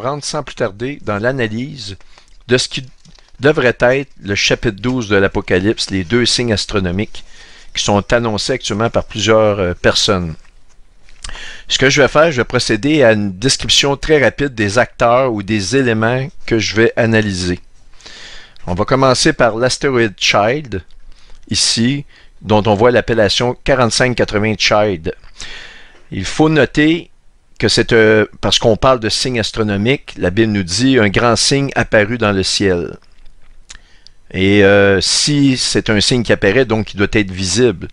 rentre sans plus tarder dans l'analyse de ce qui devrait être le chapitre 12 de l'Apocalypse, les deux signes astronomiques qui sont annoncés actuellement par plusieurs euh, personnes. Ce que je vais faire, je vais procéder à une description très rapide des acteurs ou des éléments que je vais analyser. On va commencer par l'astéroïde Child, ici, dont on voit l'appellation 4580 Child. Il faut noter c'est euh, parce qu'on parle de signes astronomiques, la Bible nous dit un grand signe apparu dans le ciel. Et euh, si c'est un signe qui apparaît, donc il doit être visible.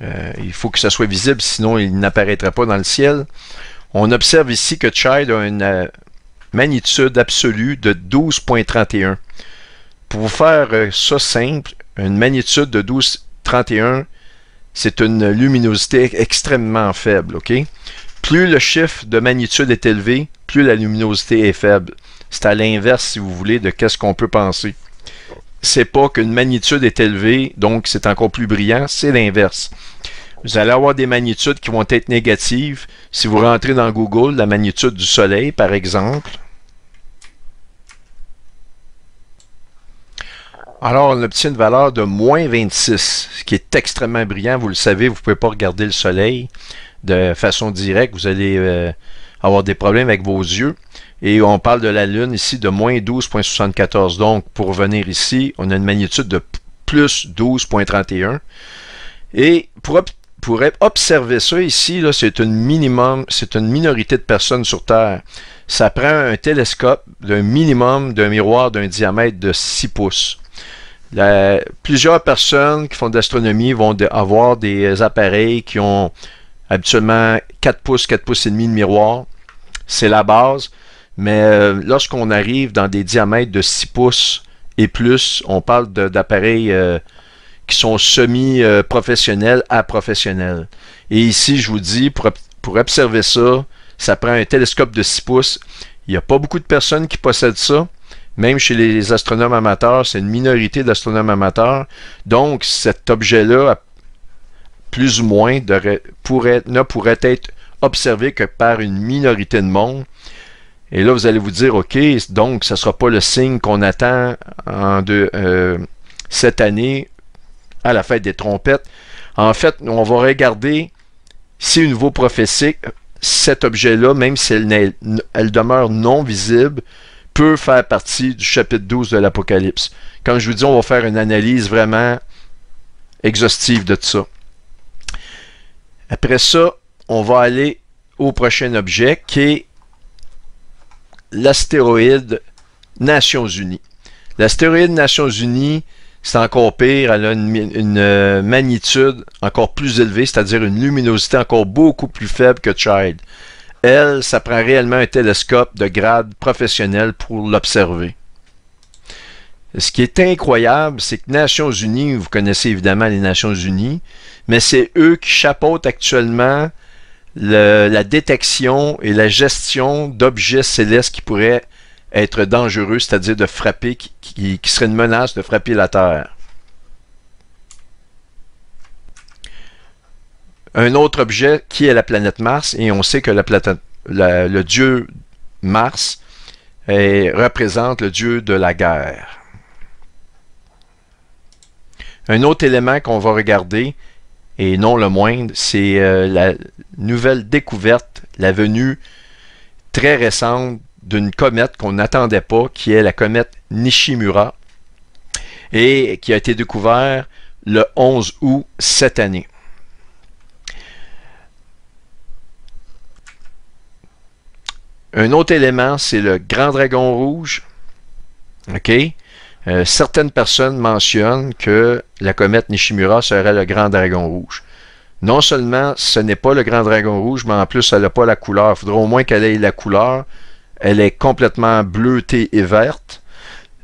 Euh, il faut que ça soit visible, sinon il n'apparaîtra pas dans le ciel. On observe ici que Child a une magnitude absolue de 12.31. Pour vous faire ça simple, une magnitude de 12.31, c'est une luminosité extrêmement faible, OK? Plus le chiffre de magnitude est élevé, plus la luminosité est faible. C'est à l'inverse, si vous voulez, de qu'est-ce qu'on peut penser. C'est pas qu'une magnitude est élevée, donc c'est encore plus brillant, c'est l'inverse. Vous allez avoir des magnitudes qui vont être négatives. Si vous rentrez dans Google, la magnitude du Soleil, par exemple, Alors, on obtient une valeur de moins 26, ce qui est extrêmement brillant. Vous le savez, vous ne pouvez pas regarder le soleil de façon directe, vous allez euh, avoir des problèmes avec vos yeux. Et on parle de la Lune ici de moins 12.74. Donc, pour venir ici, on a une magnitude de plus 12.31. Et pour, observer ça ici, c'est une minimum, c'est une minorité de personnes sur Terre. Ça prend un télescope d'un minimum d'un miroir d'un diamètre de 6 pouces. plusieurs personnes qui font de l'astronomie vont avoir des appareils qui ont Habituellement, 4 pouces, 4 pouces et demi de miroir, c'est la base. Mais euh, lorsqu'on arrive dans des diamètres de 6 pouces et plus, on parle d'appareils euh, qui sont semi-professionnels euh, à professionnels. Et ici, je vous dis, pour, pour observer ça, ça prend un télescope de 6 pouces. Il n'y a pas beaucoup de personnes qui possèdent ça. Même chez les astronomes amateurs, c'est une minorité d'astronomes amateurs. Donc, cet objet-là plus ou moins, pourrait, ne pourrait être observé que par une minorité de monde. Et là, vous allez vous dire, OK, donc ce ne sera pas le signe qu'on attend en de, euh, cette année à la fête des trompettes. En fait, on va regarder si au niveau prophétique, cet objet-là, même si elle, elle demeure non visible, peut faire partie du chapitre 12 de l'Apocalypse. Comme je vous dis, on va faire une analyse vraiment exhaustive de tout ça. Après ça, on va aller au prochain objet qui est l'astéroïde Nations Unies. L'astéroïde Nations Unies, c'est encore pire, elle a une, euh, magnitude encore plus élevée, c'est-à-dire une luminosité encore beaucoup plus faible que Child. Elle, ça prend réellement un télescope de grade professionnel pour l'observer. Ce qui est incroyable, c'est que les Nations Unies, vous connaissez évidemment les Nations Unies, mais c'est eux qui chapeautent actuellement la détection et la gestion d'objets célestes qui pourraient être dangereux, c'est-à-dire de frapper, qui, seraient une menace de frapper la Terre. Un autre objet qui est la planète Mars, et on sait que la le dieu Mars représente le dieu de la guerre. Un autre élément qu'on va regarder, et non le moindre, c'est euh, la nouvelle découverte, la venue très récente d'une comète qu'on n'attendait pas, qui est la comète Nishimura, et qui a été découverte le 11 août cette année. Un autre élément, c'est le grand dragon rouge. OK? Euh, certaines personnes mentionnent que la comète Nishimura serait le grand dragon rouge. Non seulement ce n'est pas le grand dragon rouge, mais en plus elle n'a pas la couleur. Il faudra au moins qu'elle ait la couleur. Elle est complètement bleutée et verte.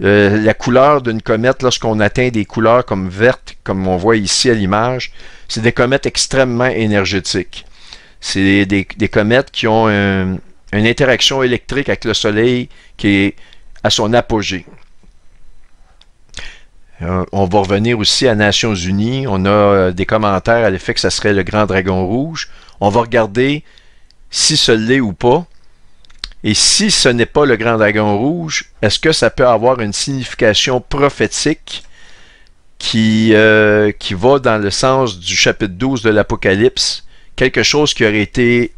Euh, la couleur d'une comète, lorsqu'on atteint des couleurs comme verte, comme on voit ici à l'image, c'est des comètes extrêmement énergétiques. C'est des, comètes qui ont une interaction électrique avec le Soleil qui est à son apogée. Euh, on va revenir aussi à Nations Unies. On a euh, des commentaires à l'effet que ça serait le grand dragon rouge. On va regarder si ce l'est ou pas. Et si ce n'est pas le grand dragon rouge, est-ce que ça peut avoir une signification prophétique qui, euh, qui va dans le sens du chapitre 12 de l'Apocalypse? Quelque chose qui aurait été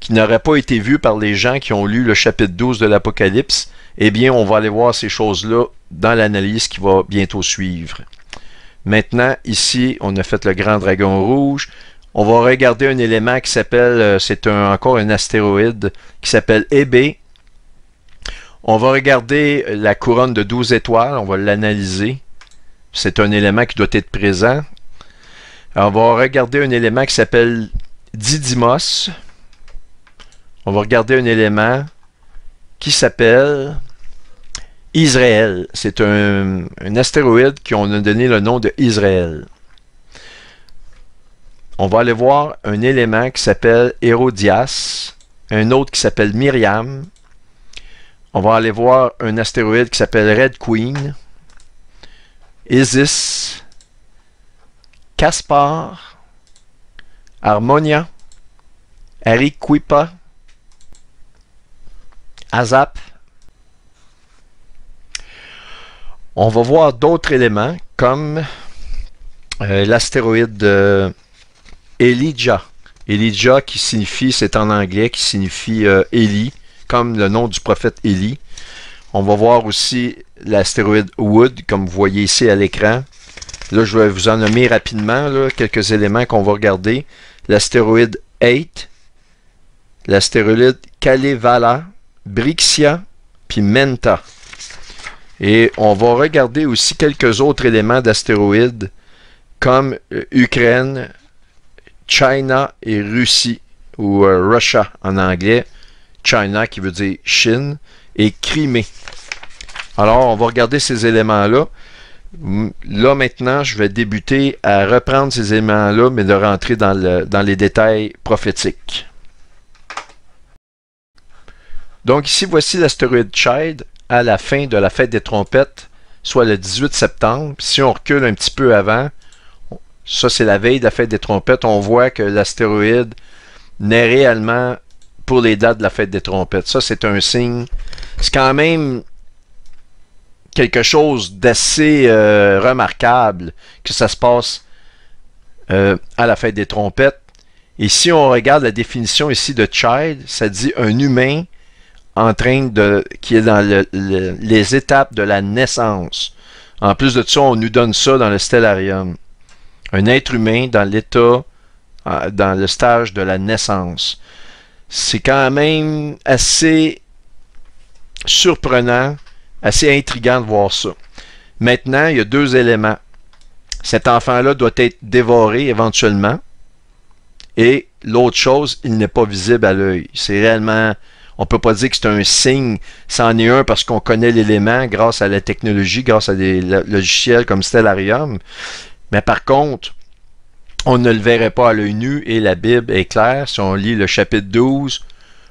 qui n'aurait pas été vu par les gens qui ont lu le chapitre 12 de l'Apocalypse, eh bien, on va aller voir ces choses-là dans l'analyse qui va bientôt suivre. Maintenant, ici, on a fait le grand dragon rouge. On va regarder un élément qui s'appelle, euh, c'est encore un astéroïde, qui s'appelle EB. On va regarder euh, la couronne de 12 étoiles, on va l'analyser. C'est un élément qui doit être présent. on va regarder un élément qui s'appelle Didymos. On va regarder un élément qui s'appelle Israël. C'est un, astéroïde astéroïde on a donné le nom de Israël. On va aller voir un élément qui s'appelle Hérodias, un autre qui s'appelle Myriam. On va aller voir un astéroïde qui s'appelle Red Queen, Isis, Caspar, Harmonia, Ariquipa. Azap, On va voir d'autres éléments comme euh, l'astéroïde Elijah. Elijah qui signifie, c'est en anglais, qui signifie Eli, euh, comme le nom du prophète Eli. On va voir aussi l'astéroïde Wood, comme vous voyez ici à l'écran. Là, je vais vous en nommer rapidement quelques éléments qu'on va regarder. L'astéroïde 8, l'astéroïde Kalevala, Brixia, puis Menta. Et on va regarder aussi quelques autres éléments d'astéroïdes comme euh, Ukraine, China et Russie, ou euh, Russia en anglais, China qui veut dire Chine, et Crimée. Alors, on va regarder ces éléments-là. Là, maintenant, je vais débuter à reprendre ces éléments-là, mais de rentrer dans, les détails prophétiques. Donc ici, voici l'astéroïde Chide, à la fin de la fête des trompettes, soit le 18 septembre. Si on recule un petit peu avant, ça c'est la veille de la fête des trompettes, on voit que l'astéroïde n'est réellement pour les dates de la fête des trompettes. Ça c'est un signe. C'est quand même quelque chose d'assez euh, remarquable que ça se passe euh, à la fête des trompettes. Et si on regarde la définition ici de child, ça dit un humain en train de. qui est dans les étapes de la naissance. En plus de ça, on nous donne ça dans le stellarium. Un être humain dans l'état, euh, dans le stage de la naissance. C'est quand même assez surprenant, assez intriguant de voir ça. Maintenant, il y a deux éléments. Cet enfant-là doit être dévoré éventuellement. Et l'autre chose, il n'est pas visible à l'œil. C'est réellement on ne peut pas dire que c'est un signe, c'en est un parce qu'on connaît l'élément grâce à la technologie, grâce à des logiciels comme Stellarium. Mais par contre, on ne le verrait pas à l'œil nu et la Bible est claire. Si on lit le chapitre 12,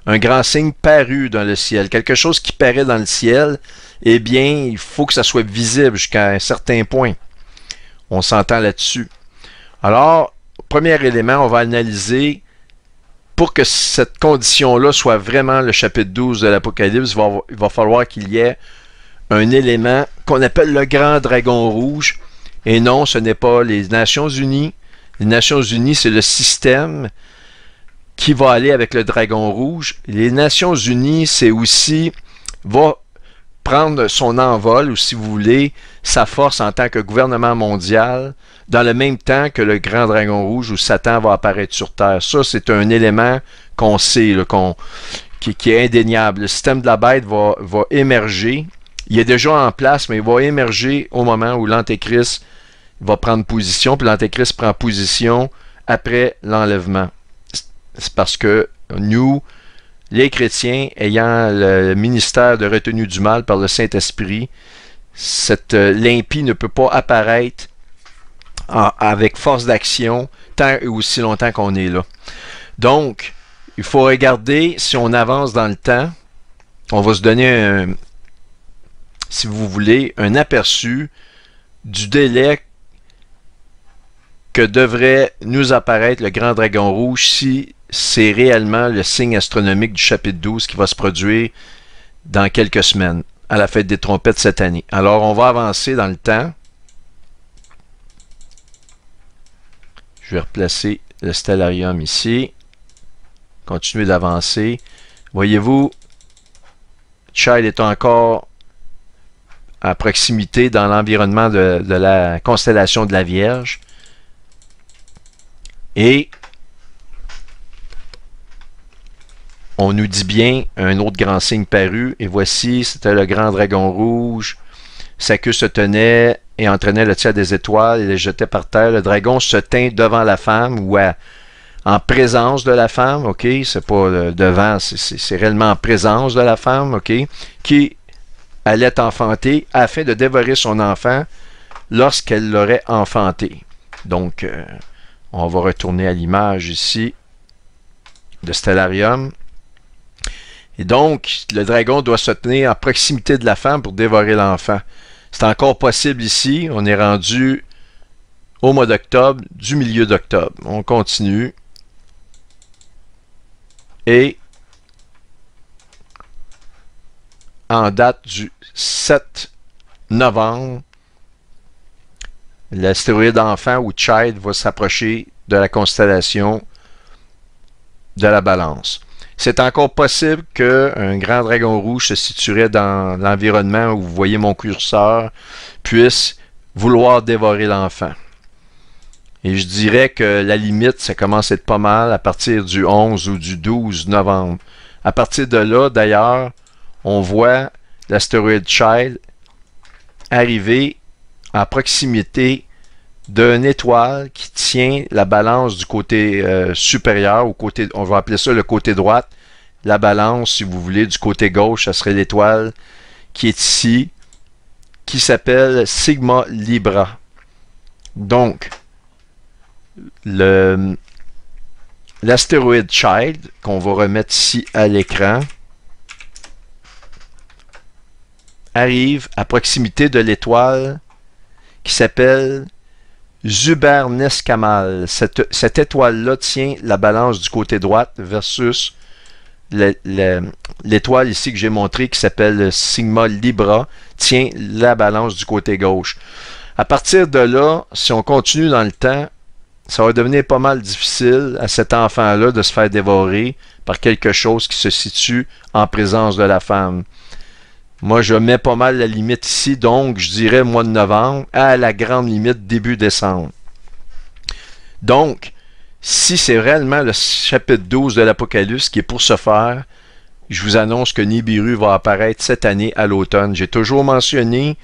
un grand signe parut dans le ciel, quelque chose qui paraît dans le ciel, eh bien, il faut que ça soit visible jusqu'à un certain point. On s'entend là-dessus. Alors, premier élément, on va analyser pour que cette condition-là soit vraiment le chapitre 12 de l'Apocalypse, il va, falloir qu'il y ait un élément qu'on appelle le grand dragon rouge. Et non, ce n'est pas les Nations Unies. Les Nations Unies, c'est le système qui va aller avec le dragon rouge. Les Nations Unies, c'est aussi, va prendre son envol, ou si vous voulez, sa force en tant que gouvernement mondial, dans le même temps que le grand dragon rouge ou Satan va apparaître sur Terre. Ça, c'est un élément qu'on sait, qui, est indéniable. Le système de la bête va, va, émerger. Il est déjà en place, mais il va émerger au moment où l'Antéchrist va prendre position, puis l'Antéchrist prend position après l'enlèvement. C'est parce que nous, les chrétiens ayant le ministère de retenue du mal par le Saint-Esprit, cette euh, l'impie ne peut pas apparaître avec force d'action tant et aussi longtemps qu'on est là. Donc, il faut regarder si on avance dans le temps, on va se donner si vous voulez, un aperçu du délai que devrait nous apparaître le grand dragon rouge si c'est réellement le signe astronomique du chapitre 12 qui va se produire dans quelques semaines, à la fête des trompettes cette année. Alors, on va avancer dans le temps. Je vais replacer le stellarium ici. Continuez d'avancer. Voyez-vous, Child est encore à proximité dans l'environnement de, de la constellation de la Vierge. Et on nous dit bien un autre grand signe parut, et voici, c'était le grand dragon rouge. Sa queue se tenait et entraînait le tiers des étoiles et les jetait par terre. Le dragon se tint devant la femme ou en présence de la femme, OK? C'est pas euh, devant, c'est réellement en présence de la femme, OK? Qui allait enfanter afin de dévorer son enfant lorsqu'elle l'aurait enfanté. Donc, euh, on va retourner à l'image ici de Stellarium. Et donc, le dragon doit se tenir à proximité de la femme pour dévorer l'enfant. C'est encore possible ici. On est rendu au mois d'octobre, du milieu d'octobre. On continue. Et en date du 7 novembre, l'astéroïde enfant ou Child va s'approcher de la constellation de la balance. C'est encore possible qu'un grand dragon rouge se situerait dans l'environnement où vous voyez mon curseur puisse vouloir dévorer l'enfant. Et je dirais que la limite, ça commence à être pas mal à partir du 11 ou du 12 novembre. À partir de là, d'ailleurs, on voit l'astéroïde Child arriver à proximité d'une étoile qui tient la balance du côté euh, supérieur, ou côté, on va appeler ça le côté droite. La balance, si vous voulez, du côté gauche, ça serait l'étoile qui est ici, qui s'appelle Sigma Libra. Donc, le l'astéroïde Child, qu'on va remettre ici à l'écran, arrive à proximité de l'étoile qui s'appelle Zuber Cette, cette étoile-là tient la balance du côté droite versus l'étoile ici que j'ai montré qui s'appelle Sigma Libra tient la balance du côté gauche. À partir de là, si on continue dans le temps, ça va devenir pas mal difficile à cet enfant-là de se faire dévorer par quelque chose qui se situe en présence de la femme. Moi, je mets pas mal la limite ici, donc je dirais mois de novembre à la grande limite début décembre. Donc, si c'est réellement le chapitre 12 de l'Apocalypse qui est pour se faire, je vous annonce que Nibiru va apparaître cette année à l'automne. J'ai toujours mentionné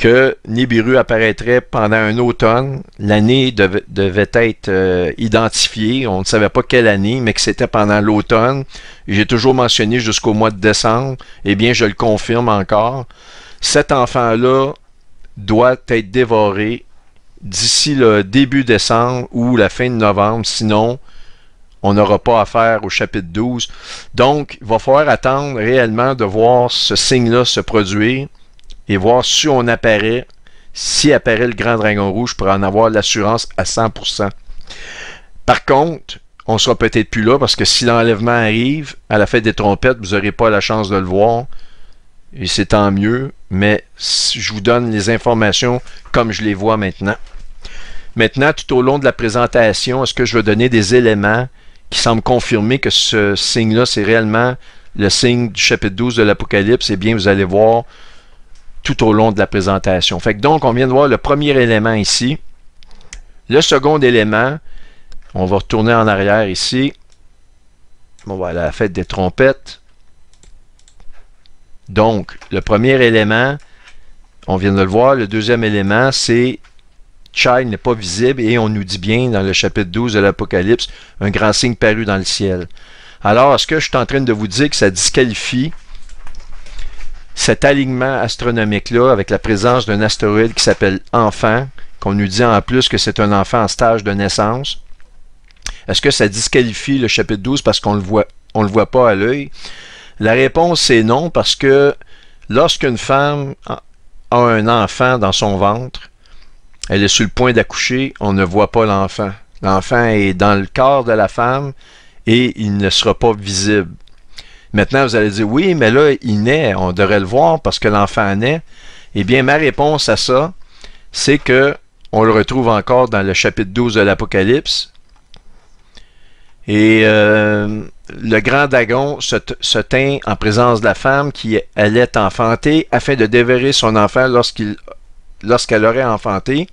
que Nibiru apparaîtrait pendant un automne. L'année devait être euh, identifiée. On ne savait pas quelle année, mais que c'était pendant l'automne. J'ai toujours mentionné jusqu'au mois de décembre. Eh bien, je le confirme encore. Cet enfant-là doit être dévoré d'ici le début décembre ou la fin de novembre. Sinon, on n'aura pas affaire au chapitre 12. Donc, il va falloir attendre réellement de voir ce signe-là se produire et voir si on apparaît, si apparaît le grand dragon rouge pour en avoir l'assurance à 100%. Par contre, on sera peut-être plus là parce que si l'enlèvement arrive à la fête des trompettes, vous n'aurez pas la chance de le voir. Et c'est tant mieux, mais je vous donne les informations comme je les vois maintenant. Maintenant, tout au long de la présentation, est-ce que je vais donner des éléments qui semblent confirmer que ce signe-là, c'est réellement le signe du chapitre 12 de l'Apocalypse? Eh bien, vous allez voir tout au long de la présentation. Fait donc, on vient de voir le premier élément ici. Le second élément, on va retourner en arrière ici. Bon, voilà, la fête des trompettes. Donc, le premier élément, on vient de le voir. Le deuxième élément, c'est Child n'est pas visible et on nous dit bien dans le chapitre 12 de l'Apocalypse, un grand signe paru dans le ciel. Alors, ce que je suis en train de vous dire que ça disqualifie cet alignement astronomique-là avec la présence d'un astéroïde qui s'appelle Enfant, qu'on nous dit en plus que c'est un enfant en stage de naissance. Est-ce que ça disqualifie le chapitre 12 parce qu'on ne le, voit, on le voit pas à l'œil? La réponse est non parce que lorsqu'une femme a un enfant dans son ventre, elle est sur le point d'accoucher, on ne voit pas l'enfant. L'enfant est dans le corps de la femme et il ne sera pas visible. Maintenant, vous allez dire, oui, mais là, il naît, on devrait le voir parce que l'enfant naît. Eh bien, ma réponse à ça, c'est que on le retrouve encore dans le chapitre 12 de l'Apocalypse. Et euh, le grand Dagon se, teint tint en présence de la femme qui allait enfanter afin de déverrer son enfant lorsqu'il, lorsqu'elle aurait enfanté.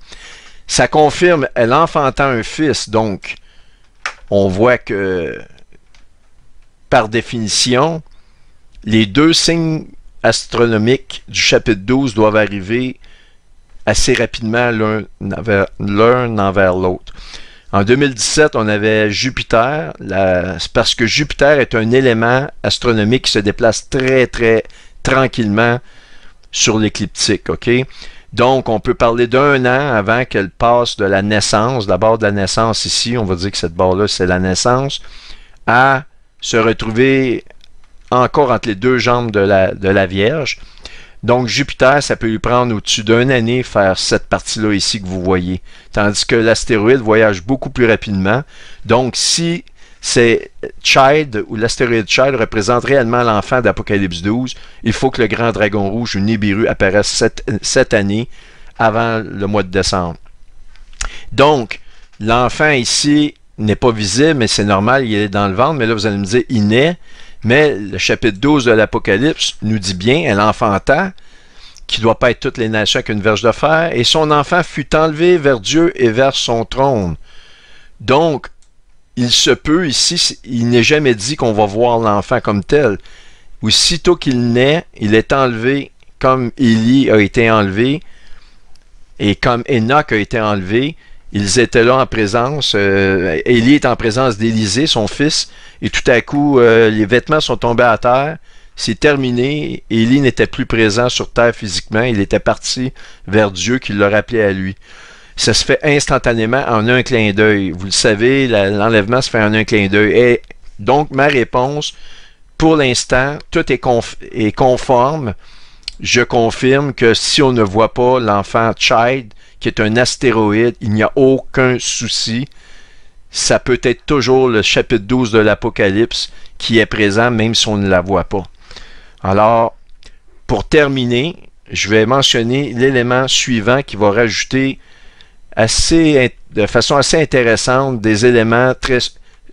Ça confirme, elle enfantant un fils, donc on voit que par définition, les deux signes astronomiques du chapitre 12 doivent arriver assez rapidement l'un envers l'autre. En 2017, on avait Jupiter, parce que Jupiter est un élément astronomique qui se déplace très, très tranquillement sur l'écliptique. ok Donc, on peut parler d'un an avant qu'elle passe de la naissance, la barre de la naissance ici, on va dire que cette barre-là, c'est la naissance, à se retrouver encore entre les deux jambes de la, de la Vierge. Donc Jupiter, ça peut lui prendre au-dessus d'une année faire cette partie-là ici que vous voyez. Tandis que l'astéroïde voyage beaucoup plus rapidement. Donc si c'est Child ou l'astéroïde Child représente réellement l'enfant d'Apocalypse 12, il faut que le grand dragon rouge une Nibiru apparaisse cette, cette année avant le mois de décembre. Donc l'enfant ici n'est pas visible, mais c'est normal, il est dans le ventre. Mais là, vous allez me dire, il naît. Mais le chapitre 12 de l'Apocalypse nous dit bien, elle enfanta, qui doit pas être toutes les nations qu'une verge de fer, et son enfant fut enlevé vers Dieu et vers son trône. Donc, il se peut ici, il n'est jamais dit qu'on va voir l'enfant comme tel. Aussitôt qu'il naît, il est enlevé comme Élie a été enlevé et comme Enoch a été enlevé, ils étaient là en présence. Euh, Élie est en présence d'Élisée, son fils, et tout à coup, euh, les vêtements sont tombés à terre. C'est terminé. Élie n'était plus présent sur terre physiquement. Il était parti vers Dieu qui l'a rappelé à lui. Ça se fait instantanément en un clin d'œil. Vous le savez, l'enlèvement se fait en un clin d'œil. Et donc, ma réponse, pour l'instant, tout est, conforme je confirme que si on ne voit pas l'enfant child qui est un astéroïde. Il n'y a aucun souci. Ça peut être toujours le chapitre 12 de l'Apocalypse qui est présent, même si on ne la voit pas. Alors, pour terminer, je vais mentionner l'élément suivant qui va rajouter assez, de façon assez intéressante des éléments très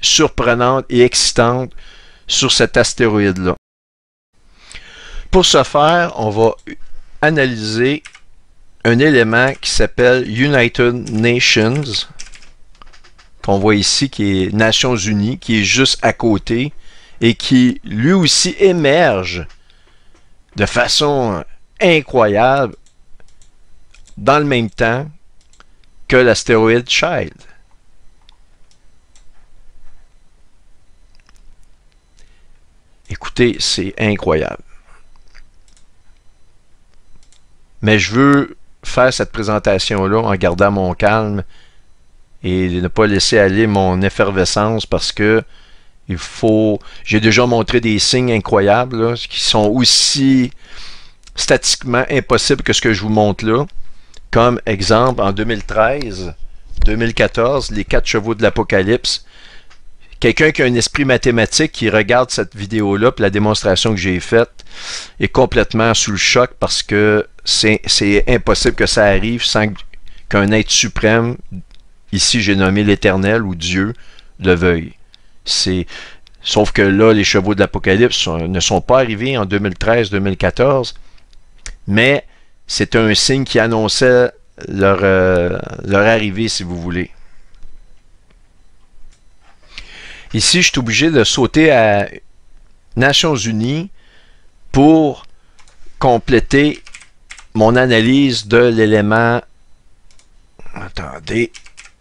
surprenants et excitants sur cet astéroïde-là. Pour ce faire, on va analyser un élément qui s'appelle United Nations, qu'on voit ici, qui est Nations Unies, qui est juste à côté, et qui lui aussi émerge de façon incroyable dans le même temps que l'astéroïde Child. Écoutez, c'est incroyable. Mais je veux faire cette présentation-là en gardant mon calme et ne pas laisser aller mon effervescence parce que il faut. J'ai déjà montré des signes incroyables qui sont aussi statiquement impossibles que ce que je vous montre là. Comme exemple, en 2013, 2014, les quatre chevaux de l'Apocalypse, quelqu'un qui a un esprit mathématique qui regarde cette vidéo-là, puis la démonstration que j'ai faite, est complètement sous le choc parce que c'est impossible que ça arrive sans qu'un être suprême, ici j'ai nommé l'Éternel ou Dieu, le veuille. C'est sauf que là les chevaux de l'Apocalypse ne sont pas arrivés en 2013-2014, mais c'est un signe qui annonçait leur euh, arrivée si vous voulez. Ici, je suis obligé de sauter à Nations Unies pour compléter mon analyse de l'élément, attendez,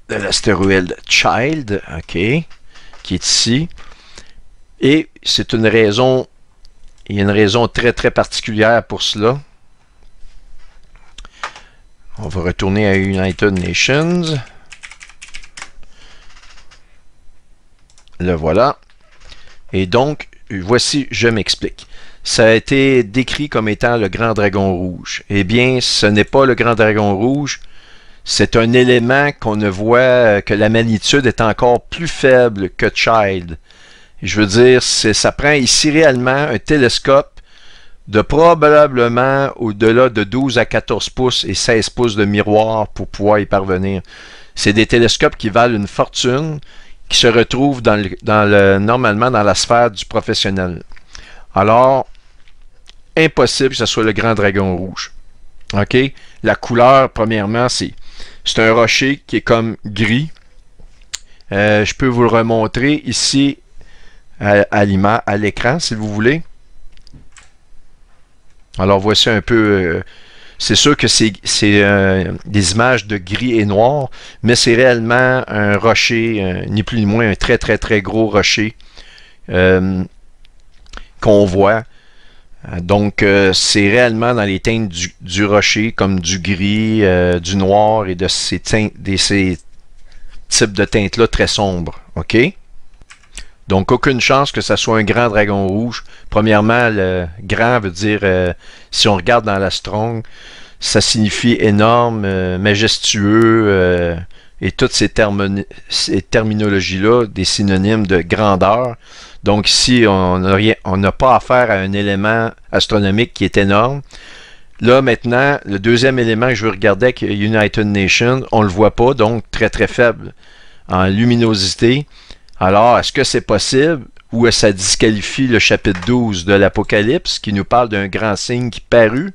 de l'astéroïde Child, OK, qui est ici. Et c'est une raison, il y a une raison très, très particulière pour cela. On va retourner à United Nations. Le voilà. Et donc, voici, je m'explique. Ça a été décrit comme étant le grand dragon rouge. Eh bien, ce n'est pas le grand dragon rouge. C'est un élément qu'on ne voit euh, que la magnitude est encore plus faible que Child. Je veux dire, ça prend ici réellement un télescope de probablement au-delà de 12 à 14 pouces et 16 pouces de miroir pour pouvoir y parvenir. C'est des télescopes qui valent une fortune qui se retrouve dans le, normalement dans la sphère du professionnel. Alors, impossible que ce soit le grand dragon rouge. OK? La couleur, premièrement, c'est un rocher qui est comme gris. Euh, je peux vous le remontrer ici à, l'écran, si vous voulez. Alors, voici un peu euh, c'est sûr que c'est euh, des images de gris et noir, mais c'est réellement un rocher, euh, ni plus ni moins un très très très gros rocher euh, qu'on voit. Donc c'est réellement dans les teintes du, rocher, comme du gris, du noir et de ces, de ces types de teintes-là très sombres. OK? Donc, aucune chance que ça soit un grand dragon rouge. Premièrement, le grand veut dire, euh, si on regarde dans l'astron, ça signifie énorme, euh, majestueux, euh, et toutes ces, ces terminologies-là, des synonymes de grandeur. Donc, ici, on n'a pas affaire à un élément astronomique qui est énorme. Là, maintenant, le deuxième élément que je veux regarder avec United Nations, on ne le voit pas, donc très très faible en luminosité. Alors, est-ce que c'est possible ou est-ce ça disqualifie le chapitre 12 de l'Apocalypse qui nous parle d'un grand signe qui parut?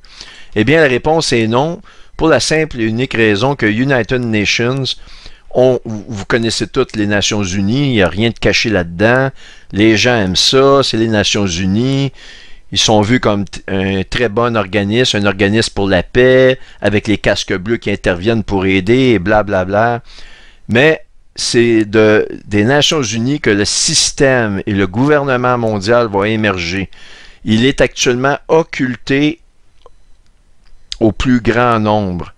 Eh bien, la réponse est non, pour la simple et unique raison que United Nations, on, vous connaissez toutes les Nations Unies, il n'y a rien de caché là-dedans, les gens aiment ça, c'est les Nations Unies, ils sont vus comme un très bon organisme, un organisme pour la paix, avec les casques bleus qui interviennent pour aider, et blablabla. Bla bla. Mais c'est de, des Nations Unies que le système et le gouvernement mondial vont émerger. Il est actuellement occulté au plus grand nombre.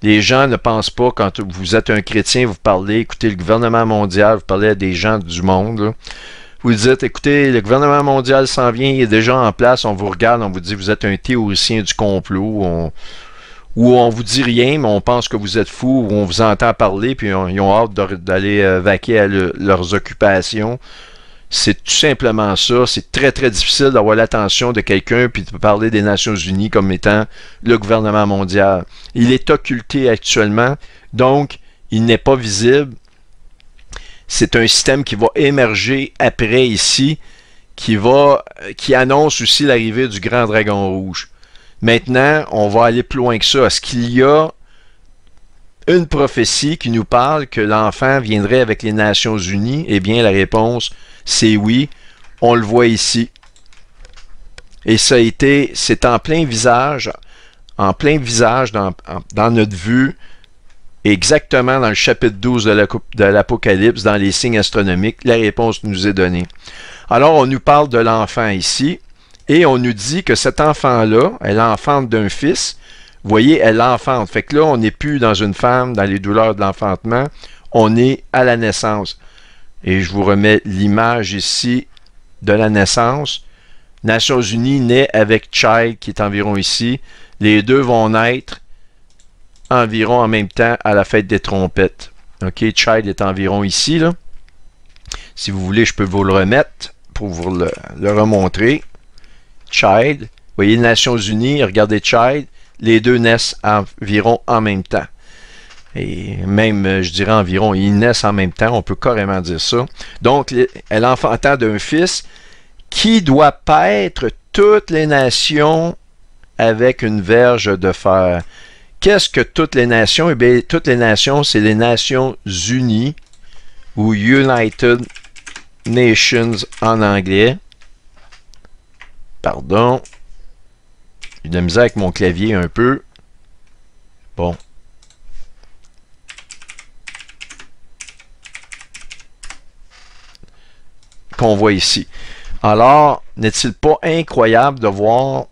Les gens ne pensent pas, quand vous êtes un chrétien, vous parlez, écoutez le gouvernement mondial, vous parlez à des gens du monde. Vous dites, écoutez, le gouvernement mondial s'en vient, il est déjà en place, on vous regarde, on vous dit, vous êtes un théoricien du complot, on, où on vous dit rien, mais on pense que vous êtes fou, ou on vous entend parler, puis ils ont hâte d'aller euh, vaquer à leurs occupations. C'est tout simplement ça. C'est très, très difficile d'avoir l'attention de quelqu'un puis de parler des Nations Unies comme étant le gouvernement mondial. Il est occulté actuellement, donc il n'est pas visible. C'est un système qui va émerger après ici, qui va, qui annonce aussi l'arrivée du grand dragon rouge. Maintenant, on va aller plus loin que ça. Est-ce qu'il y a une prophétie qui nous parle que l'enfant viendrait avec les Nations Unies? Eh bien, la réponse, c'est oui. On le voit ici. Et ça a été, c'est en plein visage, en plein visage dans, notre vue, exactement dans le chapitre 12 de l'Apocalypse, dans les signes astronomiques, la réponse nous est donnée. Alors, on nous parle de l'enfant ici. Et on nous dit que cet enfant-là, elle enfante d'un fils. Vous voyez, elle enfante. Fait que là, on n'est plus dans une femme, dans les douleurs de l'enfantement. On est à la naissance. Et je vous remets l'image ici de la naissance. Nations Unies naît avec Child, qui est environ ici. Les deux vont naître environ en même temps à la fête des trompettes. OK, Child est environ ici. Si vous voulez, je peux vous le remettre pour vous le remontrer. Child. Vous voyez, les Nations Unies, regardez Child, les deux naissent environ en même temps. Et même, euh, je dirais environ, ils naissent en même temps, on peut carrément dire ça. Donc, elle enfanta d'un fils qui doit paître toutes les nations avec une verge de fer. Qu'est-ce que toutes les nations? Eh bien, toutes les nations, c'est les Nations Unies ou United Nations en anglais. Pardon. J'ai de avec mon clavier un peu. Bon. Qu'on voit ici. Alors, n'est-il pas incroyable de voir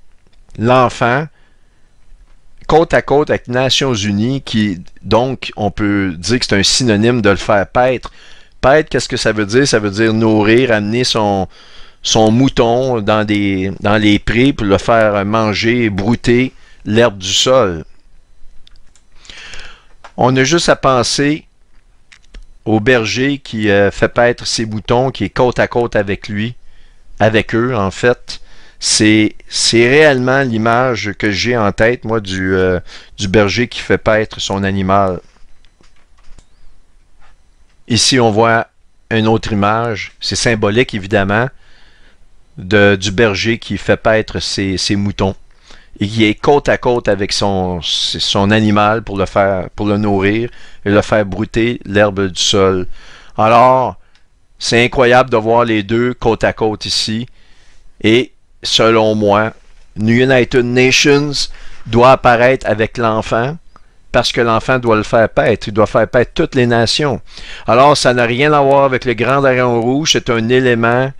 l'enfant côte à côte avec Nations Unies, qui, donc, on peut dire que c'est un synonyme de le faire paître. Paître, qu'est-ce que ça veut dire? Ça veut dire nourrir, amener son, son mouton dans, des, dans les prés pour le faire manger, et brouter l'herbe du sol. On a juste à penser au berger qui euh, fait paître ses moutons, qui est côte à côte avec lui, avec eux en fait. C'est réellement l'image que j'ai en tête, moi, du, euh, du berger qui fait paître son animal. Ici, on voit une autre image. C'est symbolique, évidemment du berger qui fait paître ses, moutons et qui est côte à côte avec son, son animal pour le faire, pour le nourrir et le faire brouter l'herbe du sol. Alors, c'est incroyable de voir les deux côte à côte ici. Et selon moi, United Nations doit apparaître avec l'enfant parce que l'enfant doit le faire paître. Il doit faire paître toutes les nations. Alors, ça n'a rien à voir avec le Grand daron Rouge. C'est un élément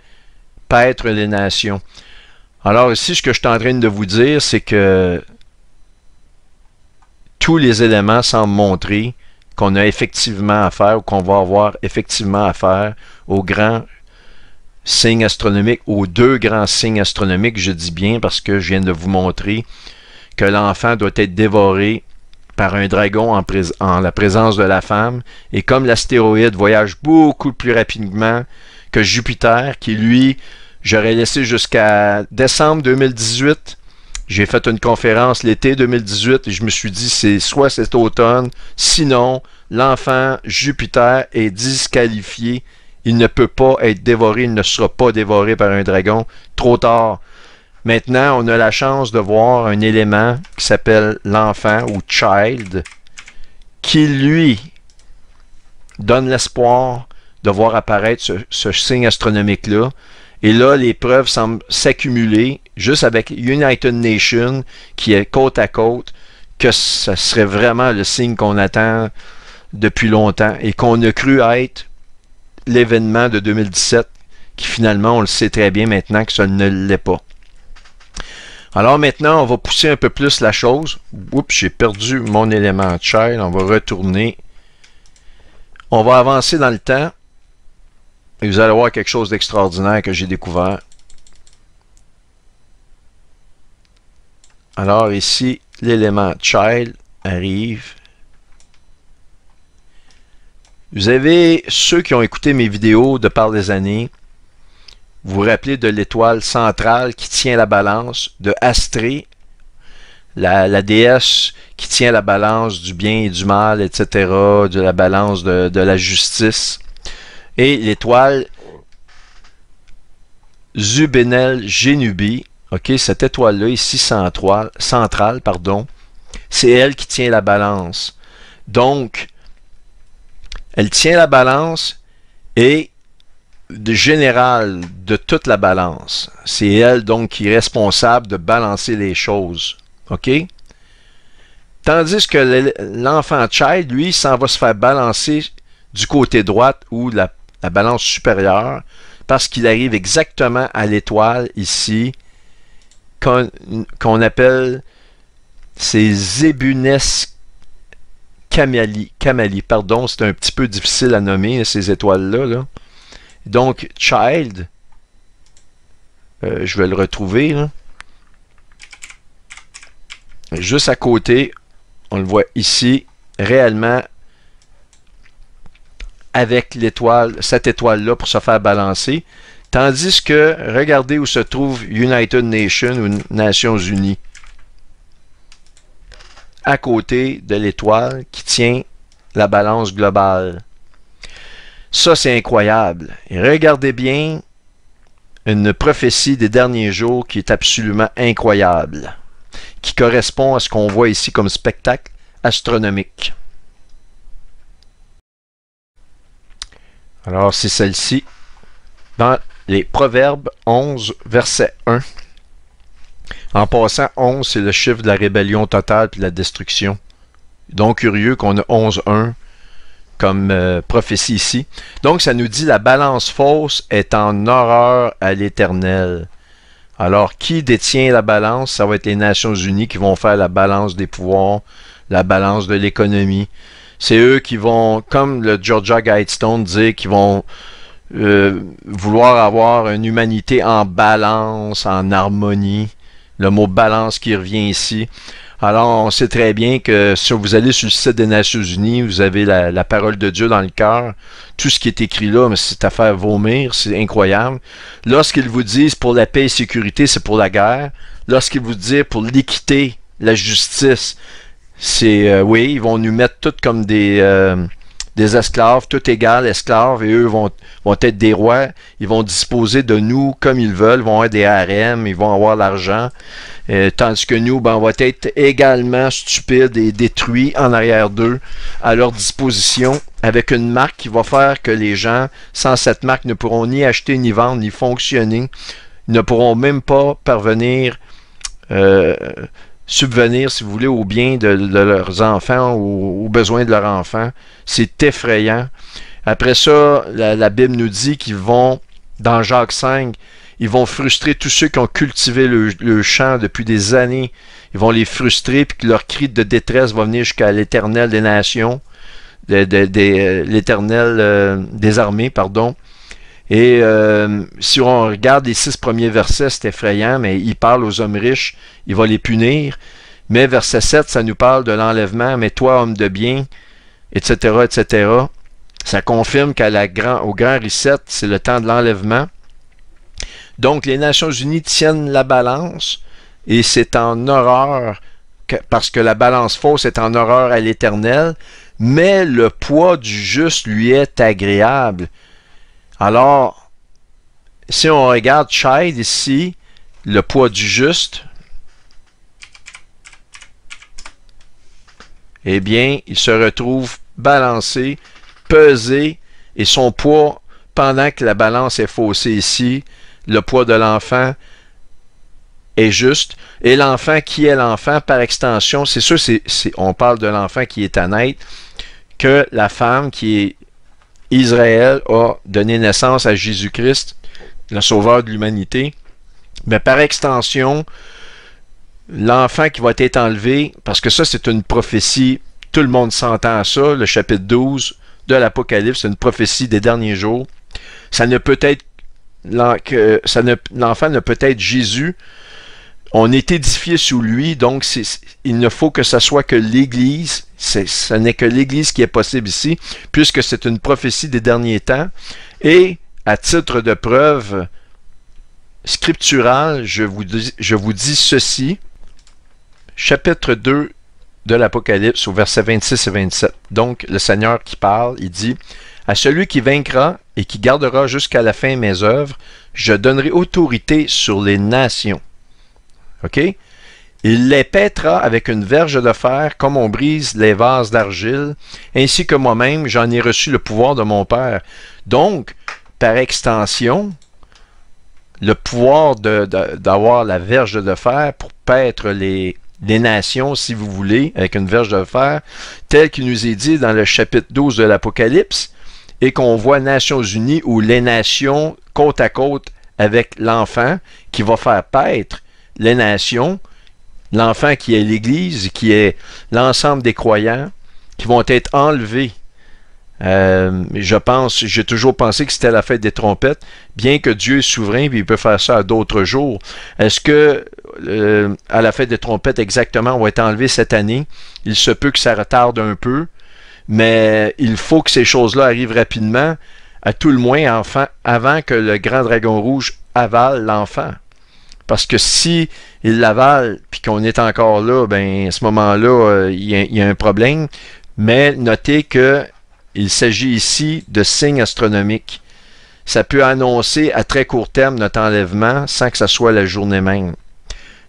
paître les nations. Alors ici, ce que je suis en train de vous dire, c'est que tous les éléments semblent montrer qu'on a effectivement affaire ou qu'on va avoir effectivement affaire aux grands signes astronomiques, aux deux grands signes astronomiques, je dis bien parce que je viens de vous montrer que l'enfant doit être dévoré par un dragon en, en la présence de la femme, et comme l'astéroïde voyage beaucoup plus rapidement que Jupiter, qui lui J'aurais laissé jusqu'à décembre 2018. J'ai fait une conférence l'été 2018 et je me suis dit, c'est soit cet automne, sinon l'enfant Jupiter est disqualifié. Il ne peut pas être dévoré, il ne sera pas dévoré par un dragon. Trop tard. Maintenant, on a la chance de voir un élément qui s'appelle l'enfant ou child, qui lui donne l'espoir de voir apparaître ce, signe astronomique-là. Et là, les preuves semblent s'accumuler juste avec United Nations qui est côte à côte, que ce serait vraiment le signe qu'on attend depuis longtemps et qu'on a cru être l'événement de 2017 qui finalement, on le sait très bien maintenant que ça ne l'est pas. Alors maintenant, on va pousser un peu plus la chose. Oups, j'ai perdu mon élément de chaîne. On va retourner. On va avancer dans le temps. Et vous allez voir quelque chose d'extraordinaire que j'ai découvert. Alors ici, l'élément child arrive. Vous avez, ceux qui ont écouté mes vidéos de par les années, vous vous rappelez de l'étoile centrale qui tient la balance, de Astrée, la, déesse qui tient la balance du bien et du mal, etc., de la balance de, de la justice et l'étoile Zubenel Genubi. OK, cette étoile-là, ici centrale, pardon, c'est elle qui tient la balance. Donc, elle tient la balance et de général de toute la balance. C'est elle donc qui est responsable de balancer les choses. OK? Tandis que l'enfant child, lui, s'en va se faire balancer du côté droit ou la la balance supérieure, parce qu'il arrive exactement à l'étoile ici, qu'on appelle ces ébunes Kamali, Kamali, pardon, c'est un petit peu difficile à nommer, hein, ces étoiles-là. Donc, Child, euh, je vais le retrouver. Juste à côté, on le voit ici, réellement avec l'étoile, cette étoile-là pour se faire balancer. Tandis que, regardez où se trouve United Nations ou Nations Unies. À côté de l'étoile qui tient la balance globale. Ça, c'est incroyable. Et regardez bien une prophétie des derniers jours qui est absolument incroyable, qui correspond à ce qu'on voit ici comme spectacle astronomique. Alors, c'est celle-ci. Dans les Proverbes 11, verset 1. En passant, 11, c'est le chiffre de la rébellion totale et de la destruction. Donc, curieux qu'on a 1 comme euh, prophétie ici. Donc, ça nous dit la balance fausse est en horreur à l'Éternel. Alors, qui détient la balance? Ça va être les Nations Unies qui vont faire la balance des pouvoirs, la balance de l'économie, c'est eux qui vont, comme le Georgia Guidestone dit, qui vont euh, vouloir avoir une humanité en balance, en harmonie. Le mot balance qui revient ici. Alors, on sait très bien que si vous allez sur le site des Nations Unies, vous avez la, la parole de Dieu dans le cœur. Tout ce qui est écrit là, c'est à faire vomir, c'est incroyable. Lorsqu'ils vous disent pour la paix et sécurité, c'est pour la guerre. Lorsqu'ils vous disent pour l'équité, la justice, c'est euh, oui, ils vont nous mettre toutes comme des, euh, des esclaves, tout égal, esclaves, et eux vont, vont être des rois. Ils vont disposer de nous comme ils veulent, vont être des harems, ils vont avoir l'argent. Euh, tandis que nous, ben, on va être également stupides et détruits en arrière d'eux, à leur disposition, avec une marque qui va faire que les gens, sans cette marque, ne pourront ni acheter, ni vendre, ni fonctionner. Ils ne pourront même pas parvenir subvenir, si vous voulez, au bien de, leurs enfants, aux, besoins de leurs enfants. C'est effrayant. Après ça, la, Bible nous dit qu'ils vont, dans Jacques 5, ils vont frustrer tous ceux qui ont cultivé le, champ depuis des années. Ils vont les frustrer, puis que leur cri de détresse va venir jusqu'à l'éternel des nations, euh, l'éternel euh, des armées, pardon. Et euh, si on regarde les six premiers versets, c'est effrayant, mais il parle aux hommes riches, il va les punir. Mais verset 7, ça nous parle de l'enlèvement, mais toi, homme de bien, etc., etc. Ça confirme qu'à la grand, grand reset, c'est le temps de l'enlèvement. Donc, les Nations Unies tiennent la balance, et c'est en horreur, parce que la balance fausse est en horreur à l'éternel, mais le poids du juste lui est agréable. Alors, si on regarde child ici, le poids du juste, eh bien, il se retrouve balancé, pesé, et son poids, pendant que la balance est faussée ici, le poids de l'enfant est juste. Et l'enfant, qui est l'enfant par extension? C'est sûr, on parle de l'enfant qui est à naître, que la femme qui est Israël a donné naissance à Jésus-Christ, le sauveur de l'humanité. Mais par extension, l'enfant qui va être enlevé, parce que ça, c'est une prophétie, tout le monde s'entend à ça, le chapitre 12 de l'Apocalypse, c'est une prophétie des derniers jours. Ça ne peut être l'enfant ne peut être Jésus on est édifié sous lui, donc il ne faut que ce soit que l'Église, ce n'est que l'Église qui est possible ici, puisque c'est une prophétie des derniers temps. Et à titre de preuve scripturale, je vous dis, je vous dis ceci, chapitre 2 de l'Apocalypse, au verset 26 et 27. Donc, le Seigneur qui parle, il dit, À celui qui vaincra et qui gardera jusqu'à la fin mes œuvres, je donnerai autorité sur les nations OK? Il les pètera avec une verge de fer comme on brise les vases d'argile, ainsi que moi-même, j'en ai reçu le pouvoir de mon Père. Donc, par extension, le pouvoir d'avoir la verge de fer pour paître les, nations, si vous voulez, avec une verge de fer, tel qu'il nous est dit dans le chapitre 12 de l'Apocalypse, et qu'on voit Nations Unies ou les nations côte à côte avec l'enfant qui va faire paître les nations, l'enfant qui est l'Église, qui est l'ensemble des croyants, qui vont être enlevés. Euh, je pense, j'ai toujours pensé que c'était la fête des trompettes, bien que Dieu est souverain, et il peut faire ça à d'autres jours. Est-ce que euh, à la fête des trompettes exactement, on va être enlevé cette année? Il se peut que ça retarde un peu, mais il faut que ces choses-là arrivent rapidement, à tout le moins avant que le grand dragon rouge avale l'enfant. Parce que si il l'avale puis qu'on est encore là, ben à ce moment-là, euh, il y, a un problème. Mais notez que il s'agit ici de signes astronomiques. Ça peut annoncer à très court terme notre enlèvement sans que ce soit la journée même.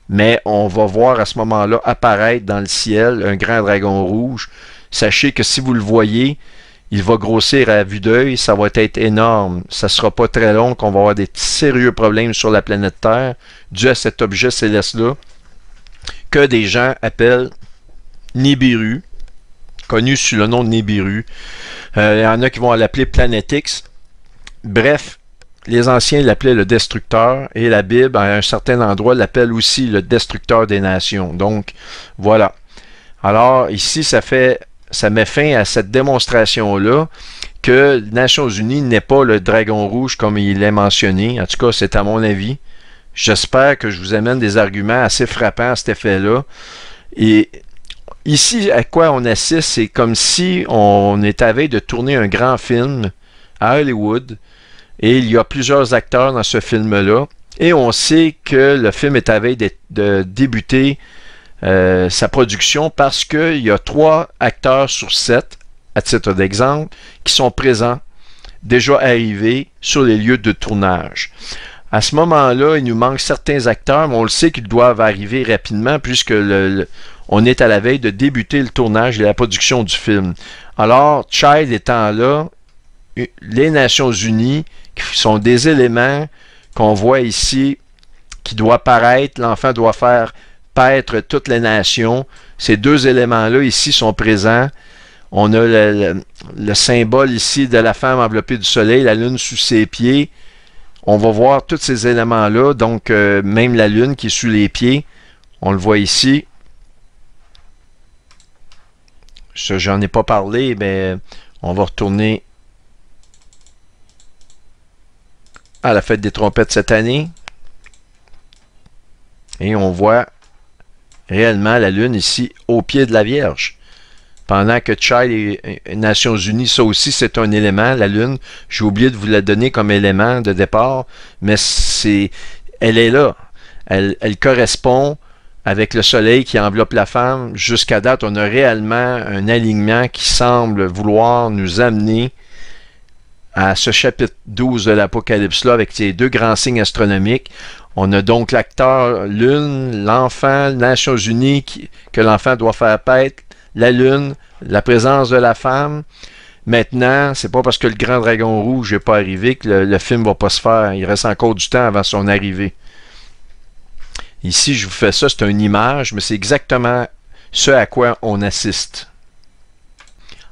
Mais on va voir à ce moment-là apparaître dans le ciel un grand dragon rouge. Sachez que si vous le voyez, il va grossir à vue d'œil, ça va être énorme. Ça ne sera pas très long qu'on va avoir des sérieux problèmes sur la planète Terre dû à cet objet céleste-là que des gens appellent Nibiru, connu sous le nom de Nibiru. Euh, il y en a qui vont l'appeler X. Bref, les anciens l'appelaient le destructeur et la Bible, à un certain endroit, l'appelle aussi le destructeur des nations. Donc, voilà. Alors, ici, ça fait ça met fin à cette démonstration-là que les Nations Unies n'est pas le dragon rouge comme il est mentionné. En tout cas, c'est à mon avis. J'espère que je vous amène des arguments assez frappants à cet effet-là. Et ici, à quoi on assiste, c'est comme si on est à veille de tourner un grand film à Hollywood et il y a plusieurs acteurs dans ce film-là. Et on sait que le film est à veille de débuter euh, sa production parce qu'il y a trois acteurs sur sept, à titre d'exemple, qui sont présents, déjà arrivés sur les lieux de tournage. À ce moment-là, il nous manque certains acteurs, mais on le sait qu'ils doivent arriver rapidement puisque on est à la veille de débuter le tournage et la production du film. Alors, Child étant là, les Nations Unies, qui sont des éléments qu'on voit ici, qui doit paraître, l'enfant doit faire être toutes les nations. Ces deux éléments-là ici sont présents. On a le, symbole ici de la femme enveloppée du soleil, la lune sous ses pieds. On va voir tous ces éléments-là, donc euh, même la lune qui est sous les pieds. On le voit ici. Ça, n'en ai pas parlé, mais on va retourner à la fête des trompettes cette année. Et on voit réellement la Lune ici au pied de la Vierge. Pendant que Child et Nations Unies, ça aussi c'est un élément, la Lune, j'ai oublié de vous la donner comme élément de départ, mais c'est, elle est là. Elle, elle, correspond avec le soleil qui enveloppe la femme. Jusqu'à date, on a réellement un alignement qui semble vouloir nous amener à ce chapitre 12 de l'Apocalypse-là avec ces deux grands signes astronomiques. On a donc l'acteur Lune, l'enfant, Nations Unies, unique que l'enfant doit faire paître, la Lune, la présence de la femme. Maintenant, c'est pas parce que le Grand Dragon Rouge n'est pas arrivé que le, film film va pas se faire. Il reste encore du temps avant son arrivée. Ici, je vous fais ça, c'est une image, mais c'est exactement ce à quoi on assiste.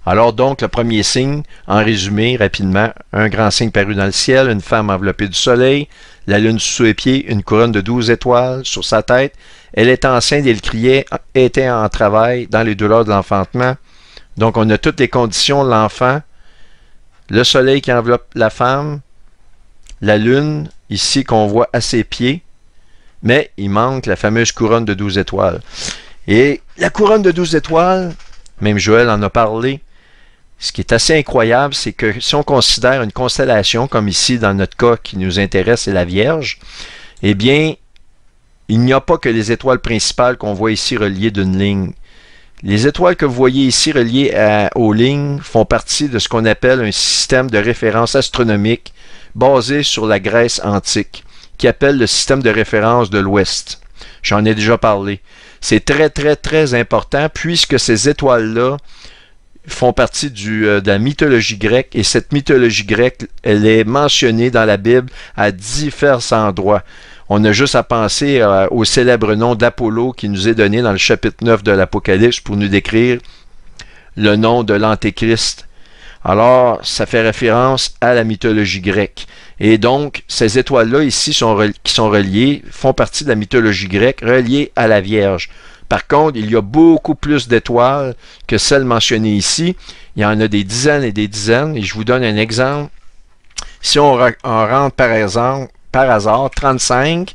Alors donc, le premier signe, en résumé, rapidement, un grand signe paru dans le ciel, une femme enveloppée du soleil, la lune sous ses pieds, une couronne de douze étoiles sur sa tête. Elle est enceinte et elle criait, était en travail dans les douleurs de l'enfantement. Donc, on a toutes les conditions l'enfant. Le soleil qui enveloppe la femme, la lune, ici, qu'on voit à ses pieds, mais il manque la fameuse couronne de douze étoiles. Et la couronne de douze étoiles, même Joël en a parlé, ce qui est assez incroyable, c'est que si on considère une constellation, comme ici dans notre cas qui nous intéresse, c'est la Vierge, eh bien, il n'y a pas que les étoiles principales qu'on voit ici reliées d'une ligne. Les étoiles que vous voyez ici reliées aux lignes font partie de ce qu'on appelle un système de référence astronomique basé sur la Grèce antique, qui appelle le système de référence de l'Ouest. J'en ai déjà parlé. C'est très, très, très important puisque ces étoiles-là font partie du, euh, de la mythologie grecque et cette mythologie grecque, elle est mentionnée dans la Bible à divers endroits. On a juste à penser euh, au célèbre nom d'Apollo qui nous est donné dans le chapitre 9 de l'Apocalypse pour nous décrire le nom de l'Antéchrist. Alors, ça fait référence à la mythologie grecque. Et donc, ces étoiles-là ici qui sont reliées font partie de la mythologie grecque, reliée à la Vierge. Par contre, il y a beaucoup plus d'étoiles que celles mentionnées ici. Il y en a des dizaines et des dizaines. Et je vous donne un exemple. Si on, rentre par par hasard, 35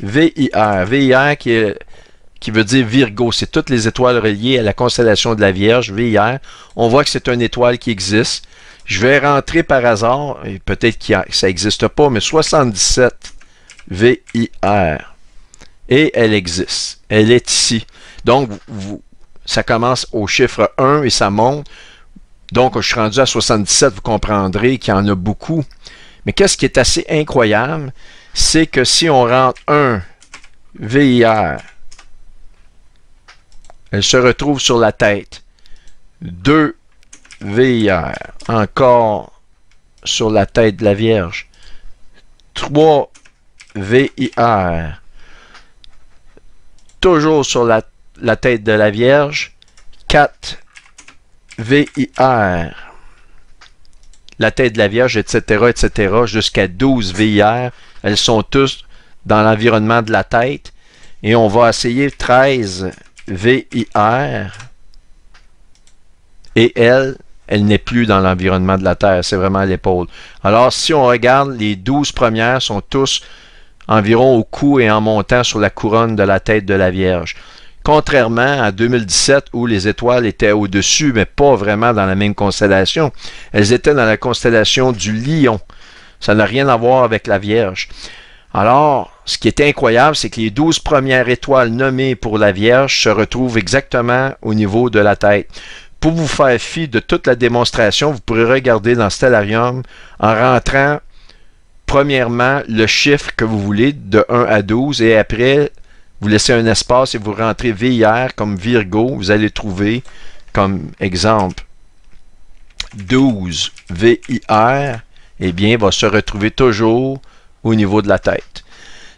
VIR. VIR qui, veut dire Virgo. C'est toutes les étoiles reliées à la constellation de la Vierge, VIR. On voit que c'est une étoile qui existe. Je vais rentrer par hasard, et peut-être que ça n'existe pas, mais 77 VIR. Et elle existe. Elle est ici. Donc, ça commence au chiffre 1 et ça monte. Donc, je suis rendu à 77, vous comprendrez qu'il y en a beaucoup. Mais qu'est-ce qui est assez incroyable, c'est que si on rentre 1 VIR, elle se retrouve sur la tête. 2 VIR, encore sur la tête de la Vierge. 3 VIR, toujours sur la tête la tête de la Vierge. 4. VIR. La tête de la Vierge, etc., etc., jusqu'à 12 VIR. Elles sont tous dans l'environnement de la tête. Et on va essayer 13 VIR. Et elle, elle n'est plus dans l'environnement de la Terre, c'est vraiment l'épaule. Alors, si on regarde, les 12 premières sont tous environ au cou et en montant sur la couronne de la tête de la Vierge contrairement à 2017 où les étoiles étaient au-dessus, mais pas vraiment dans la même constellation. Elles étaient dans la constellation du lion. Ça n'a rien à voir avec la Vierge. Alors, ce qui est incroyable, c'est que les douze premières étoiles nommées pour la Vierge se retrouvent exactement au niveau de la tête. Pour vous faire fi de toute la démonstration, vous pourrez regarder dans Stellarium en rentrant premièrement le chiffre que vous voulez de 1 à 12 et après vous laissez un espace et vous rentrez VIR comme Virgo. Vous allez trouver comme exemple 12 VIR. Eh bien, va se retrouver toujours au niveau de la tête.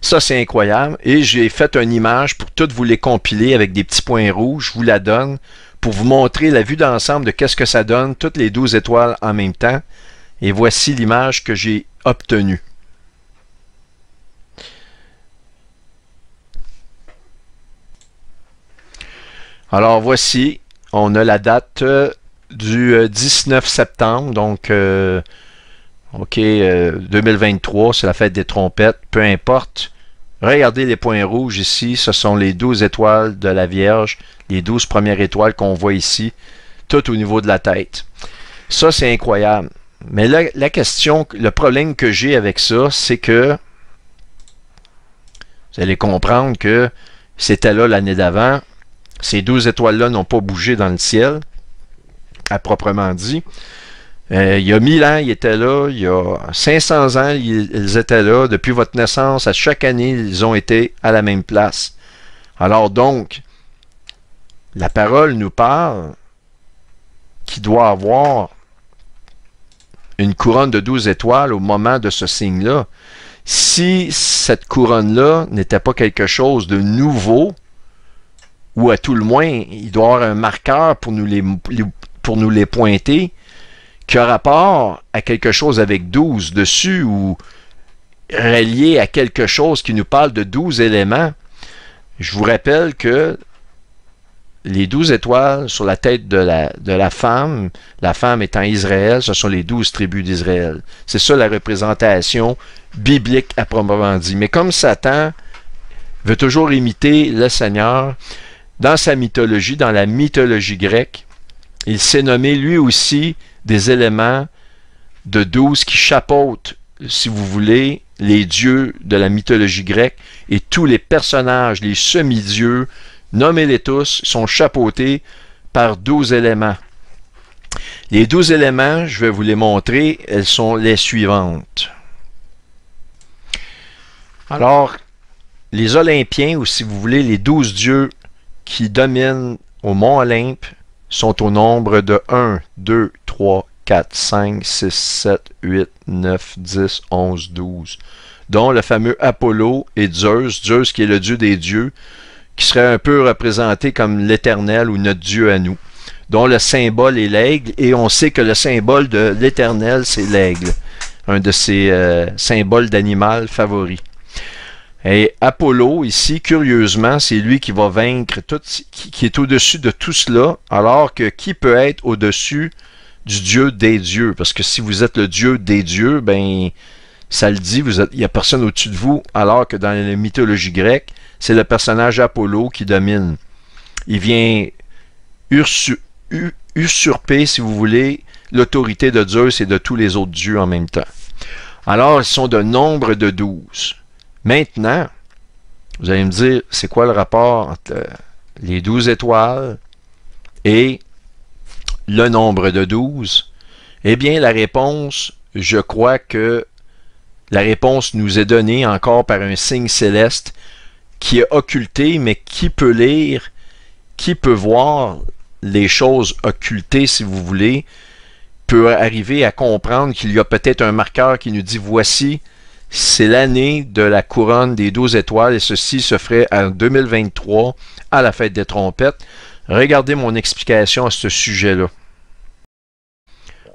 Ça, c'est incroyable. Et j'ai fait une image pour toutes vous les compiler avec des petits points rouges. Je vous la donne pour vous montrer la vue d'ensemble de qu'est-ce que ça donne, toutes les 12 étoiles en même temps. Et voici l'image que j'ai obtenue. Alors voici, on a la date euh, du 19 euh, septembre, donc euh, OK, 2023, c'est la fête des trompettes, peu importe. Regardez les points rouges ici, ce sont les 12 étoiles de la Vierge, les 12 premières étoiles qu'on voit ici, tout au niveau de la tête. Ça, c'est incroyable. Mais la, la question, le problème que j'ai avec ça, c'est que vous allez comprendre que c'était là l'année d'avant, ces douze étoiles-là n'ont pas bougé dans le ciel, à proprement dit. Euh, il y a 1000 ans, ils étaient là. Il y a 500 ans, ils étaient là. Depuis votre naissance, à chaque année, ils ont été à la même place. Alors donc, la parole nous parle qu'il doit avoir une couronne de 12 étoiles au moment de ce signe-là. Si cette couronne-là n'était pas quelque chose de nouveau, ou à tout le moins, il doit y avoir un marqueur pour nous les, pour nous les pointer qui a rapport à quelque chose avec 12 dessus ou relié à quelque chose qui nous parle de 12 éléments. Je vous rappelle que les douze étoiles sur la tête de la, de la, femme, la femme étant Israël, ce sont les douze tribus d'Israël. C'est ça la représentation biblique à proprement dit. Mais comme Satan veut toujours imiter le Seigneur, dans sa mythologie, dans la mythologie grecque, il s'est nommé lui aussi des éléments de douze qui chapeautent, si vous voulez, les dieux de la mythologie grecque et tous les personnages, les semi-dieux, nommez-les tous, sont chapeautés par douze éléments. Les douze éléments, je vais vous les montrer, elles sont les suivantes. Alors, les Olympiens, ou si vous voulez, les douze dieux qui dominent au Mont Olympe sont au nombre de 1, 2, 3, 4, 5, 6, 7, 8, 9, 10, 11, 12, dont le fameux Apollo et Zeus, Zeus qui est le dieu des dieux, qui serait un peu représenté comme l'éternel ou notre dieu à nous, dont le symbole est l'aigle, et on sait que le symbole de l'éternel, c'est l'aigle, un de ses euh, symboles d'animal favoris. Et Apollo, ici, curieusement, c'est lui qui va vaincre, tout, qui, est au-dessus de tout cela, alors que qui peut être au-dessus du Dieu des dieux? Parce que si vous êtes le Dieu des dieux, ben, ça le dit, vous il n'y a personne au-dessus de vous, alors que dans la mythologie grecque, c'est le personnage Apollo qui domine. Il vient usurper, si vous voulez, l'autorité de Dieu, et de tous les autres dieux en même temps. Alors, ils sont de nombre de douze. Maintenant, vous allez me dire, c'est quoi le rapport entre euh, les douze étoiles et le nombre de douze? Eh bien, la réponse, je crois que la réponse nous est donnée encore par un signe céleste qui est occulté, mais qui peut lire, qui peut voir les choses occultées, si vous voulez, peut arriver à comprendre qu'il y a peut-être un marqueur qui nous dit voici c'est l'année de la couronne des 12 étoiles et ceci se ferait en 2023 à la fête des trompettes. Regardez mon explication à ce sujet-là.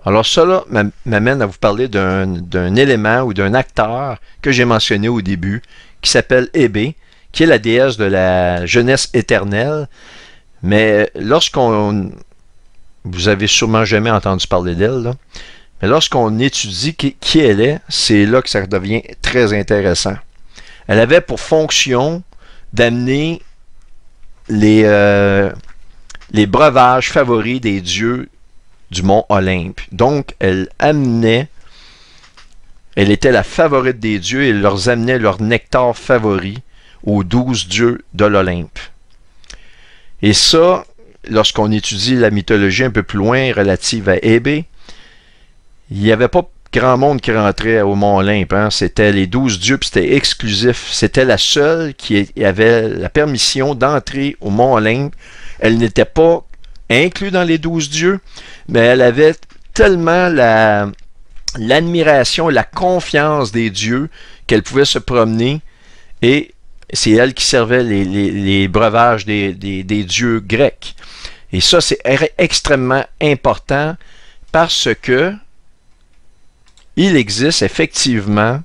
Alors cela m'amène à vous parler d'un élément ou d'un acteur que j'ai mentionné au début, qui s'appelle Hébé, qui est la déesse de la jeunesse éternelle. Mais euh, lorsqu'on... Vous avez sûrement jamais entendu parler d'elle lorsqu'on étudie qui, elle est, c'est là que ça devient très intéressant. Elle avait pour fonction d'amener les, euh, les breuvages favoris des dieux du mont Olympe. Donc, elle amenait, elle était la favorite des dieux et elle leur amenait leur nectar favori aux douze dieux de l'Olympe. Et ça, lorsqu'on étudie la mythologie un peu plus loin relative à Hébé, il n'y avait pas grand monde qui rentrait au Mont Olympe. Hein. C'était les douze dieux, puis c'était exclusif. C'était la seule qui avait la permission d'entrer au Mont Olympe. Elle n'était pas inclue dans les douze dieux, mais elle avait tellement l'admiration l'admiration, la confiance des dieux qu'elle pouvait se promener et c'est elle qui servait les, breuvages des dieux grecs. Et ça, c'est extrêmement important parce que il existe effectivement,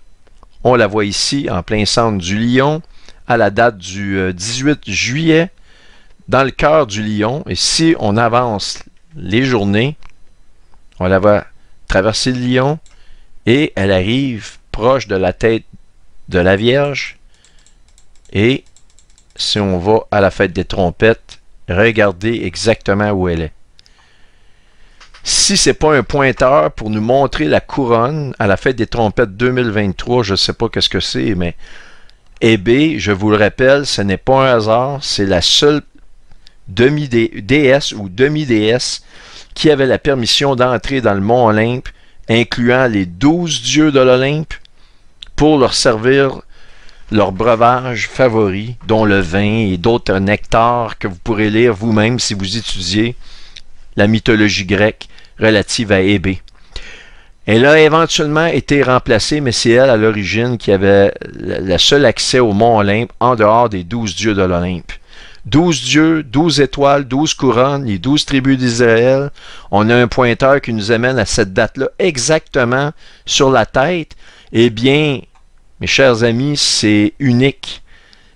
on la voit ici en plein centre du lion, à la date du 18 euh, juillet, dans le cœur du lion. Et si on avance les journées, on la voit traverser le lion et elle arrive proche de la tête de la Vierge. Et si on va à la fête des trompettes, regardez exactement où elle est. Si c'est pas un pointeur pour nous montrer la couronne à la fête des trompettes 2023, je ne sais pas qu'est-ce que c'est, mais Hébé, eh je vous le rappelle, ce n'est pas un hasard, c'est la seule déesse ou demi-déesse qui avait la permission d'entrer dans le mont Olympe, incluant les douze dieux de l'Olympe, pour leur servir leur breuvage favori, dont le vin et d'autres nectars que vous pourrez lire vous-même si vous étudiez la mythologie grecque relative à Hébé e Elle a éventuellement été remplacée, mais c'est elle à l'origine qui avait le seul accès au Mont Olympe en dehors des douze dieux de l'Olympe. Douze dieux, douze étoiles, douze couronnes, les douze tribus d'Israël. On a un pointeur qui nous amène à cette date-là exactement sur la tête. Eh bien, mes chers amis, c'est unique.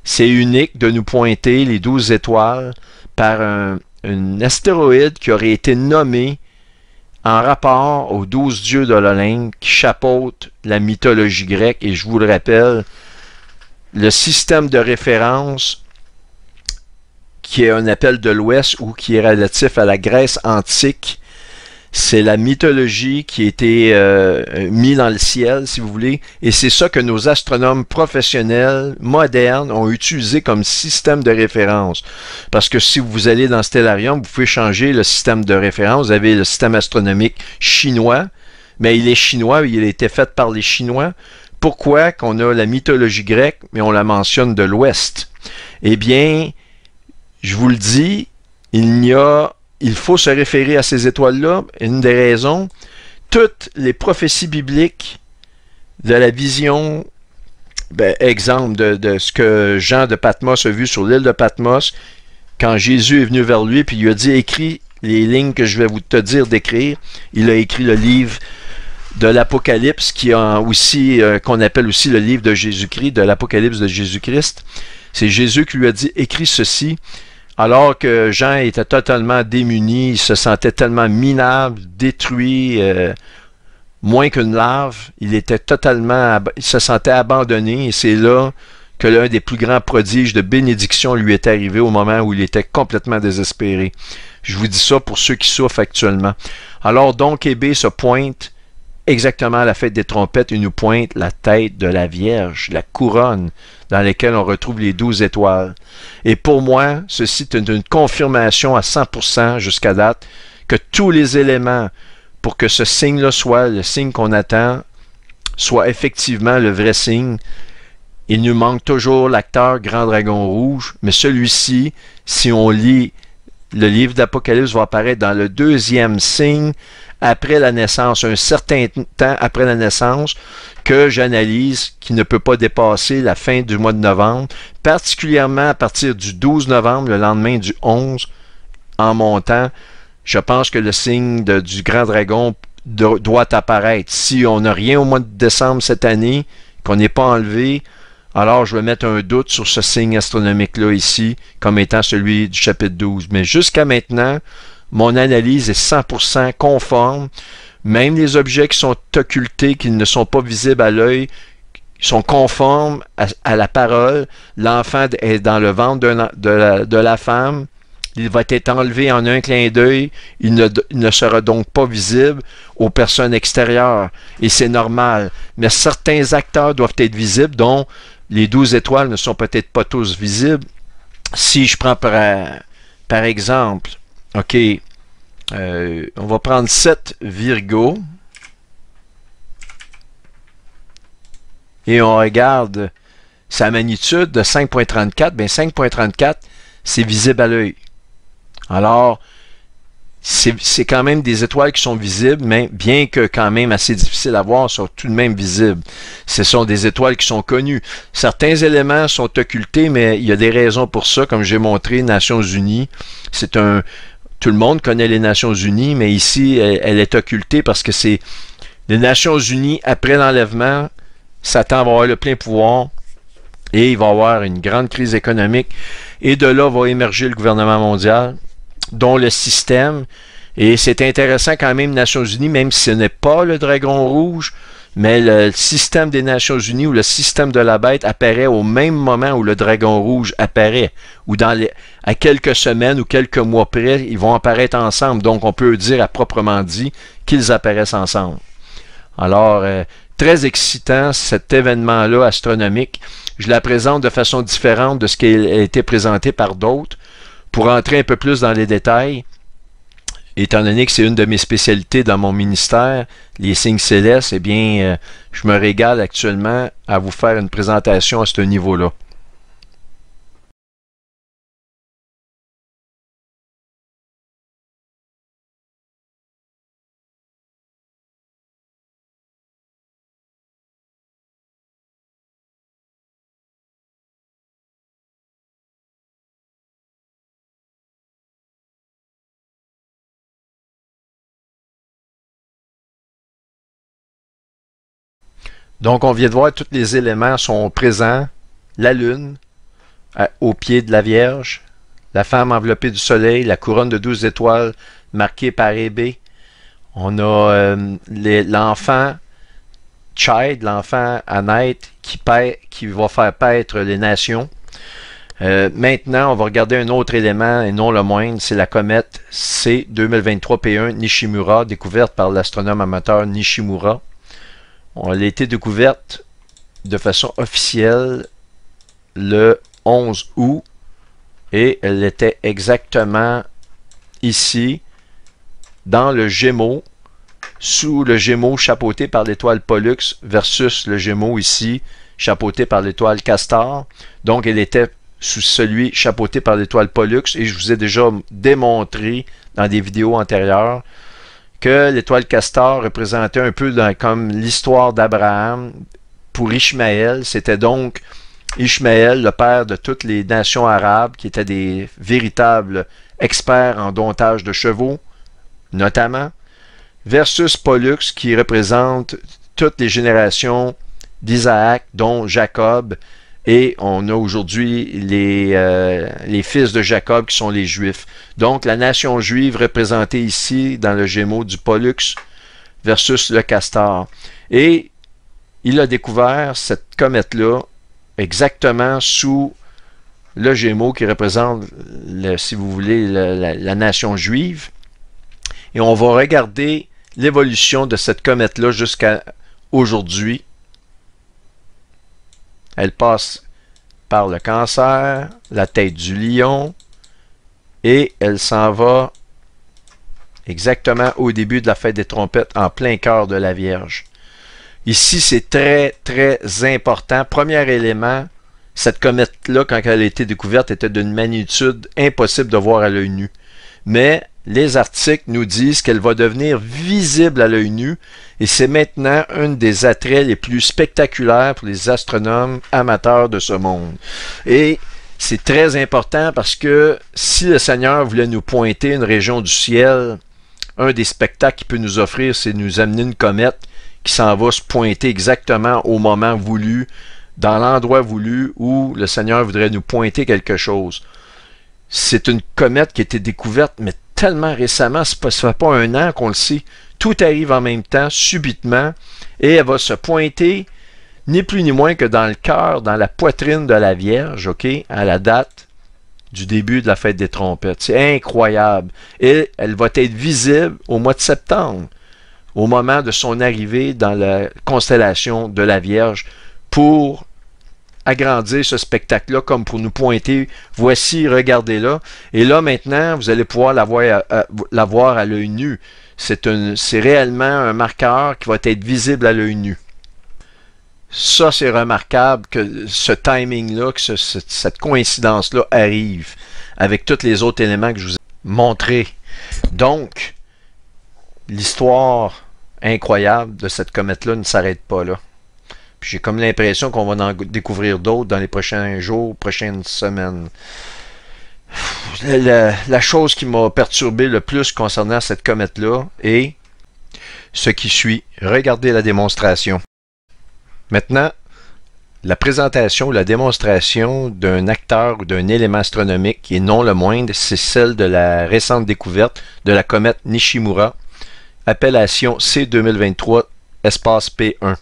C'est unique de nous pointer les douze étoiles par un astéroïde qui aurait été nommé en rapport aux douze dieux de l'Olympe qui chapeautent la mythologie grecque. Et je vous le rappelle, le système de référence qui est un appel de l'Ouest ou qui est relatif à la Grèce antique c'est la mythologie qui a été euh, mise dans le ciel, si vous voulez, et c'est ça que nos astronomes professionnels modernes ont utilisé comme système de référence. Parce que si vous allez dans Stellarium, vous pouvez changer le système de référence. Vous avez le système astronomique chinois, mais il est chinois, il a été fait par les Chinois. Pourquoi qu'on a la mythologie grecque, mais on la mentionne de l'Ouest? Eh bien, je vous le dis, il n'y a il faut se référer à ces étoiles-là. Une des raisons, toutes les prophéties bibliques de la vision, ben, exemple de, ce que Jean de Patmos a vu sur l'île de Patmos, quand Jésus est venu vers lui, puis il a dit, écris les lignes que je vais vous te dire d'écrire. Il a écrit le livre de l'Apocalypse, qui aussi, euh, qu'on appelle aussi le livre de Jésus-Christ, de l'Apocalypse de Jésus-Christ. C'est Jésus qui lui a dit, écris ceci alors que Jean était totalement démuni, il se sentait tellement minable, détruit, euh, moins qu'une larve, il était totalement, il se sentait abandonné, et c'est là que l'un des plus grands prodiges de bénédiction lui est arrivé au moment où il était complètement désespéré. Je vous dis ça pour ceux qui souffrent actuellement. Alors donc, Hébé se pointe exactement à la fête des trompettes, il nous pointe la tête de la Vierge, la couronne dans laquelle on retrouve les douze étoiles. Et pour moi, ceci est une confirmation à 100% jusqu'à date que tous les éléments pour que ce signe-là soit le signe qu'on attend, soit effectivement le vrai signe. Il nous manque toujours l'acteur Grand Dragon Rouge, mais celui-ci, si on lit le livre d'Apocalypse, va apparaître dans le deuxième signe après la naissance, un certain temps après la naissance, que j'analyse qui ne peut pas dépasser la fin du mois de novembre, particulièrement à partir du 12 novembre, le lendemain du 11, en montant. Je pense que le signe du grand dragon doit apparaître. Si on n'a rien au mois de décembre cette année, qu'on n'est pas enlevé, alors je vais mettre un doute sur ce signe astronomique-là ici, comme étant celui du chapitre 12. Mais jusqu'à maintenant, mon analyse est 100% conforme. Même les objets qui sont occultés, qui ne sont pas visibles à l'œil, sont conformes à, la parole. L'enfant est dans le ventre de, la, femme. Il va être enlevé en un clin d'œil. Il ne, sera donc pas visible aux personnes extérieures. Et c'est normal. Mais certains acteurs doivent être visibles, dont les douze étoiles ne sont peut-être pas tous visibles. Si je prends par exemple OK. Euh, on va prendre 7 virgos. Et on regarde sa magnitude de 5.34. Bien, 5.34, c'est visible à l'œil. Alors, c'est quand même des étoiles qui sont visibles, mais bien que quand même assez difficiles à voir, sont tout de même visibles. Ce sont des étoiles qui sont connues. Certains éléments sont occultés, mais il y a des raisons pour ça, comme j'ai montré, Nations Unies, c'est un, tout le monde connaît les Nations Unies, mais ici, elle, est occultée parce que c'est les Nations Unies, après l'enlèvement, Satan va avoir le plein pouvoir et il va y avoir une grande crise économique. Et de là va émerger le gouvernement mondial, dont le système. Et c'est intéressant quand même, Nations Unies, même si ce n'est pas le dragon rouge, mais le système des Nations Unies ou le système de la bête apparaît au même moment où le dragon rouge apparaît, ou dans les, à quelques semaines ou quelques mois près, ils vont apparaître ensemble. Donc, on peut dire à proprement dit qu'ils apparaissent ensemble. Alors, euh, très excitant cet événement-là astronomique. Je la présente de façon différente de ce qui a été présenté par d'autres pour entrer un peu plus dans les détails étant donné que c'est une de mes spécialités dans mon ministère, les signes célestes, eh bien, euh, je me régale actuellement à vous faire une présentation à ce niveau-là. Donc, on vient de voir, tous les éléments sont présents. La lune au pied de la Vierge, la femme enveloppée du soleil, la couronne de douze étoiles marquée par Hébé. E on a euh, l'enfant Child, l'enfant à naître, qui, qui va faire paître les nations. Euh, maintenant, on va regarder un autre élément, et non le moindre, c'est la comète C2023P1 Nishimura, découverte par l'astronome amateur Nishimura. Elle a été découverte de façon officielle le 11 août et elle était exactement ici, dans le Gémeaux, sous le Gémeaux chapeauté par l'étoile Pollux versus le Gémeaux ici, chapeauté par l'étoile Castor. Donc elle était sous celui chapeauté par l'étoile Pollux et je vous ai déjà démontré dans des vidéos antérieures que l'étoile castor représentait un peu comme l'histoire d'Abraham pour Ishmaël. C'était donc Ishmaël, le père de toutes les nations arabes, qui étaient des véritables experts en domptage de chevaux, notamment, versus Pollux, qui représente toutes les générations d'Isaac, dont Jacob, et on a aujourd'hui les, euh, les, fils de Jacob qui sont les Juifs. Donc la nation juive représentée ici dans le gémeau du Pollux versus le castor. Et il a découvert cette comète-là exactement sous le gémeau qui représente, si vous voulez, la, nation juive. Et on va regarder l'évolution de cette comète-là jusqu'à aujourd'hui elle passe par le cancer, la tête du lion, et elle s'en va exactement au début de la fête des trompettes, en plein cœur de la Vierge. Ici, c'est très, très important. Premier élément, cette comète-là, quand elle a été découverte, était d'une magnitude impossible de voir à l'œil nu. Mais les articles nous disent qu'elle va devenir visible à l'œil nu et c'est maintenant un des attraits les plus spectaculaires pour les astronomes amateurs de ce monde. Et c'est très important parce que si le Seigneur voulait nous pointer une région du ciel, un des spectacles qu'il peut nous offrir, c'est nous amener une comète qui s'en va se pointer exactement au moment voulu, dans l'endroit voulu où le Seigneur voudrait nous pointer quelque chose. C'est une comète qui a été découverte, mais tellement récemment, ça ne fait pas un an qu'on le sait. Tout arrive en même temps, subitement, et elle va se pointer ni plus ni moins que dans le cœur, dans la poitrine de la Vierge, OK, à la date du début de la fête des trompettes. C'est incroyable. Et elle va être visible au mois de septembre, au moment de son arrivée dans la constellation de la Vierge pour agrandir ce spectacle-là comme pour nous pointer, voici, regardez-là. Et là, maintenant, vous allez pouvoir la voir euh, euh, à, l'œil nu. C'est réellement un marqueur qui va être visible à l'œil nu. Ça, c'est remarquable que ce timing-là, que cette coïncidence-là arrive avec tous les autres éléments que je vous ai montrés. Donc, l'histoire incroyable de cette comète-là ne s'arrête pas là. J'ai comme l'impression qu'on va en découvrir d'autres dans les prochains jours, prochaines semaines. La, chose qui m'a perturbé le plus concernant cette comète-là est ce qui suit. Regardez la démonstration. Maintenant, la présentation ou la démonstration d'un acteur ou d'un élément astronomique, qui est non le moindre, c'est celle de la récente découverte de la comète Nishimura, appellation C2023, espace P1.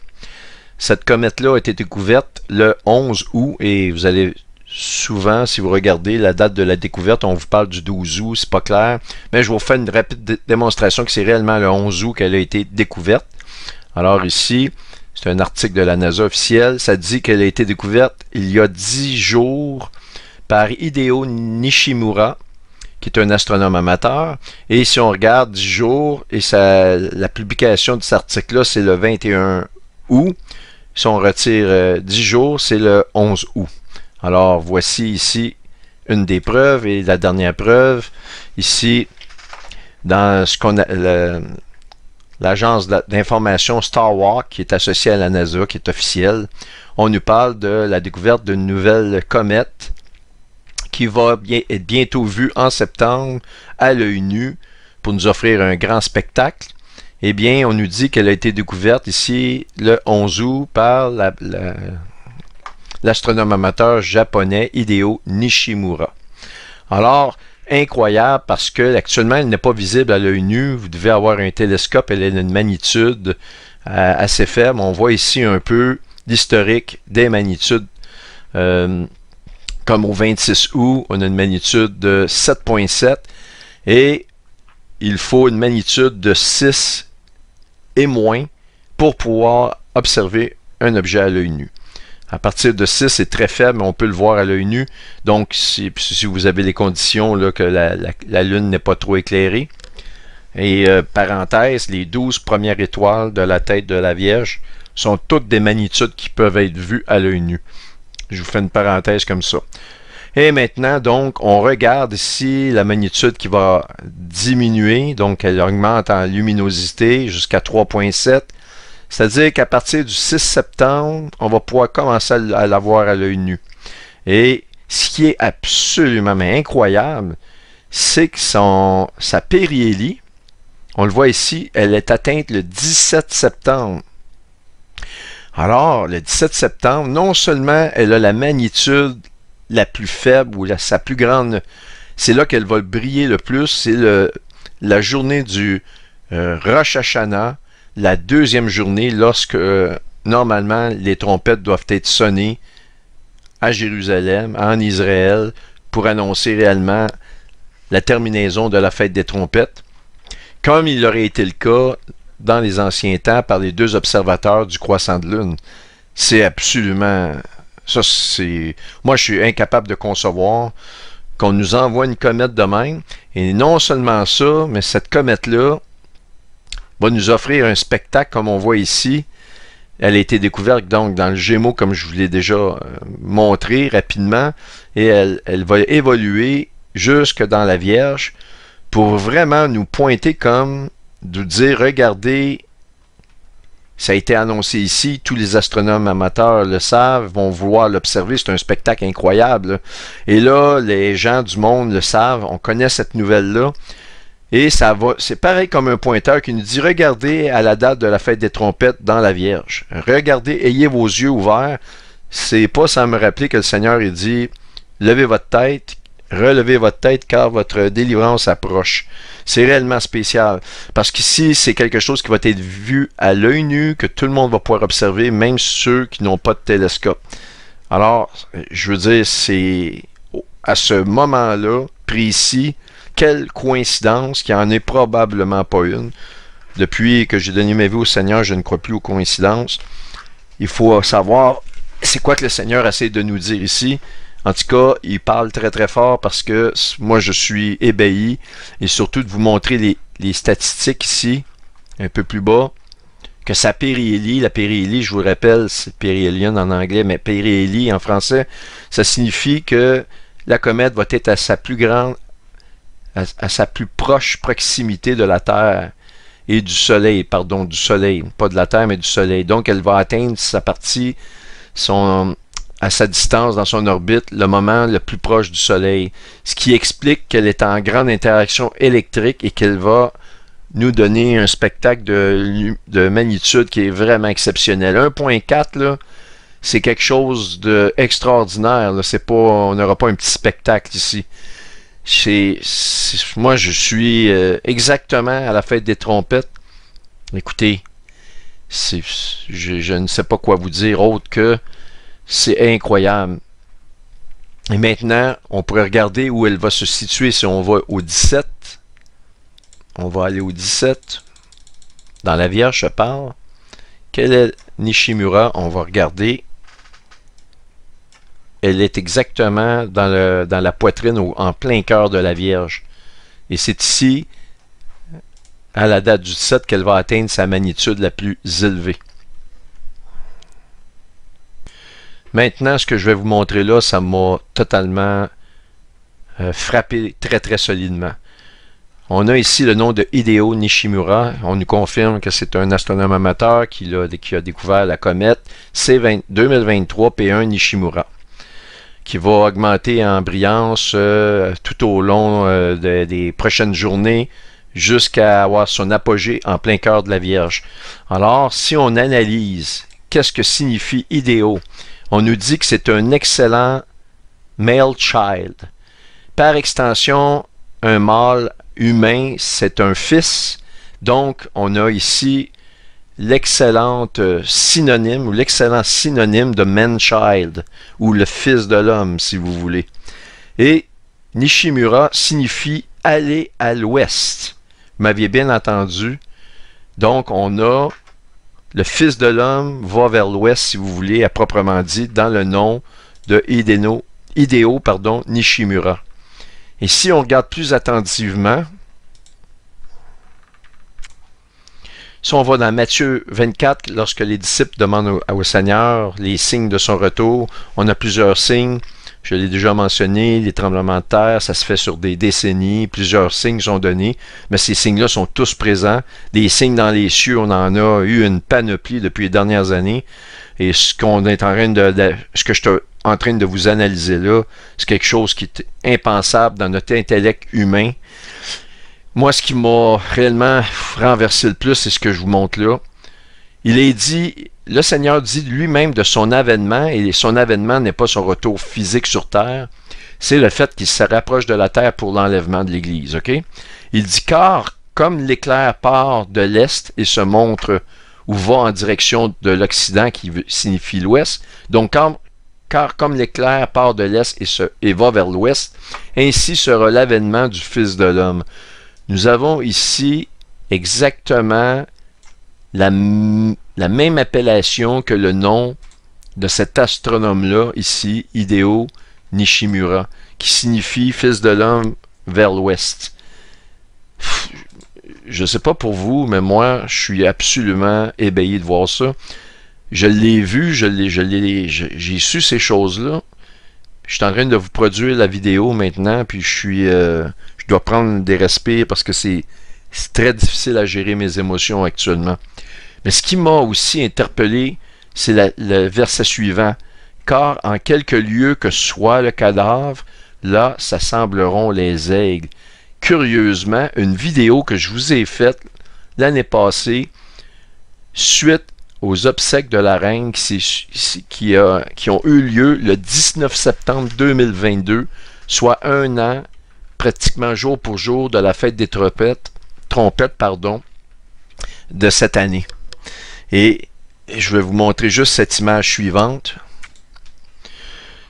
Cette comète-là a été découverte le 11 août et vous allez souvent, si vous regardez la date de la découverte, on vous parle du 12 août, c'est pas clair, mais je vous fais une rapide démonstration que c'est réellement le 11 août qu'elle a été découverte. Alors ici, c'est un article de la NASA officielle, ça dit qu'elle a été découverte il y a 10 jours par Hideo Nishimura, qui est un astronome amateur. Et si on regarde 10 jours, et ça, la publication de cet article-là, c'est le 21 août. Si on retire 10 euh, jours, c'est le 11 août. Alors, voici ici une des preuves et la dernière preuve. Ici, dans ce qu'on l'agence d'information Star Starwalk, qui est associée à la NASA, qui est officielle, on nous parle de la découverte d'une nouvelle comète qui va être bientôt vue en septembre à l'œil nu pour nous offrir un grand spectacle eh bien, on nous dit qu'elle a été découverte ici le 11 août par l'astronome amateur japonais Hideo Nishimura. Alors, incroyable parce que actuellement, elle n'est pas visible à l'œil nu. Vous devez avoir un télescope, elle a une magnitude euh, assez faible. On voit ici un peu l'historique des magnitudes. Euh, comme au 26 août, on a une magnitude de 7.7 et il faut une magnitude de 6 et moins pour pouvoir observer un objet à l'œil nu. À partir de 6, c'est très faible, mais on peut le voir à l'œil nu. Donc, si, vous avez les conditions là, que la, Lune n'est pas trop éclairée. Et euh, parenthèse, les 12 premières étoiles de la tête de la Vierge sont toutes des magnitudes qui peuvent être vues à l'œil nu. Je vous fais une parenthèse comme ça. Et maintenant, donc, on regarde ici la magnitude qui va diminuer. Donc, elle augmente en luminosité jusqu'à 3.7. C'est-à-dire qu'à partir du 6 septembre, on va pouvoir commencer à l'avoir à l'œil nu. Et ce qui est absolument incroyable, c'est que son, sa périhélie, on le voit ici, elle est atteinte le 17 septembre. Alors, le 17 septembre, non seulement elle a la magnitude la plus faible ou la, sa plus grande, c'est là qu'elle va briller le plus. C'est la journée du euh, Rosh Hashanah, la deuxième journée, lorsque euh, normalement les trompettes doivent être sonnées à Jérusalem, en Israël, pour annoncer réellement la terminaison de la fête des trompettes, comme il aurait été le cas dans les anciens temps par les deux observateurs du croissant de lune. C'est absolument ça, c'est. Moi, je suis incapable de concevoir qu'on nous envoie une comète de même. Et non seulement ça, mais cette comète-là va nous offrir un spectacle comme on voit ici. Elle a été découverte donc dans le Gémeaux, comme je vous l'ai déjà euh, montré rapidement, et elle, elle va évoluer jusque dans la Vierge pour vraiment nous pointer comme nous dire, regardez, ça a été annoncé ici, tous les astronomes amateurs le savent, vont voir, l'observer, c'est un spectacle incroyable. Et là, les gens du monde le savent, on connaît cette nouvelle-là. Et ça va, c'est pareil comme un pointeur qui nous dit regardez à la date de la fête des trompettes dans la Vierge. Regardez, ayez vos yeux ouverts. C'est pas sans me rappeler que le Seigneur dit levez votre tête, relevez votre tête car votre délivrance approche. C'est réellement spécial. Parce qu'ici, c'est quelque chose qui va être vu à l'œil nu, que tout le monde va pouvoir observer, même ceux qui n'ont pas de télescope. Alors, je veux dire, c'est à ce moment-là, précis, quelle coïncidence, qu'il n'y en est probablement pas une. Depuis que j'ai donné mes vies au Seigneur, je ne crois plus aux coïncidences. Il faut savoir c'est quoi que le Seigneur essaie de nous dire ici. En tout cas, il parle très très fort parce que moi je suis ébahi et surtout de vous montrer les, statistiques ici, un peu plus bas, que sa périhélie, la périhélie, je vous rappelle, c'est périhélienne en anglais, mais périhélie en français, ça signifie que la comète va être à sa plus grande, à sa plus proche proximité de la Terre et du Soleil, pardon, du Soleil, pas de la Terre, mais du Soleil. Donc elle va atteindre sa partie, son, à sa distance dans son orbite le moment le plus proche du Soleil, ce qui explique qu'elle est en grande interaction électrique et qu'elle va nous donner un spectacle de, de magnitude qui est vraiment exceptionnel. 1.4, c'est quelque chose d'extraordinaire. pas, on n'aura pas un petit spectacle ici. moi, je suis euh, exactement à la fête des trompettes. Écoutez, je ne sais pas quoi vous dire autre que c'est incroyable. Et maintenant, on pourrait regarder où elle va se situer si on va au 17. On va aller au 17. Dans la Vierge, je parle. Quelle est Nishimura? On va regarder. Elle est exactement dans, dans la poitrine, ou en plein cœur de la Vierge. Et c'est ici, à la date du 17, qu'elle va atteindre sa magnitude la plus élevée. Maintenant, ce que je vais vous montrer là, ça m'a totalement euh, frappé très très solidement. On a ici le nom de Hideo Nishimura. On nous confirme que c'est un astronome amateur qui, a, découvert la comète C2023P1 Nishimura, qui va augmenter en brillance euh, tout au long euh, des prochaines journées jusqu'à avoir son apogée en plein cœur de la Vierge. Alors, si on analyse qu'est-ce que signifie Idéo on nous dit que c'est un excellent male child. Par extension, un mâle humain, c'est un fils. Donc, on a ici l'excellente euh, synonyme ou l'excellent synonyme de man-child ou le fils de l'homme, si vous voulez. Et Nishimura signifie aller à l'ouest. Vous m'aviez bien entendu. Donc, on a le Fils de l'homme va vers l'ouest, si vous voulez, à proprement dit, dans le nom de Hideno, Hideo pardon, Nishimura. Et si on regarde plus attentivement, si on va dans Matthieu 24, lorsque les disciples demandent au Seigneur les signes de son retour, on a plusieurs signes. Je l'ai déjà mentionné, les tremblements de terre, ça se fait sur des décennies, plusieurs signes sont donnés, mais ces signes-là sont tous présents. Des signes dans les cieux, on en a eu une panoplie depuis les dernières années. Et ce qu'on est en train ce que je suis en train de vous analyser là, c'est quelque chose qui est impensable dans notre intellect humain. Moi, ce qui m'a réellement renversé le plus, c'est ce que je vous montre là. Il est dit, le Seigneur dit lui-même de son avènement, et son avènement n'est pas son retour physique sur terre, c'est le fait qu'il se rapproche de la terre pour l'enlèvement de l'Église. Il dit car comme l'éclair part de l'est et se montre ou va en direction de l'Occident qui signifie l'Ouest, donc car comme l'éclair part de l'Est et, se, et va vers l'Ouest, ainsi sera l'avènement du Fils de l'homme. Nous avons ici exactement la, même appellation que le nom de cet astronome-là, ici, Hideo Nishimura, qui signifie fils de l'homme vers l'ouest. Je ne sais pas pour vous, mais moi, je suis absolument ébahi de voir ça. Je l'ai vu, je j'ai su ces choses-là. Je suis en train de vous produire la vidéo maintenant, puis je suis, euh, je dois prendre des respirs parce que c'est très difficile à gérer mes émotions actuellement. Mais ce qui m'a aussi interpellé, c'est le verset suivant. Car en quelque lieu que soit le cadavre, là s'assembleront les aigles. Curieusement, une vidéo que je vous ai faite l'année passée, suite aux obsèques de la reine qui, ont eu lieu le 19 septembre 2022, soit un an, pratiquement jour pour jour, de la fête des trompettes, pardon, de cette année. Et je vais vous montrer juste cette image suivante.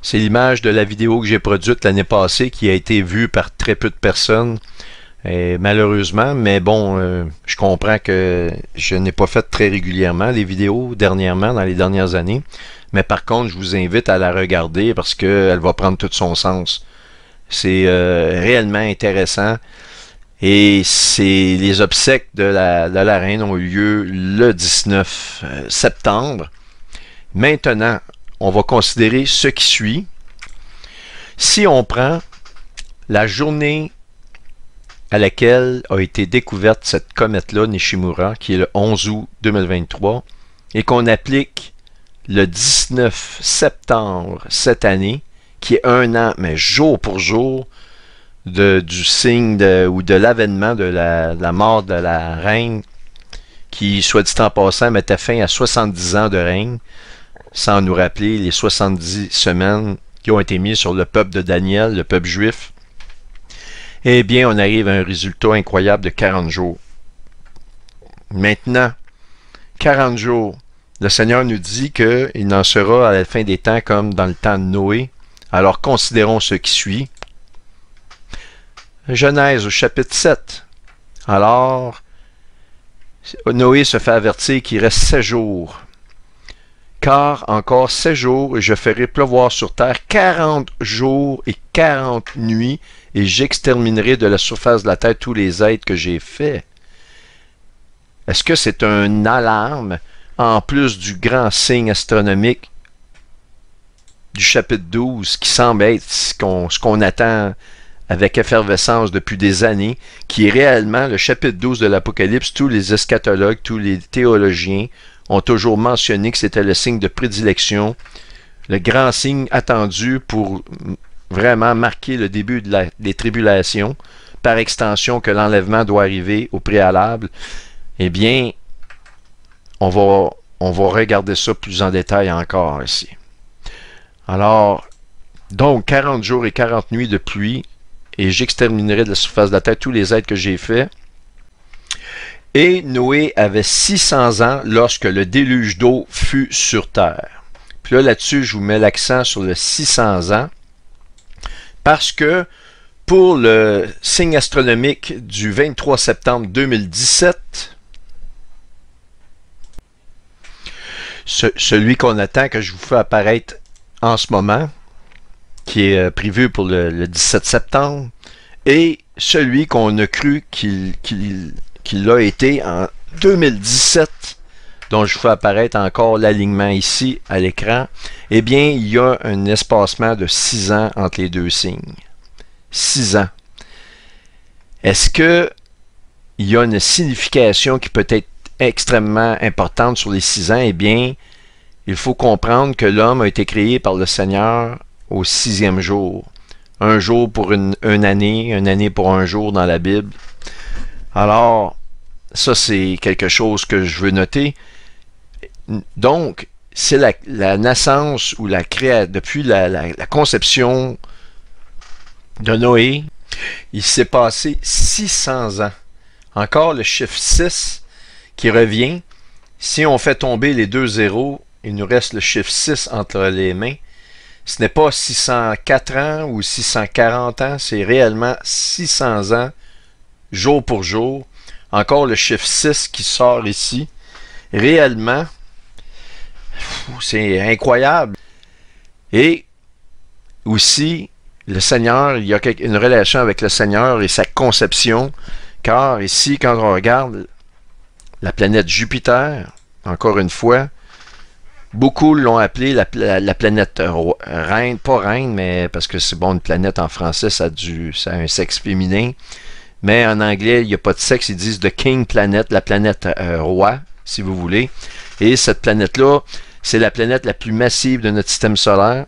C'est l'image de la vidéo que j'ai produite l'année passée qui a été vue par très peu de personnes. malheureusement, mais bon, euh, je comprends que je n'ai pas fait très régulièrement les vidéos dernièrement, dans les dernières années. Mais par contre, je vous invite à la regarder parce qu'elle va prendre tout son sens. C'est euh, réellement intéressant. Et c'est les obsèques de la, de la, reine ont eu lieu le 19 euh, septembre. Maintenant, on va considérer ce qui suit. Si on prend la journée à laquelle a été découverte cette comète-là, Nishimura, qui est le 11 août 2023, et qu'on applique le 19 septembre cette année, qui est un an, mais jour pour jour, du signe ou de l'avènement de la, mort de la reine, qui, soit dit en passant, mettait fin à 70 ans de règne, sans nous rappeler les 70 semaines qui ont été mises sur le peuple de Daniel, le peuple juif. Eh bien, on arrive à un résultat incroyable de 40 jours. Maintenant, 40 jours, le Seigneur nous dit qu'il en sera à la fin des temps comme dans le temps de Noé. Alors considérons ce qui suit. Genèse au chapitre 7. Alors, Noé se fait avertir qu'il reste sept jours. Car encore sept jours, et je ferai pleuvoir sur terre quarante jours et quarante nuits, et j'exterminerai de la surface de la terre tous les êtres que j'ai faits. Est-ce que c'est un alarme en plus du grand signe astronomique du chapitre 12 qui semble être ce qu'on attend avec effervescence depuis des années, qui est réellement le chapitre 12 de l'Apocalypse. Tous les eschatologues, tous les théologiens ont toujours mentionné que c'était le signe de prédilection, le grand signe attendu pour vraiment marquer le début des tribulations, par extension que l'enlèvement doit arriver au préalable. Eh bien, on va, on va regarder ça plus en détail encore ici. Alors, donc 40 jours et 40 nuits de pluie, et j'exterminerai de la surface de la terre tous les êtres que j'ai faits. Et Noé avait 600 ans lorsque le déluge d'eau fut sur terre. Puis là, là-dessus, je vous mets l'accent sur le 600 ans parce que pour le signe astronomique du 23 septembre 2017, celui qu'on attend, que je vous fais apparaître en ce moment, qui est euh, prévu pour le, 17 septembre, et celui qu'on a cru qu'il été en 2017, dont je fais apparaître encore l'alignement ici à l'écran, eh bien, il y a un espacement de 6 ans entre les deux signes. 6 ans. Est-ce que il y a une signification qui peut être extrêmement importante sur les 6 ans? Eh bien, il faut comprendre que l'homme a été créé par le Seigneur au sixième jour. Un jour pour une, année, une année pour un jour dans la Bible. Alors, ça c'est quelque chose que je veux noter. Donc, c'est la, naissance ou la création, depuis la, la conception de Noé, il s'est passé 600 ans. Encore le chiffre 6 qui revient. Si on fait tomber les deux zéros, il nous reste le chiffre 6 entre les mains. Ce n'est pas 604 ans ou 640 ans, c'est réellement 600 ans, jour pour jour. Encore le chiffre 6 qui sort ici. Réellement, c'est incroyable. Et aussi, le Seigneur, il y a une relation avec le Seigneur et sa conception, car ici, quand on regarde la planète Jupiter, encore une fois, Beaucoup l'ont appelé la, planète reine, pas reine, mais parce que c'est bon, une planète en français, ça a, du, un sexe féminin. Mais en anglais, il n'y a pas de sexe, ils disent The King Planet, la planète euh, roi, si vous voulez. Et cette planète-là, c'est la planète la plus massive de notre système solaire.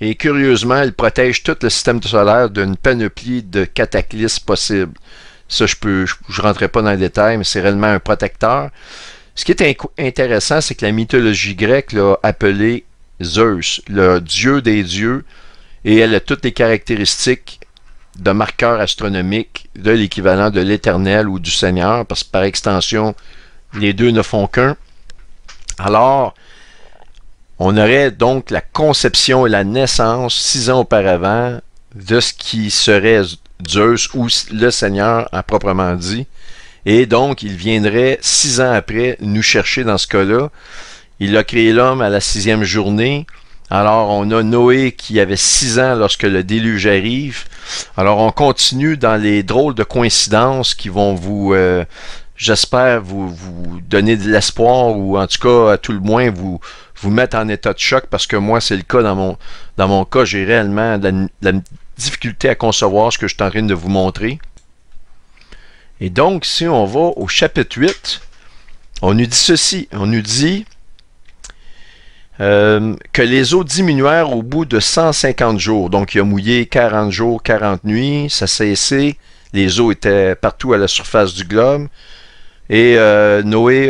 Et curieusement, elle protège tout le système solaire d'une panoplie de cataclysmes possibles. Ça, je peux, je, je rentrerai pas dans les détails, mais c'est réellement un protecteur. Ce qui est intéressant, c'est que la mythologie grecque l'a appelé Zeus, le dieu des dieux, et elle a toutes les caractéristiques de marqueur astronomique de l'équivalent de l'éternel ou du Seigneur, parce que par extension, les deux ne font qu'un. Alors, on aurait donc la conception et la naissance six ans auparavant de ce qui serait Zeus ou le Seigneur à proprement dit. Et donc, il viendrait six ans après nous chercher dans ce cas-là. Il a créé l'homme à la sixième journée. Alors, on a Noé qui avait six ans lorsque le déluge arrive. Alors, on continue dans les drôles de coïncidences qui vont vous, euh, j'espère, vous, vous donner de l'espoir ou en tout cas, à tout le moins, vous, vous mettre en état de choc parce que moi, c'est le cas dans mon, dans mon cas. J'ai réellement la, la difficulté à concevoir ce que je suis en train de vous montrer. Et donc, si on va au chapitre 8, on nous dit ceci, on nous dit euh, que les eaux diminuèrent au bout de 150 jours. Donc, il a mouillé 40 jours, 40 nuits, ça cessé, les eaux étaient partout à la surface du globe. Et euh, Noé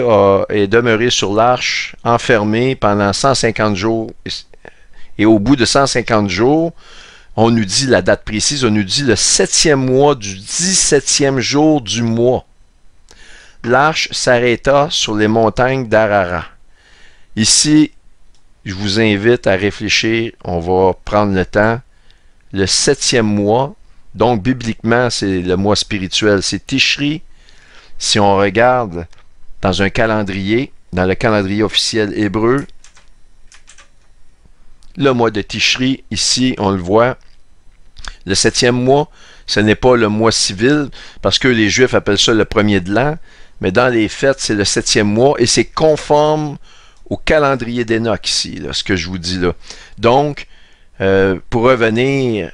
est demeuré sur l'arche, enfermé pendant 150 jours. Et au bout de 150 jours, on nous dit la date précise, on nous dit le septième mois du dix-septième jour du mois. L'arche s'arrêta sur les montagnes d'Arara. Ici, je vous invite à réfléchir, on va prendre le temps. Le septième mois, donc bibliquement, c'est le mois spirituel, c'est Tishri. Si on regarde dans un calendrier, dans le calendrier officiel hébreu, le mois de Ticherie, ici, on le voit, le septième mois, ce n'est pas le mois civil, parce que les Juifs appellent ça le premier de l'an, mais dans les fêtes, c'est le septième mois, et c'est conforme au calendrier d'Enoch ici, ce que je vous dis là. Donc, euh, pour revenir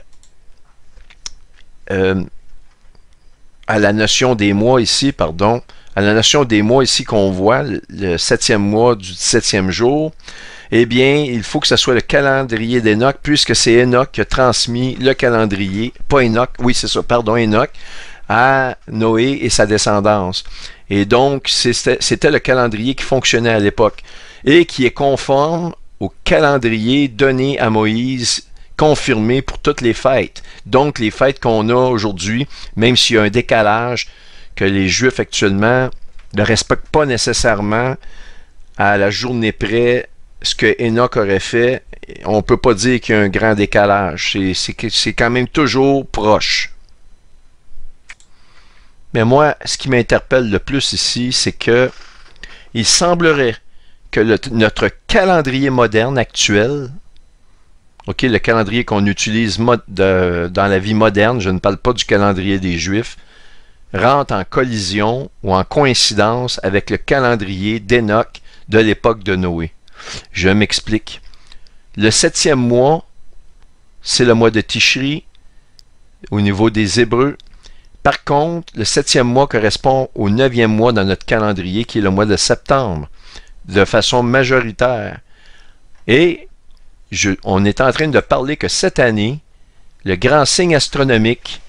euh, à la notion des mois ici, pardon, à la notion des mois ici qu'on voit, le septième mois du septième jour, eh bien, il faut que ce soit le calendrier d'Enoch, puisque c'est Enoch qui a transmis le calendrier, pas Enoch, oui, c'est ça, pardon, Enoch, à Noé et sa descendance. Et donc, c'était le calendrier qui fonctionnait à l'époque et qui est conforme au calendrier donné à Moïse confirmé pour toutes les fêtes. Donc, les fêtes qu'on a aujourd'hui, même s'il y a un décalage que les Juifs actuellement ne respectent pas nécessairement à la journée près ce que Enoch aurait fait, on ne peut pas dire qu'il y a un grand décalage. C'est quand même toujours proche. Mais moi, ce qui m'interpelle le plus ici, c'est que il semblerait que notre calendrier moderne actuel, ok, le calendrier qu'on utilise dans la vie moderne, je ne parle pas du calendrier des Juifs, rentre en collision ou en coïncidence avec le calendrier d'Enoch de l'époque de Noé. Je m'explique. Le septième mois, c'est le mois de Tishri au niveau des Hébreux. Par contre, le septième mois correspond au neuvième mois dans notre calendrier, qui est le mois de septembre, de façon majoritaire. Et on est en train de parler que cette année, le grand signe astronomique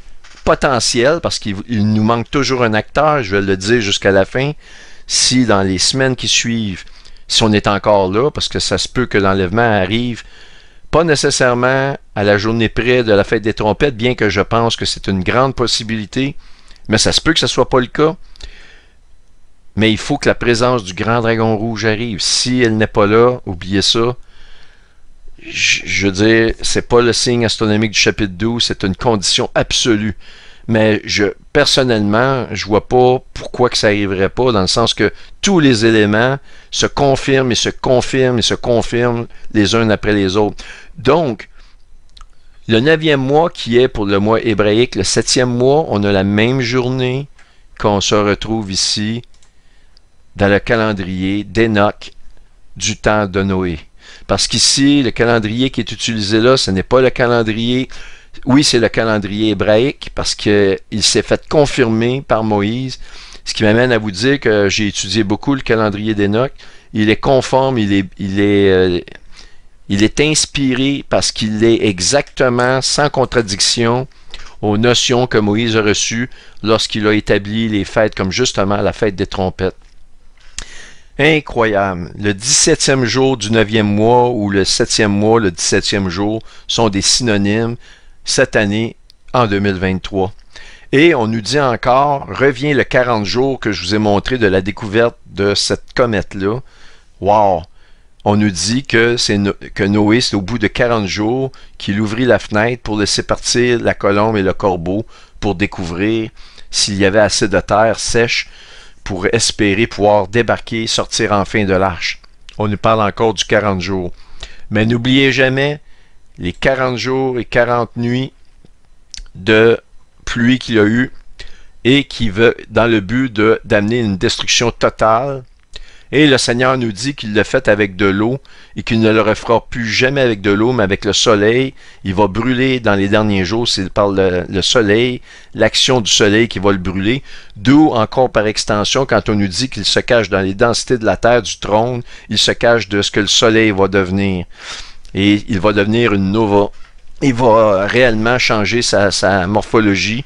potentiel, parce qu'il nous manque toujours un acteur, je vais le dire jusqu'à la fin, si dans les semaines qui suivent, si on est encore là, parce que ça se peut que l'enlèvement arrive, pas nécessairement à la journée près de la fête des trompettes, bien que je pense que c'est une grande possibilité, mais ça se peut que ce ne soit pas le cas. Mais il faut que la présence du grand dragon rouge arrive. Si elle n'est pas là, oubliez ça. Je, veux dire, c'est pas le signe astronomique du chapitre 12, c'est une condition absolue mais je personnellement, je vois pas pourquoi que ça arriverait pas, dans le sens que tous les éléments se confirment et se confirment et se confirment les uns après les autres. Donc, le neuvième mois qui est pour le mois hébraïque, le septième mois, on a la même journée qu'on se retrouve ici dans le calendrier d'Enoch du temps de Noé. Parce qu'ici, le calendrier qui est utilisé là, ce n'est pas le calendrier oui, c'est le calendrier hébraïque parce qu'il s'est fait confirmer par Moïse, ce qui m'amène à vous dire que j'ai étudié beaucoup le calendrier d'Enoch. Il est conforme, il est, euh, il est inspiré parce qu'il est exactement sans contradiction aux notions que Moïse a reçues lorsqu'il a établi les fêtes comme justement la fête des trompettes. Incroyable. Le 17e jour du 9e mois ou le 7e mois, le 17e jour sont des synonymes cette année, en 2023. Et on nous dit encore, revient le 40 jours que je vous ai montré de la découverte de cette comète-là. Wow! On nous dit que, c'est que Noé, c'est au bout de 40 jours qu'il ouvrit la fenêtre pour laisser partir la colombe et le corbeau pour découvrir s'il y avait assez de terre sèche pour espérer pouvoir débarquer, sortir enfin de l'arche. On nous parle encore du 40 jours. Mais n'oubliez jamais, les 40 jours et 40 nuits de pluie qu'il a eu et qui veut, dans le but d'amener une destruction totale. Et le Seigneur nous dit qu'il le fait avec de l'eau et qu'il ne le refera plus jamais avec de l'eau, mais avec le soleil. Il va brûler dans les derniers jours, s'il parle le, soleil, l'action du soleil qui va le brûler. D'où encore par extension, quand on nous dit qu'il se cache dans les densités de la terre, du trône, il se cache de ce que le soleil va devenir. Et il va devenir une nova. Il va réellement changer sa, morphologie.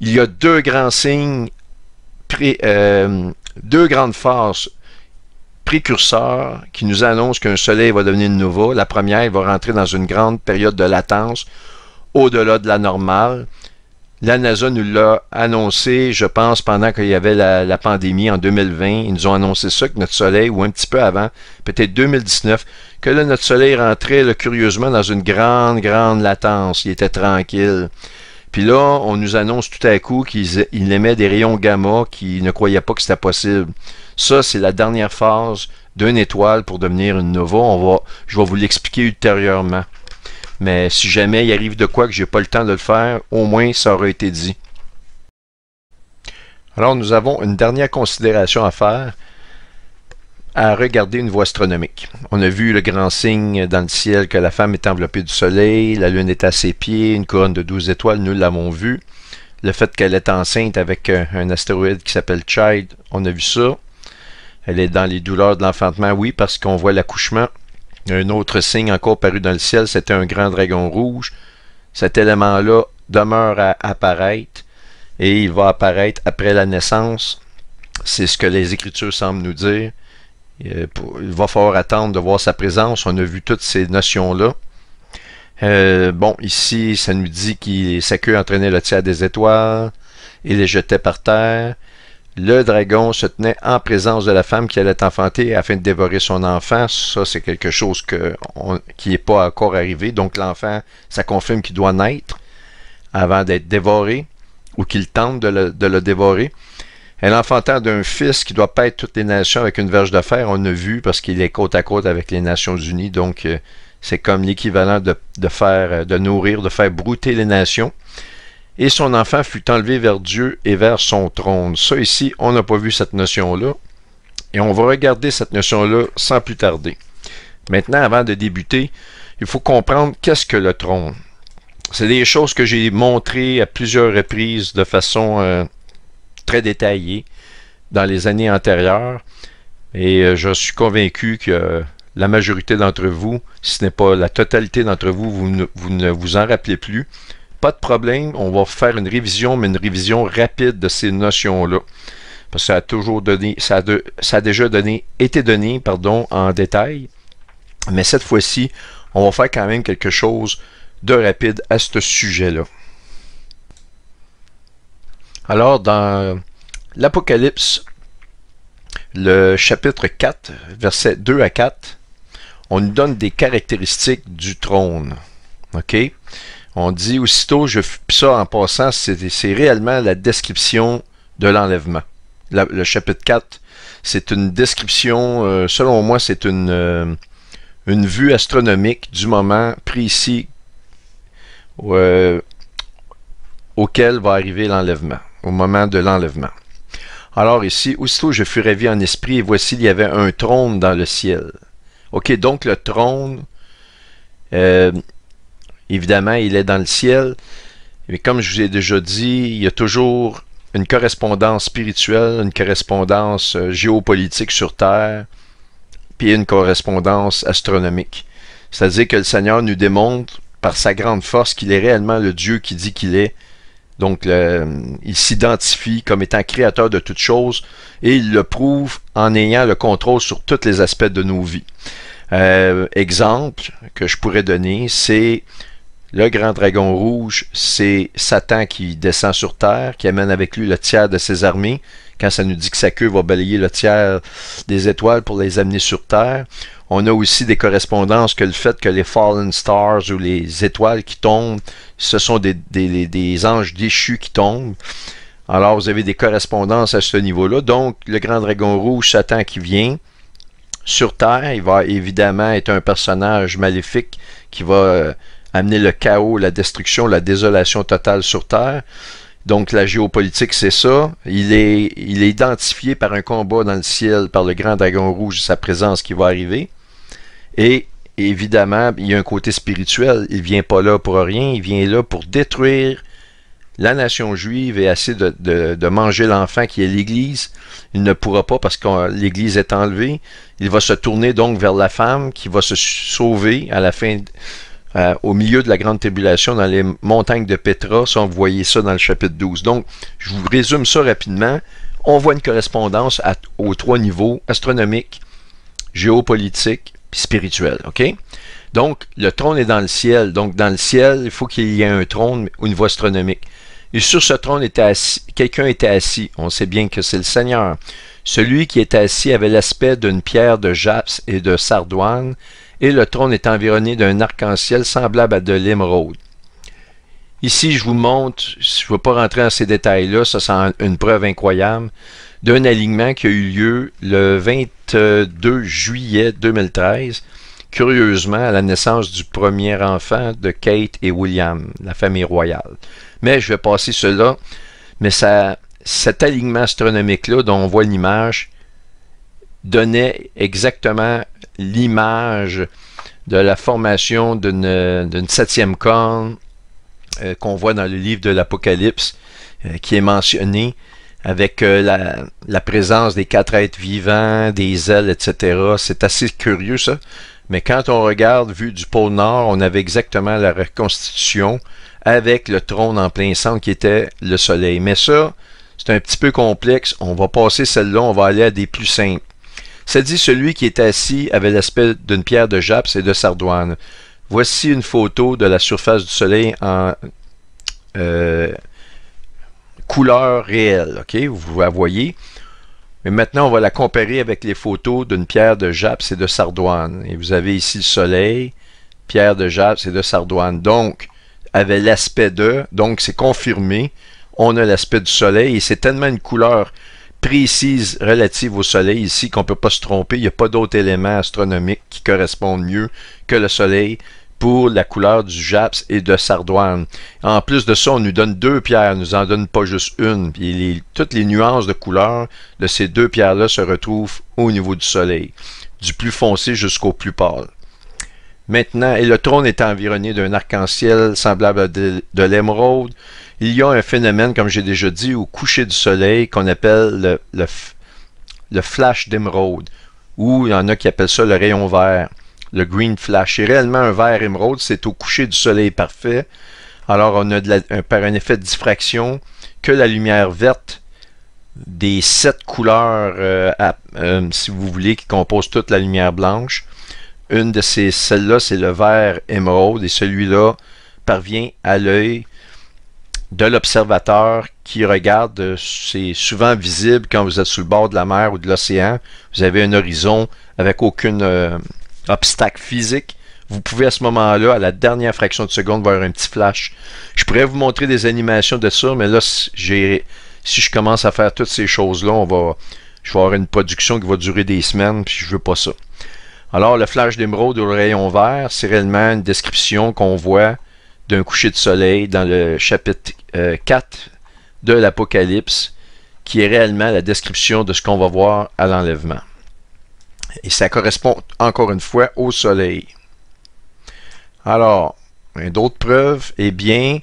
Il y a deux grands signes, euh, deux grandes forces précurseurs qui nous annoncent qu'un soleil va devenir une nova. La première, il va rentrer dans une grande période de latence au-delà de la normale. La NASA nous l'a annoncé, je pense, pendant qu'il y avait la, pandémie en 2020. Ils nous ont annoncé ça, que notre Soleil, ou un petit peu avant, peut-être 2019, que là, notre Soleil rentrait curieusement dans une grande, grande latence. Il était tranquille. Puis là, on nous annonce tout à coup qu'il émet des rayons gamma qui ne croyait pas que c'était possible. Ça, c'est la dernière phase d'une étoile pour devenir une nova. je vais vous l'expliquer ultérieurement. Mais si jamais il arrive de quoi que j'ai pas le temps de le faire, au moins ça aura été dit. Alors nous avons une dernière considération à faire à regarder une voie astronomique. On a vu le grand signe dans le ciel que la femme est enveloppée du soleil, la lune est à ses pieds, une couronne de 12 étoiles, nous l'avons vu. Le fait qu'elle est enceinte avec un astéroïde qui s'appelle Child, on a vu ça. Elle est dans les douleurs de l'enfantement, oui, parce qu'on voit l'accouchement. Un autre signe encore paru dans le ciel, c'était un grand dragon rouge. Cet élément-là demeure à apparaître et il va apparaître après la naissance. C'est ce que les Écritures semblent nous dire. Euh, il va falloir attendre de voir sa présence. On a vu toutes ces notions-là. Euh, bon, ici, ça nous dit qu'il sa queue entraînait le tiers des étoiles et les jetait par terre le dragon se tenait en présence de la femme qui allait enfanter afin de dévorer son enfant. Ça, c'est quelque chose qui n'est pas encore arrivé. Donc, l'enfant, ça confirme qu'il doit naître avant d'être dévoré ou qu'il tente de le, dévorer. Elle d'un fils qui doit paître toutes les nations avec une verge de fer, on a vu parce qu'il est côte à côte avec les Nations Unies. Donc, euh, c'est comme l'équivalent de, faire, euh, de nourrir, de faire brouter les nations et son enfant fut enlevé vers Dieu et vers son trône. Ça ici, on n'a pas vu cette notion-là, et on va regarder cette notion-là sans plus tarder. Maintenant, avant de débuter, il faut comprendre qu'est-ce que le trône. C'est des choses que j'ai montrées à plusieurs reprises de façon euh, très détaillée dans les années antérieures, et euh, je suis convaincu que la majorité d'entre vous, si ce n'est pas la totalité d'entre vous, vous ne vous en rappelez plus pas de problème, on va faire une révision, mais une révision rapide de ces notions-là. Parce que ça a toujours donné, ça a, déjà donné, été donné, pardon, en détail. Mais cette fois-ci, on va faire quand même quelque chose de rapide à ce sujet-là. Alors, dans l'Apocalypse, le chapitre 4, versets 2 à 4, on nous donne des caractéristiques du trône. OK? On dit aussitôt, je ça en passant, c'est réellement la description de l'enlèvement. Le chapitre 4, c'est une description, euh, selon moi, c'est euh, une, vue astronomique du moment pris ici, euh, auquel va arriver l'enlèvement, au moment de l'enlèvement. Alors ici, aussitôt je fus ravi en esprit, et voici, il y avait un trône dans le ciel. OK, donc le trône, Évidemment, il est dans le ciel. Mais comme je vous ai déjà dit, il y a toujours une correspondance spirituelle, une correspondance euh, géopolitique sur Terre, puis une correspondance astronomique. C'est-à-dire que le Seigneur nous démontre par sa grande force qu'il est réellement le Dieu qui dit qu'il est. Donc, il s'identifie comme étant créateur de toutes choses et il le prouve en ayant le contrôle sur tous les aspects de nos vies. Euh, exemple que je pourrais donner, c'est le grand dragon rouge, c'est Satan qui descend sur Terre, qui amène avec lui le tiers de ses armées. Quand ça nous dit que sa queue va balayer le tiers des étoiles pour les amener sur Terre. On a aussi des correspondances que le fait que les Fallen Stars ou les étoiles qui tombent, ce sont des, des, anges déchus qui tombent. Alors, vous avez des correspondances à ce niveau-là. Donc, le grand dragon rouge, Satan qui vient, sur Terre, il va évidemment être un personnage maléfique qui va euh, amener le chaos, la destruction, la désolation totale sur Terre. Donc la géopolitique, c'est ça. Il est, il est identifié par un combat dans le ciel par le grand dragon rouge sa présence qui va arriver. Et évidemment, il y a un côté spirituel. Il vient pas là pour rien. Il vient là pour détruire la nation juive et assez de, de manger l'enfant qui est l'Église. Il ne pourra pas parce que l'Église est enlevée. Il va se tourner donc vers la femme qui va se sauver à la fin euh, au milieu de la grande tribulation dans les montagnes de Petra, Ça, on voyait ça dans le chapitre 12. Donc, je vous résume ça rapidement. On voit une correspondance aux trois niveaux, astronomique, géopolitique, et spirituel. OK? Donc, le trône est dans le ciel. Donc, dans le ciel, il faut qu'il y ait un trône une voie astronomique. Et sur ce trône, était assis quelqu'un était assis. On sait bien que c'est le Seigneur. Celui qui était assis avait l'aspect d'une pierre de japs et de sardoine, et le trône est environné d'un arc-en-ciel semblable à de l'émeraude. Ici, je vous montre, je ne vais pas rentrer dans ces détails-là, ça c'est une preuve incroyable, d'un alignement qui a eu lieu le 22 juillet 2013, curieusement à la naissance du premier enfant de Kate et William, la famille royale. Mais je vais passer cela, mais ça, cet alignement astronomique-là dont on voit l'image donnait exactement l'image de la formation d'une septième corne euh, qu'on voit dans le livre de l'Apocalypse, euh, qui est mentionné avec euh, la, la, présence des quatre êtres vivants, des ailes, etc. C'est assez curieux ça. Mais quand on regarde, vu du pôle Nord, on avait exactement la reconstitution avec le trône en plein centre qui était le Soleil. Mais ça, c'est un petit peu complexe. On va passer celle-là, on va aller à des plus simples. Ça dit celui qui est assis avait l'aspect d'une pierre de Japs et de Sardoine. Voici une photo de la surface du Soleil en euh, couleur réelle. Ok, vous la voyez. Mais maintenant, on va la comparer avec les photos d'une pierre de Japs et de Sardoine. Et vous avez ici le Soleil, pierre de Japs et de Sardoine. Donc, avait l'aspect de, donc c'est confirmé, on a l'aspect du Soleil et c'est tellement une couleur précise relative au Soleil ici, qu'on ne peut pas se tromper. Il n'y a pas d'autres éléments astronomiques qui correspondent mieux que le Soleil pour la couleur du Japs et de Sardoine. En plus de ça, on nous donne deux pierres, on nous en donne pas juste une. toutes les nuances de couleur de ces deux pierres-là se retrouvent au niveau du Soleil, du plus foncé jusqu'au plus pâle. Maintenant, et le trône est environné d'un arc-en-ciel semblable à de, de l'émeraude, il y a un phénomène, comme j'ai déjà dit, au coucher du soleil qu'on appelle le, flash d'émeraude, ou il y en a qui appellent ça le rayon vert, le green flash. C'est réellement un vert émeraude, c'est au coucher du soleil parfait. Alors on a par un effet de diffraction que la lumière verte des sept couleurs, euh, euh, si vous voulez, qui composent toute la lumière blanche. Une de ces celles-là, c'est le vert émeraude, et celui-là parvient à l'œil de l'observateur qui regarde, euh, c'est souvent visible quand vous êtes sous le bord de la mer ou de l'océan. Vous avez un horizon avec aucun euh, obstacle physique. Vous pouvez à ce moment-là, à la dernière fraction de seconde, voir un petit flash. Je pourrais vous montrer des animations de ça, mais là, si je commence à faire toutes ces choses-là, on va, je vais avoir une production qui va durer des semaines, puis je veux pas ça. Alors, le flash d'émeraude ou le rayon vert, c'est réellement une description qu'on voit d'un coucher de soleil dans le chapitre 4 euh, de l'Apocalypse, qui est réellement la description de ce qu'on va voir à l'enlèvement. Et ça correspond encore une fois au soleil. Alors, d'autres preuves, eh bien,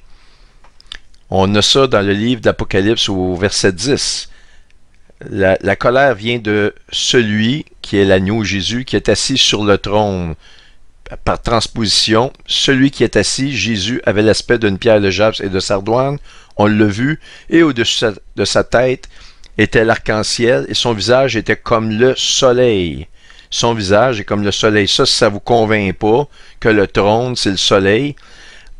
on a ça dans le livre d'Apocalypse au verset 10. la colère vient de celui qui est l'agneau Jésus qui est assis sur le trône par transposition, celui qui est assis, Jésus, avait l'aspect d'une pierre de Jabs et de sardoine, on l'a vu, et au-dessus de sa tête était l'arc-en-ciel, et son visage était comme le soleil. Son visage est comme le soleil. Ça, ça ne vous convainc pas que le trône, c'est le soleil.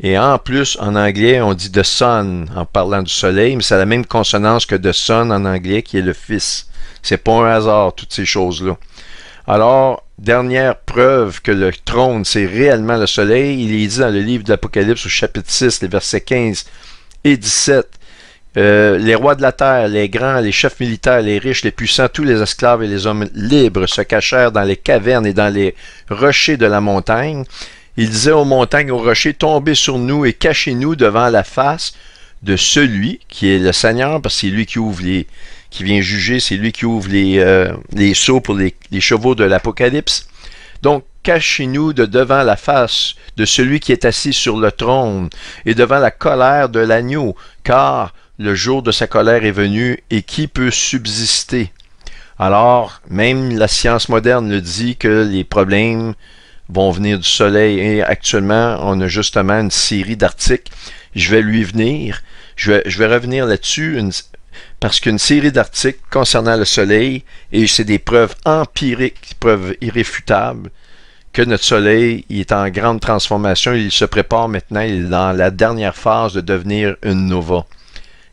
Et en plus, en anglais, on dit the sun en parlant du soleil, mais c'est la même consonance que de son en anglais qui est le fils. C'est pas un hasard, toutes ces choses-là. Alors, dernière preuve que le trône, c'est réellement le soleil, il est dit dans le livre de l'Apocalypse au chapitre 6, les versets 15 et 17. Euh, les rois de la terre, les grands, les chefs militaires, les riches, les puissants, tous les esclaves et les hommes libres se cachèrent dans les cavernes et dans les rochers de la montagne. Il disait aux montagnes, aux rochers, tombez sur nous et cachez-nous devant la face de celui qui est le Seigneur, parce que c'est lui qui ouvre les, qui vient juger, c'est lui qui ouvre les, euh, les seaux pour les, chevaux de l'Apocalypse. Donc, cachez-nous de devant la face de celui qui est assis sur le trône et devant la colère de l'agneau, car le jour de sa colère est venu et qui peut subsister? Alors, même la science moderne le dit que les problèmes vont venir du soleil et actuellement, on a justement une série d'articles. Je vais lui venir, je vais, je vais revenir là-dessus, parce qu'une série d'articles concernant le Soleil, et c'est des preuves empiriques, preuves irréfutables, que notre Soleil est en grande transformation, il se prépare maintenant, il est dans la dernière phase de devenir une nova.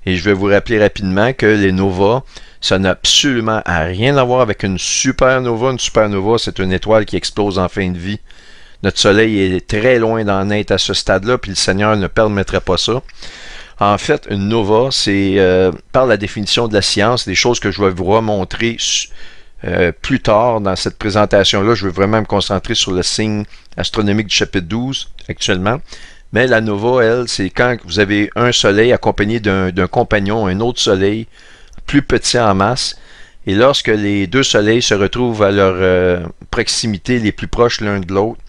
Et je vais vous rappeler rapidement que les novas, ça n'a absolument rien à voir avec une supernova. Une supernova, c'est une étoile qui explose en fin de vie. Notre Soleil est très loin d'en être à ce stade-là, puis le Seigneur ne permettrait pas ça. En fait, une nova, c'est euh, par la définition de la science, des choses que je vais vous remontrer euh, plus tard dans cette présentation-là. Je vais vraiment me concentrer sur le signe astronomique du chapitre 12 actuellement. Mais la nova, elle, c'est quand vous avez un soleil accompagné d'un compagnon, un autre soleil, plus petit en masse. Et lorsque les deux soleils se retrouvent à leur euh, proximité, les plus proches l'un de l'autre,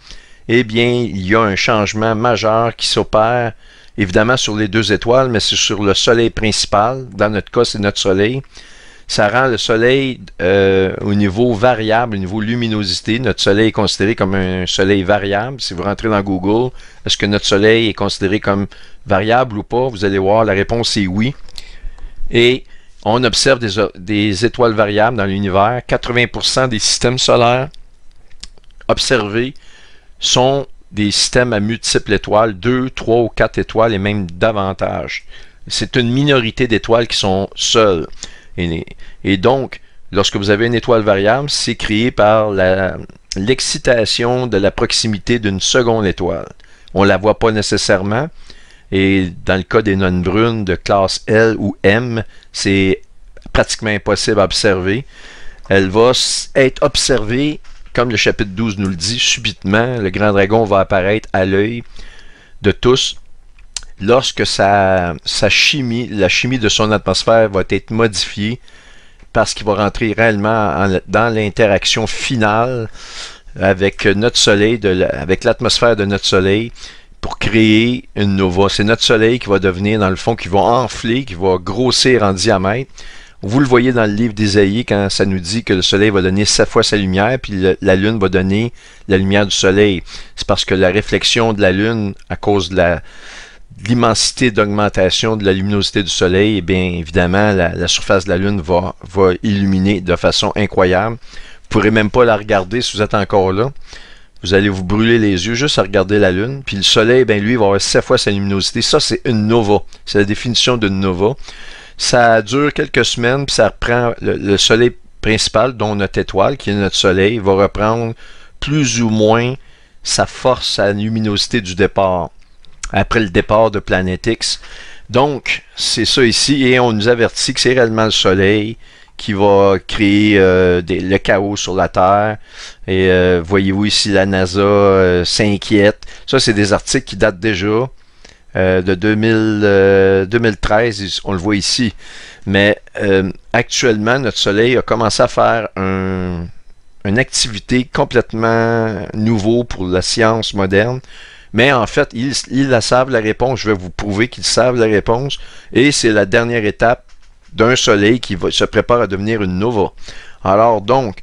eh bien, il y a un changement majeur qui s'opère évidemment sur les deux étoiles, mais c'est sur le soleil principal. Dans notre cas, c'est notre soleil. Ça rend le soleil euh, au niveau variable, au niveau luminosité. Notre soleil est considéré comme un soleil variable. Si vous rentrez dans Google, est-ce que notre soleil est considéré comme variable ou pas? Vous allez voir, la réponse est oui. Et on observe des étoiles variables dans l'univers. 80% des systèmes solaires observés sont des systèmes à multiples étoiles, 2, 3 ou 4 étoiles et même davantage. C'est une minorité d'étoiles qui sont seules. Et, et, donc, lorsque vous avez une étoile variable, c'est créé par l'excitation de la proximité d'une seconde étoile. On ne la voit pas nécessairement. Et dans le cas des non brunes de classe L ou M, c'est pratiquement impossible à observer. Elle va être observée comme le chapitre 12 nous le dit, subitement, le grand dragon va apparaître à l'œil de tous lorsque sa, chimie, la chimie de son atmosphère va être modifiée parce qu'il va rentrer réellement dans l'interaction finale avec notre soleil, avec l'atmosphère de notre soleil pour créer une nova. C'est notre soleil qui va devenir, dans le fond, qui va enfler, qui va grossir en diamètre vous le voyez dans le livre d'Isaïe quand ça nous dit que le soleil va donner sept fois sa lumière, puis la lune va donner la lumière du soleil. C'est parce que la réflexion de la lune, à cause de la l'immensité d'augmentation de la luminosité du soleil, eh bien évidemment, la, surface de la lune va, va illuminer de façon incroyable. Vous ne pourrez même pas la regarder si vous êtes encore là. Vous allez vous brûler les yeux juste à regarder la Lune. Puis le Soleil, ben lui, va avoir 7 fois sa luminosité. Ça, c'est une nova. C'est la définition d'une nova ça dure quelques semaines, puis ça reprend le, soleil principal, dont notre étoile, qui est notre soleil, va reprendre plus ou moins sa force, sa luminosité du départ, après le départ de Planète X. Donc, c'est ça ici, et on nous avertit que c'est réellement le soleil qui va créer euh, le chaos sur la Terre. Et euh, voyez-vous ici, la NASA euh, s'inquiète. Ça, c'est des articles qui datent déjà. Euh, de 2013, euh, on le voit ici. Mais euh, actuellement, notre Soleil a commencé à faire une activité complètement nouveau pour la science moderne. Mais en fait, ils, la savent la réponse. Je vais vous prouver qu'ils savent la réponse. Et c'est la dernière étape d'un Soleil qui se prépare à devenir une nova. Alors donc,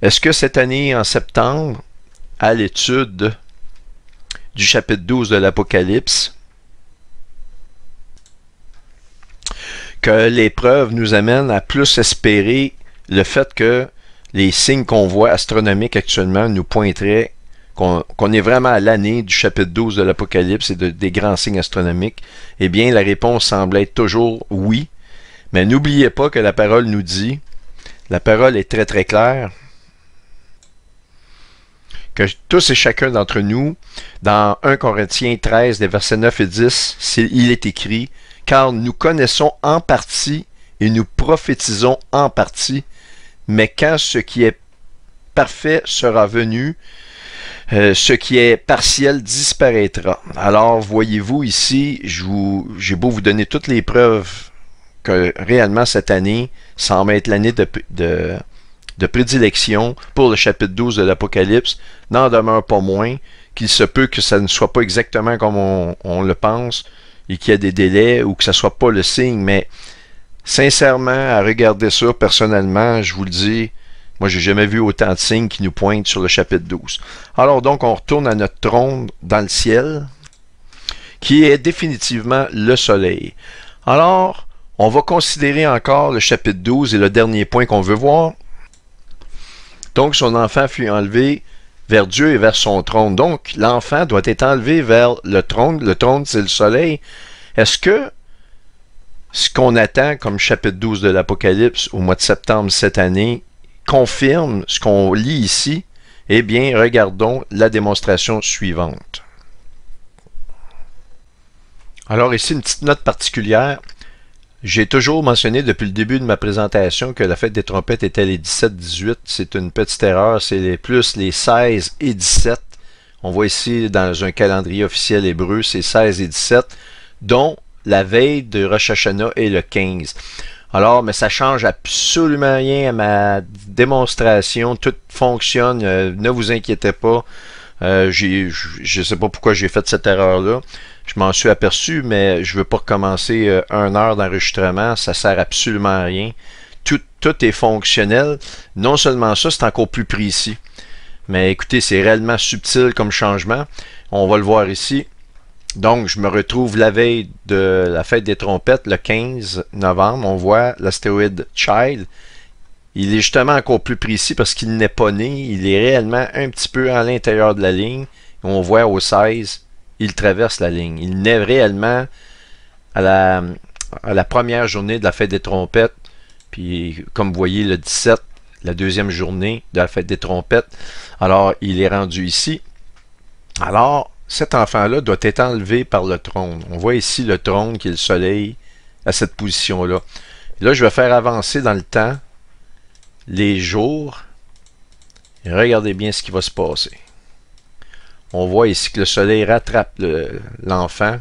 est-ce que cette année, en septembre, à l'étude du chapitre 12 de l'Apocalypse, que l'épreuve nous amène à plus espérer le fait que les signes qu'on voit astronomiques actuellement nous pointeraient qu'on est vraiment à l'année du chapitre 12 de l'Apocalypse et de, des grands signes astronomiques, eh bien la réponse semble être toujours oui. Mais n'oubliez pas que la parole nous dit, la parole est très très claire, que tous et chacun d'entre nous, dans 1 Corinthiens 13, des versets 9 et 10, il est écrit, car nous connaissons en partie et nous prophétisons en partie, mais quand ce qui est parfait sera venu, euh, ce qui est partiel disparaîtra. Alors, voyez-vous ici, j'ai beau vous donner toutes les preuves que réellement cette année semble être l'année de, prédilection pour le chapitre 12 de l'Apocalypse, n'en demeure pas moins qu'il se peut que ça ne soit pas exactement comme on le pense, et qu'il y a des délais ou que ça soit pas le signe, mais sincèrement, à regarder ça personnellement, je vous le dis, moi, j'ai jamais vu autant de signes qui nous pointent sur le chapitre 12. Alors donc, on retourne à notre trône dans le ciel, qui est définitivement le soleil. Alors, on va considérer encore le chapitre 12 et le dernier point qu'on veut voir. Donc, son enfant fut enlevé vers Dieu et vers son trône. Donc, l'enfant doit être enlevé vers le trône. Le trône, c'est le soleil. Est-ce que ce qu'on attend comme chapitre 12 de l'Apocalypse au mois de septembre cette année confirme ce qu'on lit ici? Eh bien, regardons la démonstration suivante. Alors ici, une petite note particulière. J'ai toujours mentionné depuis le début de ma présentation que la fête des trompettes était les 17-18. C'est une petite erreur, c'est les plus les 16 et 17. On voit ici dans un calendrier officiel hébreu, c'est 16 et 17, dont la veille de Rosh Hashanah est le 15. Alors, mais ça change absolument rien à ma démonstration. Tout fonctionne. Euh, ne vous inquiétez pas. Euh, je ne sais pas pourquoi j'ai fait cette erreur-là. Je m'en suis aperçu, mais je veux pas recommencer un euh, une heure d'enregistrement. Ça sert absolument à rien. Tout, tout est fonctionnel. Non seulement ça, c'est encore plus précis. Mais écoutez, c'est réellement subtil comme changement. On va le voir ici. Donc, je me retrouve la veille de la fête des trompettes, le 15 novembre. On voit l'astéroïde Child. Il est justement encore plus précis parce qu'il n'est pas né. Il est réellement un petit peu à l'intérieur de la ligne. On voit au 16 il traverse la ligne. Il naît réellement à la, première journée de la fête des trompettes. Puis, comme vous voyez, le 17, la deuxième journée de la fête des trompettes. Alors, il est rendu ici. Alors, cet enfant-là doit être enlevé par le trône. On voit ici le trône qui est le soleil à cette position-là. Là, je vais faire avancer dans le temps les jours. regardez bien ce qui va se passer. On voit ici que le soleil rattrape l'enfant.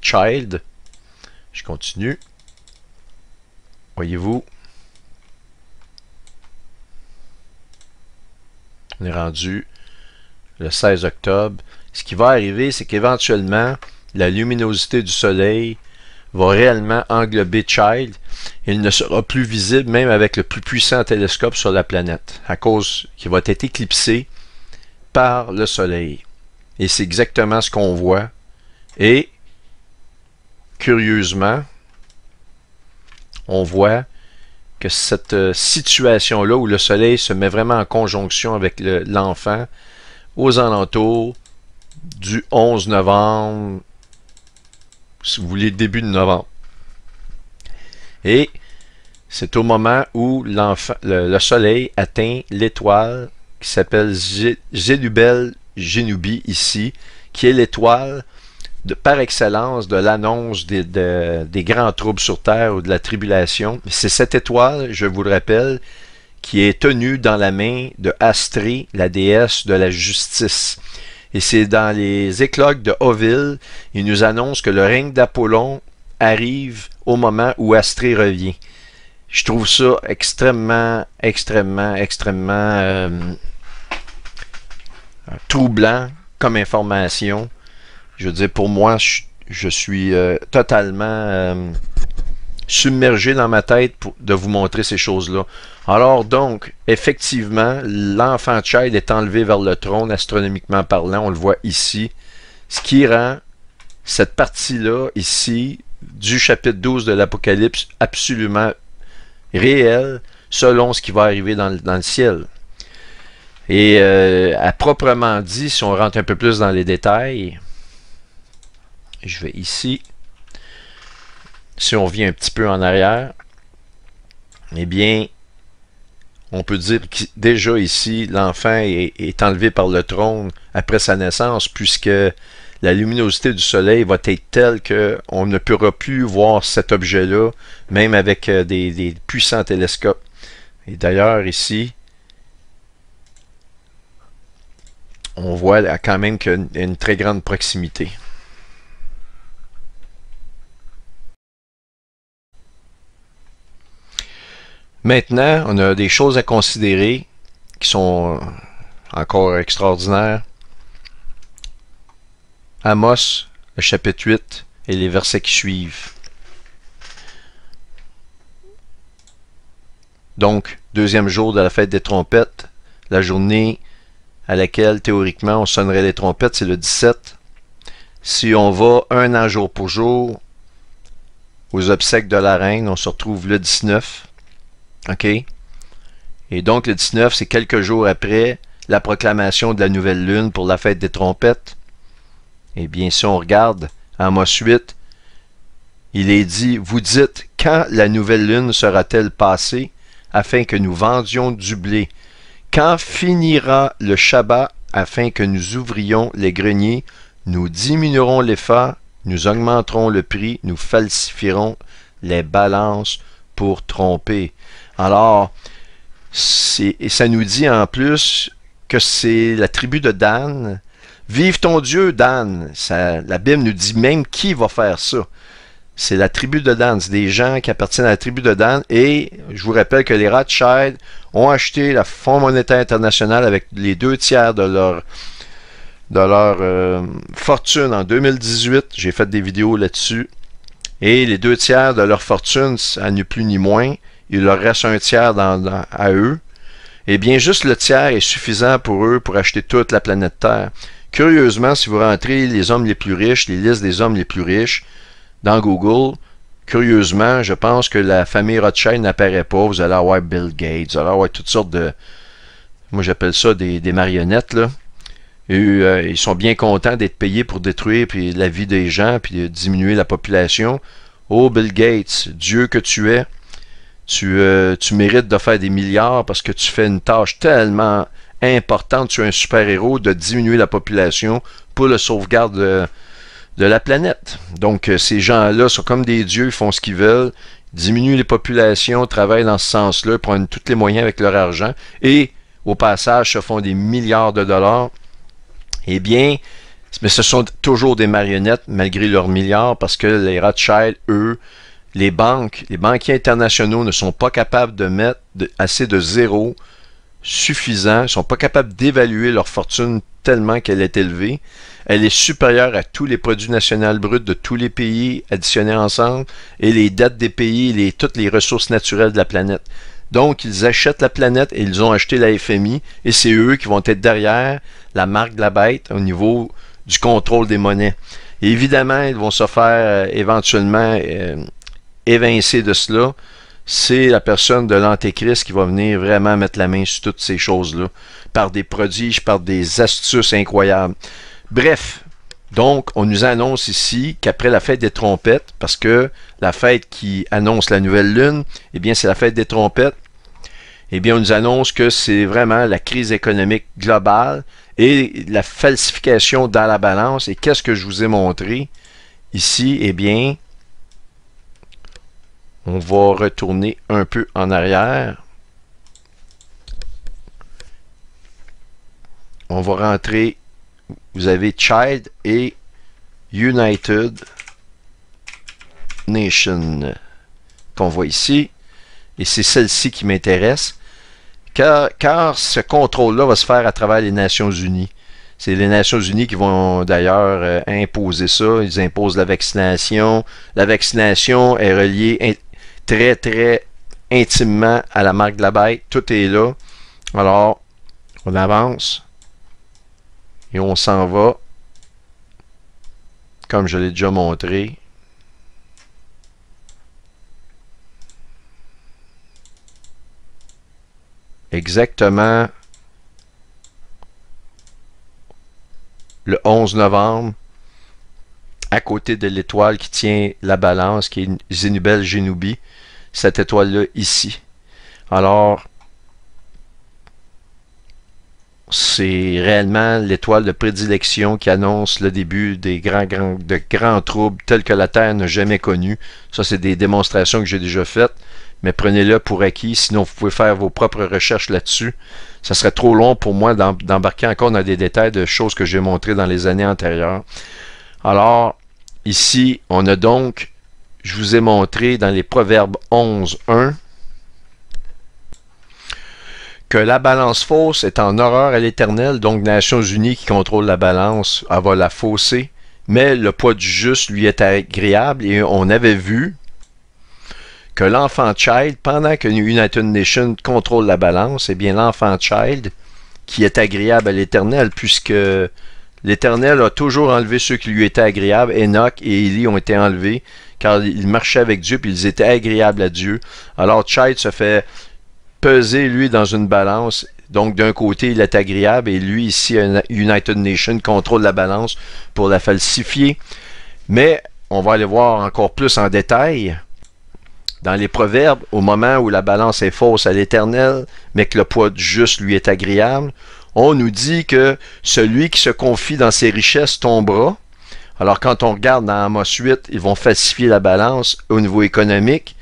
Child. Je continue. Voyez-vous. On est rendu le 16 octobre. Ce qui va arriver, c'est qu'éventuellement, la luminosité du soleil va réellement englober Child. Il ne sera plus visible même avec le plus puissant télescope sur la planète, à cause qu'il va être éclipsé par le soleil. Et c'est exactement ce qu'on voit. Et, curieusement, on voit que cette euh, situation-là où le soleil se met vraiment en conjonction avec l'enfant aux alentours du 11 novembre, si vous voulez, début de novembre. Et c'est au moment où le, le soleil atteint l'étoile qui s'appelle Gélubel. Genubi ici, qui est l'étoile par excellence de l'annonce des, des, grands troubles sur Terre ou de la tribulation. C'est cette étoile, je vous le rappelle, qui est tenue dans la main de Astrée, la déesse de la justice. Et c'est dans les éclogues de Oville, il nous annonce que le règne d'Apollon arrive au moment où Astrée revient. Je trouve ça extrêmement, extrêmement, extrêmement... Euh, troublant comme information. Je veux dire, pour moi, je, suis euh, totalement euh, submergé dans ma tête de vous montrer ces choses-là. Alors donc, effectivement, l'enfant child est enlevé vers le trône, astronomiquement parlant, on le voit ici, ce qui rend cette partie-là, ici, du chapitre 12 de l'Apocalypse, absolument réelle, selon ce qui va arriver dans le ciel. Et euh, à proprement dit, si on rentre un peu plus dans les détails, je vais ici. Si on vient un petit peu en arrière, eh bien, on peut dire que déjà ici, l'enfant est, enlevé par le trône après sa naissance, puisque la luminosité du soleil va être telle qu'on ne pourra plus voir cet objet-là, même avec euh, des puissants télescopes. Et d'ailleurs, ici, on voit quand même qu'il y a une très grande proximité. Maintenant, on a des choses à considérer qui sont encore extraordinaires. Amos, le chapitre 8 et les versets qui suivent. Donc, deuxième jour de la fête des trompettes, la journée à laquelle théoriquement on sonnerait les trompettes, c'est le 17. Si on va un an jour pour jour aux obsèques de la reine, on se retrouve le 19. OK? Et donc le 19, c'est quelques jours après la proclamation de la nouvelle lune pour la fête des trompettes. Et eh bien, si on regarde mois suite, il est dit, vous dites, quand la nouvelle lune sera-t-elle passée, afin que nous vendions du blé quand finira le Shabbat afin que nous ouvrions les greniers, nous diminuerons l'effort, nous augmenterons le prix, nous falsifierons les balances pour tromper. Alors, et ça nous dit en plus que c'est la tribu de Dan. Vive ton Dieu, Dan. la Bible nous dit même qui va faire ça c'est la tribu de Dan, c'est des gens qui appartiennent à la tribu de Dan. Et je vous rappelle que les Rothschild ont acheté la Fonds monétaire international avec les deux tiers de leur de leur euh, fortune en 2018. J'ai fait des vidéos là-dessus. Et les deux tiers de leur fortune, à ni plus ni moins, il leur reste un tiers à eux. Et eh bien, juste le tiers est suffisant pour eux pour acheter toute la planète Terre. Curieusement, si vous rentrez les hommes les plus riches, les listes des hommes les plus riches, dans Google, curieusement, je pense que la famille Rothschild n'apparaît pas. Vous allez avoir Bill Gates, vous allez avoir toutes sortes de. Moi, j'appelle ça des, marionnettes, là. Euh, ils sont bien contents d'être payés pour détruire puis, la vie des gens puis diminuer la population. Oh, Bill Gates, Dieu que tu es, euh, tu, mérites de faire des milliards parce que tu fais une tâche tellement importante. Tu es un super-héros de diminuer la population pour le sauvegarde. de euh, de la planète. Donc, euh, ces gens-là sont comme des dieux, ils font ce qu'ils veulent, diminuent les populations, travaillent dans ce sens-là, prennent tous les moyens avec leur argent et, au passage, se font des milliards de dollars. Eh bien, mais ce sont toujours des marionnettes malgré leurs milliards parce que les Rothschild, eux, les banques, les banquiers internationaux ne sont pas capables de mettre assez de zéro suffisant, ne sont pas capables d'évaluer leur fortune tellement qu'elle est élevée. Elle est supérieure à tous les produits nationaux bruts de tous les pays additionnés ensemble et les dettes des pays et toutes les ressources naturelles de la planète. Donc, ils achètent la planète et ils ont acheté la FMI et c'est eux qui vont être derrière la marque de la bête au niveau du contrôle des monnaies. évidemment, ils vont se faire euh, éventuellement euh, évincer de cela. C'est la personne de l'Antéchrist qui va venir vraiment mettre la main sur toutes ces choses-là par des prodiges, par des astuces incroyables. Bref, donc on nous annonce ici qu'après la fête des trompettes, parce que la fête qui annonce la nouvelle lune, eh bien c'est la fête des trompettes, eh bien on nous annonce que c'est vraiment la crise économique globale et la falsification dans la balance. Et qu'est-ce que je vous ai montré ici? Eh bien, on va retourner un peu en arrière. On va rentrer vous avez Child et United Nation qu'on voit ici. Et c'est celle-ci qui m'intéresse. Car, ce contrôle-là va se faire à travers les Nations Unies. C'est les Nations Unies qui vont d'ailleurs euh, imposer ça. Ils imposent la vaccination. La vaccination est reliée très, très intimement à la marque de la bête. Tout est là. Alors, on avance. Et on s'en va, comme je l'ai déjà montré, exactement le 11 novembre, à côté de l'étoile qui tient la balance, qui est Zinubel Genoubi, cette étoile-là ici. Alors, c'est réellement l'étoile de prédilection qui annonce le début des grands, grands, de grands troubles tels que la Terre n'a jamais connu. Ça, c'est des démonstrations que j'ai déjà faites, mais prenez-le pour acquis, sinon vous pouvez faire vos propres recherches là-dessus. Ça serait trop long pour moi d'embarquer encore dans des détails de choses que j'ai montrées dans les années antérieures. Alors, ici, on a donc, je vous ai montré dans les Proverbes 11, 1, que la balance fausse est en horreur à l'éternel, donc Nations Unies qui contrôle la balance, elle va la fausser, mais le poids du juste lui est agréable et on avait vu que l'enfant child, pendant que United Nations contrôle la balance, et eh bien l'enfant child qui est agréable à l'éternel, puisque L'Éternel a toujours enlevé ceux qui lui étaient agréables. Enoch et Eli ont été enlevés, car ils marchaient avec Dieu, puis ils étaient agréables à Dieu. Alors Child se fait peser, lui, dans une balance. Donc, d'un côté, il est agréable et lui, ici, United Nations contrôle la balance pour la falsifier. Mais on va aller voir encore plus en détail. Dans les proverbes, au moment où la balance est fausse à l'éternel, mais que le poids juste lui est agréable, on nous dit que celui qui se confie dans ses richesses tombera. Alors quand on regarde dans ma 8, ils vont falsifier la balance au niveau économique,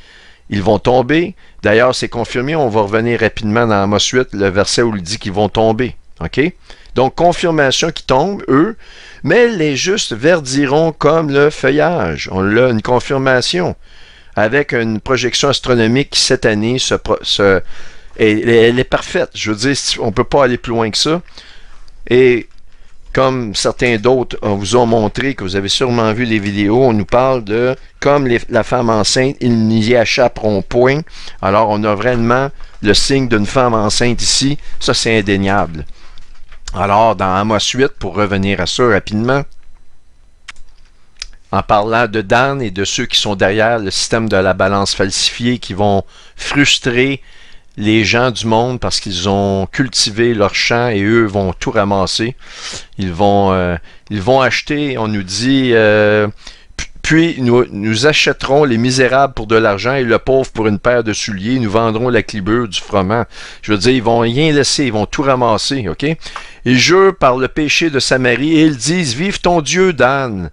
ils vont tomber, D'ailleurs, c'est confirmé, on va revenir rapidement dans ma suite, le verset où il dit qu'ils vont tomber. OK? Donc, confirmation qui tombe, eux, mais les justes verdiront comme le feuillage. On a une confirmation avec une projection astronomique qui, cette année, se, elle, elle, est parfaite. Je veux dire, on ne peut pas aller plus loin que ça. Et comme certains d'autres vous ont montré, que vous avez sûrement vu les vidéos, on nous parle de comme la femme enceinte, ils n'y échapperont point. Alors, on a vraiment le signe d'une femme enceinte ici. Ça, c'est indéniable. Alors, dans mois suite, pour revenir à ça rapidement, en parlant de Dan et de ceux qui sont derrière le système de la balance falsifiée, qui vont frustrer les gens du monde parce qu'ils ont cultivé leurs champs et eux vont tout ramasser. Ils vont, euh, ils vont acheter, on nous dit, euh, puis nous, achèterons les misérables pour de l'argent et le pauvre pour une paire de souliers. Nous vendrons la clibure du froment. Je veux dire, ils vont rien laisser, ils vont tout ramasser, OK? Ils jurent par le péché de Samarie et ils disent, vive ton Dieu, Dan!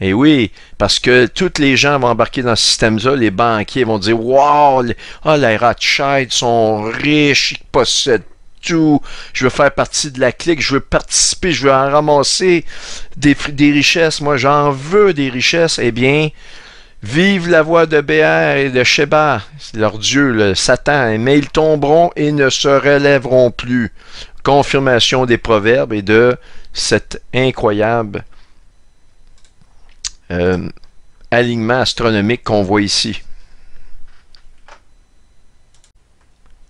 Et eh oui, parce que toutes les gens vont embarquer dans ce système-là, les banquiers vont dire Wow, les, oh, ah, Rothschild sont riches, ils possèdent tout, je veux faire partie de la clique, je veux participer, je veux en ramasser des, richesses, moi j'en veux des richesses, eh bien, vive la voix de Béar et de Sheba, leur dieu, le Satan, mais ils tomberont et ne se relèveront plus. Confirmation des proverbes et de cette incroyable euh, alignement astronomique qu'on voit ici.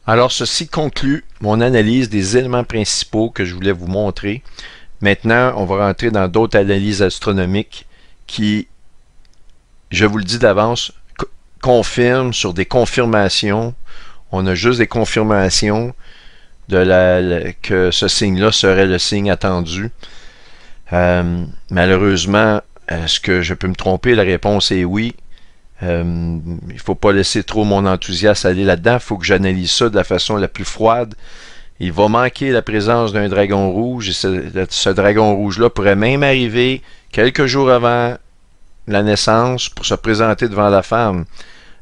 Alors, ceci conclut mon analyse des éléments principaux que je voulais vous montrer. Maintenant, on va rentrer dans d'autres analyses astronomiques qui, je vous le dis d'avance, confirment sur des confirmations. On a juste des confirmations de que ce signe-là serait le signe attendu. Euh, malheureusement, est-ce que je peux me tromper? La réponse est oui. Euh, il ne faut pas laisser trop mon enthousiasme aller là-dedans. Il faut que j'analyse ça de la façon la plus froide. Il va manquer la présence d'un dragon rouge. Et ce, dragon rouge-là pourrait même arriver quelques jours avant la naissance pour se présenter devant la femme.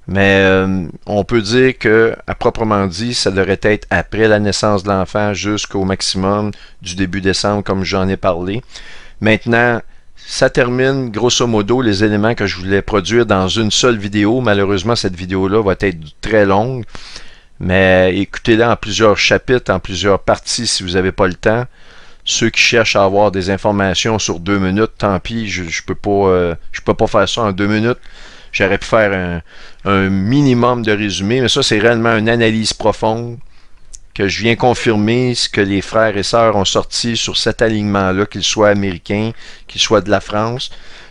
Mais euh, on peut dire que, à proprement dit, ça devrait être après la naissance de l'enfant jusqu'au maximum du début décembre, comme j'en ai parlé. Maintenant, ça termine grosso modo les éléments que je voulais produire dans une seule vidéo. Malheureusement, cette vidéo-là va être très longue, mais écoutez-la en plusieurs chapitres, en plusieurs parties si vous n'avez pas le temps. Ceux qui cherchent à avoir des informations sur deux minutes, tant pis, je ne euh, je peux, pas faire ça en deux minutes. J'aurais pu faire un, un minimum de résumé, mais ça, c'est réellement une analyse profonde que je viens confirmer ce que les frères et sœurs ont sorti sur cet alignement-là, qu'il soit américain, qu'il soit de la France.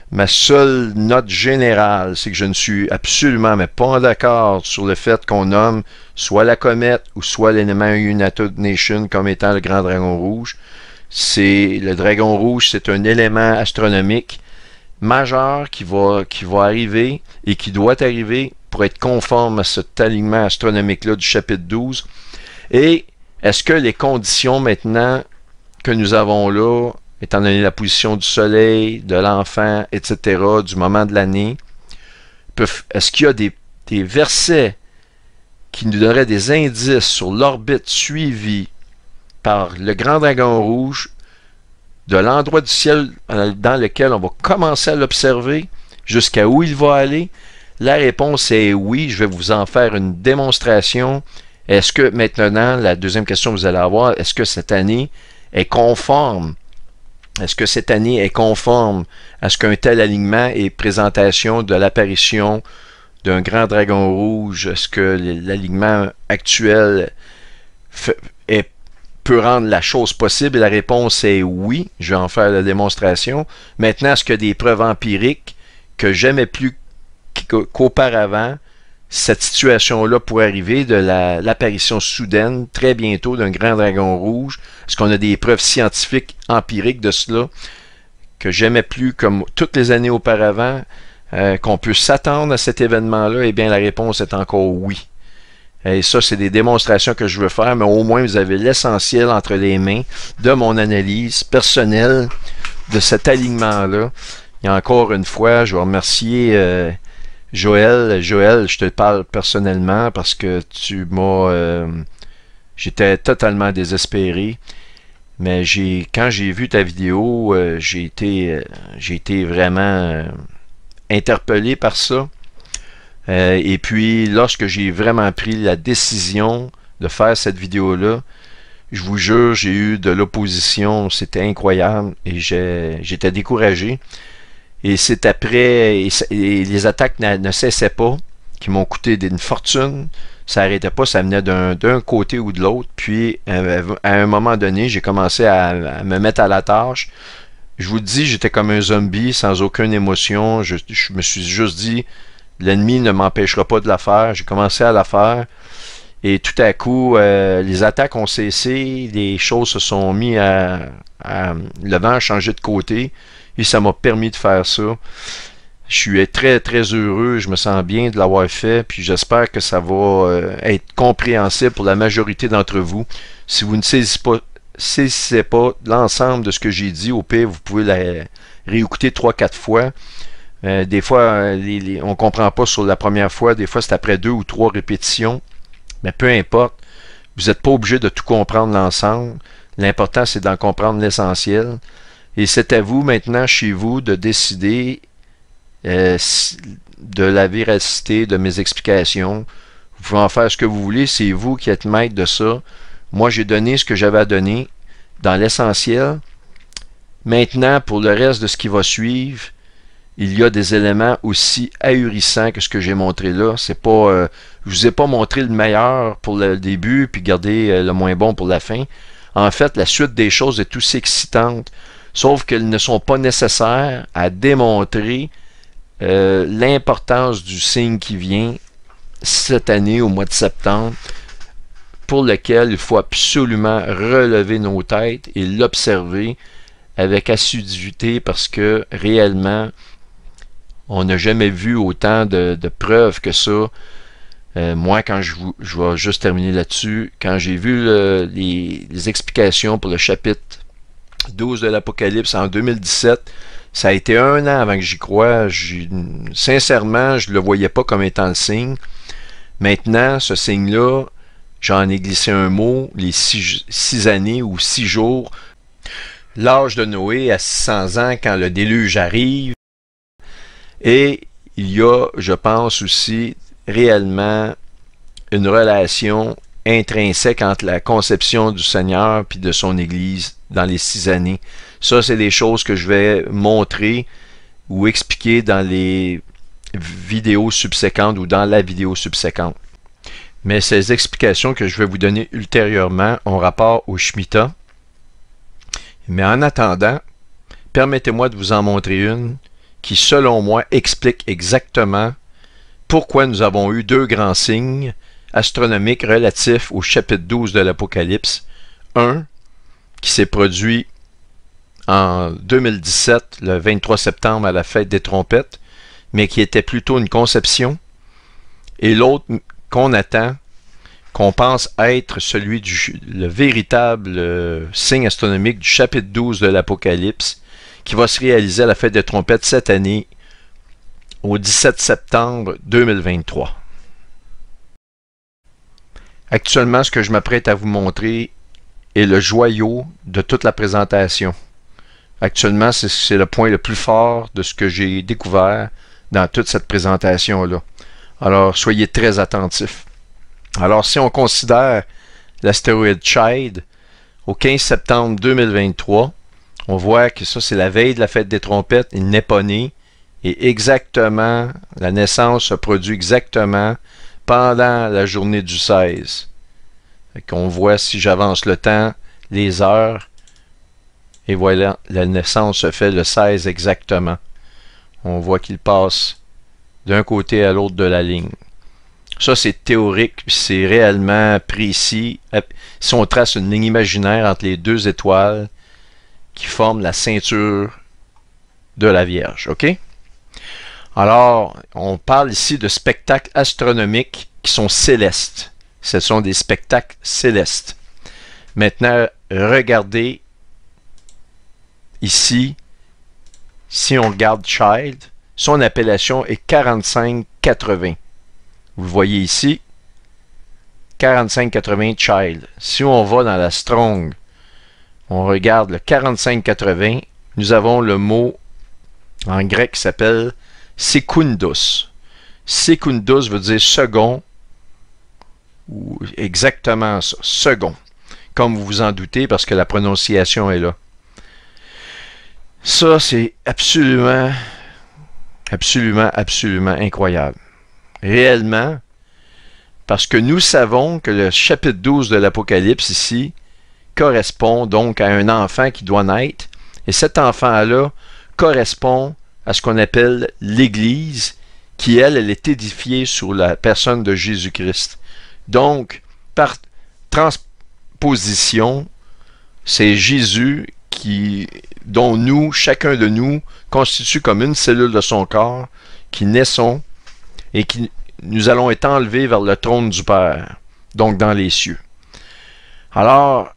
Ma seule note générale, c'est que je ne suis absolument pas d'accord sur le fait qu'on nomme soit la comète ou soit l'élément United Nation comme étant le grand dragon rouge. C'est le dragon rouge, c'est un élément astronomique majeur qui va, qui va arriver et qui doit arriver pour être conforme à cet alignement astronomique-là du chapitre 12 et est-ce que les conditions maintenant que nous avons là, étant donné la position du soleil, de l'enfant, etc., du moment de l'année, est-ce qu'il y a des, des versets qui nous donneraient des indices sur l'orbite suivie par le grand dragon rouge de l'endroit du ciel euh, dans lequel on va commencer à l'observer jusqu'à où il va aller? La réponse est oui. Je vais vous en faire une démonstration est-ce que maintenant, la deuxième question que vous allez avoir, est-ce que cette année est conforme est-ce que cette année est conforme à ce qu'un tel alignement et présentation de l'apparition d'un grand dragon rouge, est-ce que l'alignement actuel peut rendre la chose possible? La réponse est oui, je vais en faire la démonstration. Maintenant, est-ce que des preuves empiriques que jamais plus qu'auparavant, cette situation-là pourrait arriver de l'apparition soudaine, très bientôt, d'un grand dragon rouge. Est-ce qu'on a des preuves scientifiques empiriques de cela que j'aimais plus comme toutes les années auparavant, euh, qu'on peut s'attendre à cet événement-là? Eh bien, la réponse est encore oui. Et ça, c'est des démonstrations que je veux faire, mais au moins vous avez l'essentiel entre les mains de mon analyse personnelle de cet alignement-là. Et encore une fois, je vais remercier euh, Joël, Joël, je te parle personnellement parce que tu m'as... Euh, j'étais totalement désespéré. Mais j'ai quand j'ai vu ta vidéo, euh, j'ai été, euh, j'ai été vraiment interpellé par ça. et puis, lorsque j'ai vraiment pris la décision de faire cette vidéo-là, je vous jure, j'ai eu de l'opposition. C'était incroyable et j'étais découragé. Et c'est après, les attaques ne, cessaient pas, qui m'ont coûté une fortune. Ça n'arrêtait pas, ça venait d'un côté ou de l'autre. Puis, euh, à un moment donné, j'ai commencé à, me mettre à la tâche je vous dis, j'étais comme un zombie, sans aucune émotion. Je, me suis juste dit, l'ennemi ne m'empêchera pas de la faire. J'ai commencé à la faire. Et tout à coup, euh, les attaques ont cessé, les choses se sont mises à, Le vent a changé de côté et ça m'a permis de faire ça. Je suis très très heureux, je me sens bien de l'avoir fait, puis j'espère que ça va euh, être compréhensible pour la majorité d'entre vous. Si vous ne saisissez pas, l'ensemble de ce que j'ai dit, au pire, vous pouvez la réécouter 3-4 fois. Euh, des fois, euh, on ne comprend pas sur la première fois, des fois c'est après deux ou trois répétitions, mais peu importe, vous n'êtes pas obligé de tout comprendre l'ensemble. L'important, c'est d'en comprendre l'essentiel. Et c'est à vous maintenant chez vous de décider euh, de la véracité de mes explications. Vous pouvez en faire ce que vous voulez, c'est vous qui êtes maître de ça. Moi, j'ai donné ce que j'avais à donner dans l'essentiel. Maintenant, pour le reste de ce qui va suivre, il y a des éléments aussi ahurissants que ce que j'ai montré là. C'est pas, euh, je vous ai pas montré le meilleur pour le début puis garder euh, le moins bon pour la fin. En fait, la suite des choses est aussi excitante sauf qu'elles ne sont pas nécessaires à démontrer euh, l'importance du signe qui vient cette année au mois de septembre pour lequel il faut absolument relever nos têtes et l'observer avec assiduité parce que réellement, on n'a jamais vu autant de, preuves que ça. Euh, moi, quand je, vais juste terminer là-dessus, quand j'ai vu les, explications pour le chapitre 12 de l'Apocalypse en 2017. Ça a été un an avant que j'y croie. Sincèrement, je ne le voyais pas comme étant le signe. Maintenant, ce signe-là, j'en ai glissé un mot, les six, années ou six jours. L'âge de Noé à 600 ans quand le déluge arrive. Et il y a, je pense aussi, réellement une relation intrinsèque entre la conception du Seigneur puis de son Église dans les six années. Ça, c'est des choses que je vais montrer ou expliquer dans les vidéos subséquentes ou dans la vidéo subséquente. Mais ces explications que je vais vous donner ultérieurement ont rapport au Shemitah. Mais en attendant, permettez-moi de vous en montrer une qui, selon moi, explique exactement pourquoi nous avons eu deux grands signes astronomique relatif au chapitre 12 de l'Apocalypse. Un qui s'est produit en 2017, le 23 septembre, à la fête des trompettes, mais qui était plutôt une conception, et l'autre qu'on attend, qu'on pense être celui du le véritable euh, signe astronomique du chapitre 12 de l'Apocalypse, qui va se réaliser à la fête des trompettes cette année, au 17 septembre 2023. Actuellement, ce que je m'apprête à vous montrer est le joyau de toute la présentation. Actuellement, c'est le point le plus fort de ce que j'ai découvert dans toute cette présentation-là. Alors, soyez très attentifs. Alors, si on considère l'astéroïde Chide au 15 septembre 2023, on voit que ça, c'est la veille de la fête des trompettes, il n'est pas né. Et exactement, la naissance se produit exactement pendant la journée du 16. On voit si j'avance le temps, les heures. Et voilà, la naissance se fait le 16 exactement. On voit qu'il passe d'un côté à l'autre de la ligne. Ça, c'est théorique, c'est réellement précis. Si on trace une ligne imaginaire entre les deux étoiles qui forment la ceinture de la Vierge, OK? Alors, on parle ici de spectacles astronomiques qui sont célestes. Ce sont des spectacles célestes. Maintenant, regardez ici, si on regarde Child, son appellation est 4580. Vous voyez ici, 4580 Child. Si on va dans la Strong, on regarde le 4580, nous avons le mot en grec qui s'appelle secundus. Secundus veut dire second, ou exactement ça, second, comme vous vous en doutez parce que la prononciation est là. Ça, c'est absolument, absolument, absolument incroyable. Réellement, parce que nous savons que le chapitre 12 de l'Apocalypse ici correspond donc à un enfant qui doit naître, et cet enfant-là correspond à ce qu'on appelle l'Église, qui, elle, elle est édifiée sur la personne de Jésus-Christ. Donc, par transposition, c'est Jésus qui, dont nous, chacun de nous, constitue comme une cellule de son corps, qui naissons et qui nous allons être enlevés vers le trône du Père, donc dans les cieux. Alors,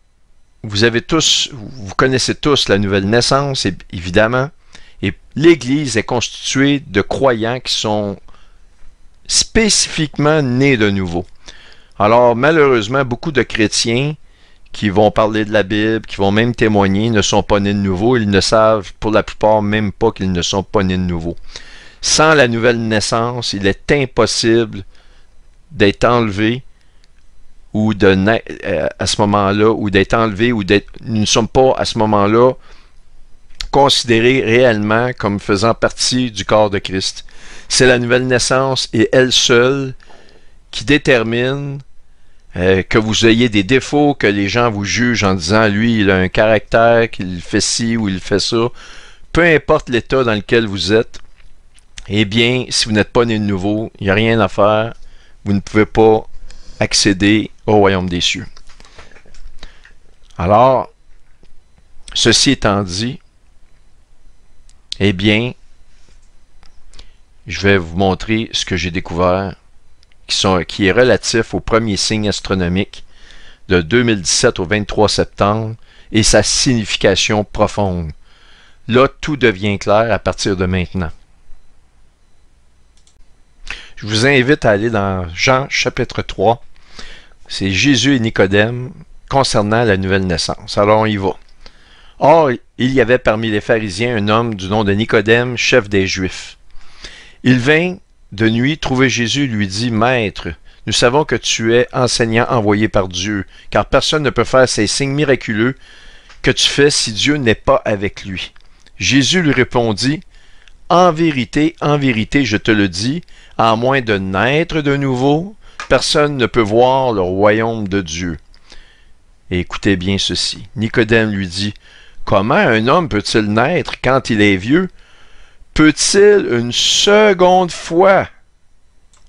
vous avez tous, vous connaissez tous la nouvelle naissance, évidemment. Et l'Église est constituée de croyants qui sont spécifiquement nés de nouveau. Alors malheureusement, beaucoup de chrétiens qui vont parler de la Bible, qui vont même témoigner, ne sont pas nés de nouveau. Ils ne savent pour la plupart même pas qu'ils ne sont pas nés de nouveau. Sans la nouvelle naissance, il est impossible d'être enlevé ou de euh, à ce moment-là, ou d'être enlevé, ou d'être. Nous ne sommes pas à ce moment-là considérée réellement comme faisant partie du corps de Christ. C'est la nouvelle naissance et elle seule qui détermine euh, que vous ayez des défauts, que les gens vous jugent en disant lui, il a un caractère, qu'il fait ci ou il fait ça. Peu importe l'état dans lequel vous êtes, eh bien, si vous n'êtes pas né de nouveau, il n'y a rien à faire. Vous ne pouvez pas accéder au royaume des cieux. Alors, ceci étant dit, eh bien, je vais vous montrer ce que j'ai découvert qui, est relatif au premier signe astronomique de 2017 au 23 septembre et sa signification profonde. Là, tout devient clair à partir de maintenant. Je vous invite à aller dans Jean chapitre 3. C'est Jésus et Nicodème concernant la nouvelle naissance. Alors on y va. Or, il y avait parmi les pharisiens un homme du nom de Nicodème, chef des Juifs. Il vint de nuit trouver Jésus lui dit Maître, nous savons que tu es enseignant envoyé par Dieu, car personne ne peut faire ces signes miraculeux que tu fais si Dieu n'est pas avec lui. Jésus lui répondit En vérité, en vérité, je te le dis, à moins de naître de nouveau, personne ne peut voir le royaume de Dieu. écoutez bien ceci. Nicodème lui dit Comment un homme peut-il naître quand il est vieux? Peut-il une seconde fois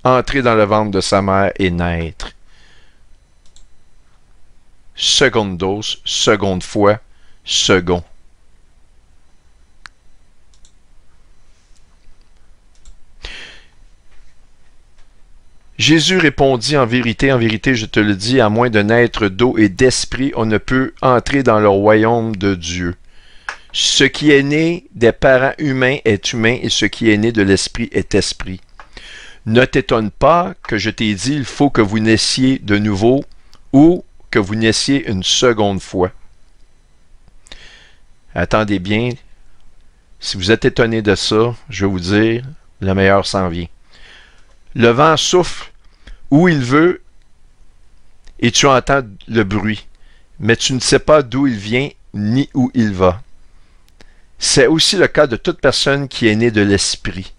entrer dans le ventre de sa mère et naître? Seconde dose, seconde fois, second. Jésus répondit en vérité, en vérité, je te le dis, à moins de naître d'eau et d'esprit, on ne peut entrer dans le royaume de Dieu. Ce qui est né des parents humains est humain et ce qui est né de l'esprit est esprit. Ne t'étonne pas que je t'ai dit, il faut que vous naissiez de nouveau ou que vous naissiez une seconde fois. Attendez bien, si vous êtes étonné de ça, je vais vous dire, le meilleur s'en vient. Le vent souffle où il veut et tu entends le bruit, mais tu ne sais pas d'où il vient ni où il va. C'est aussi le cas de toute personne qui est née de l'Esprit.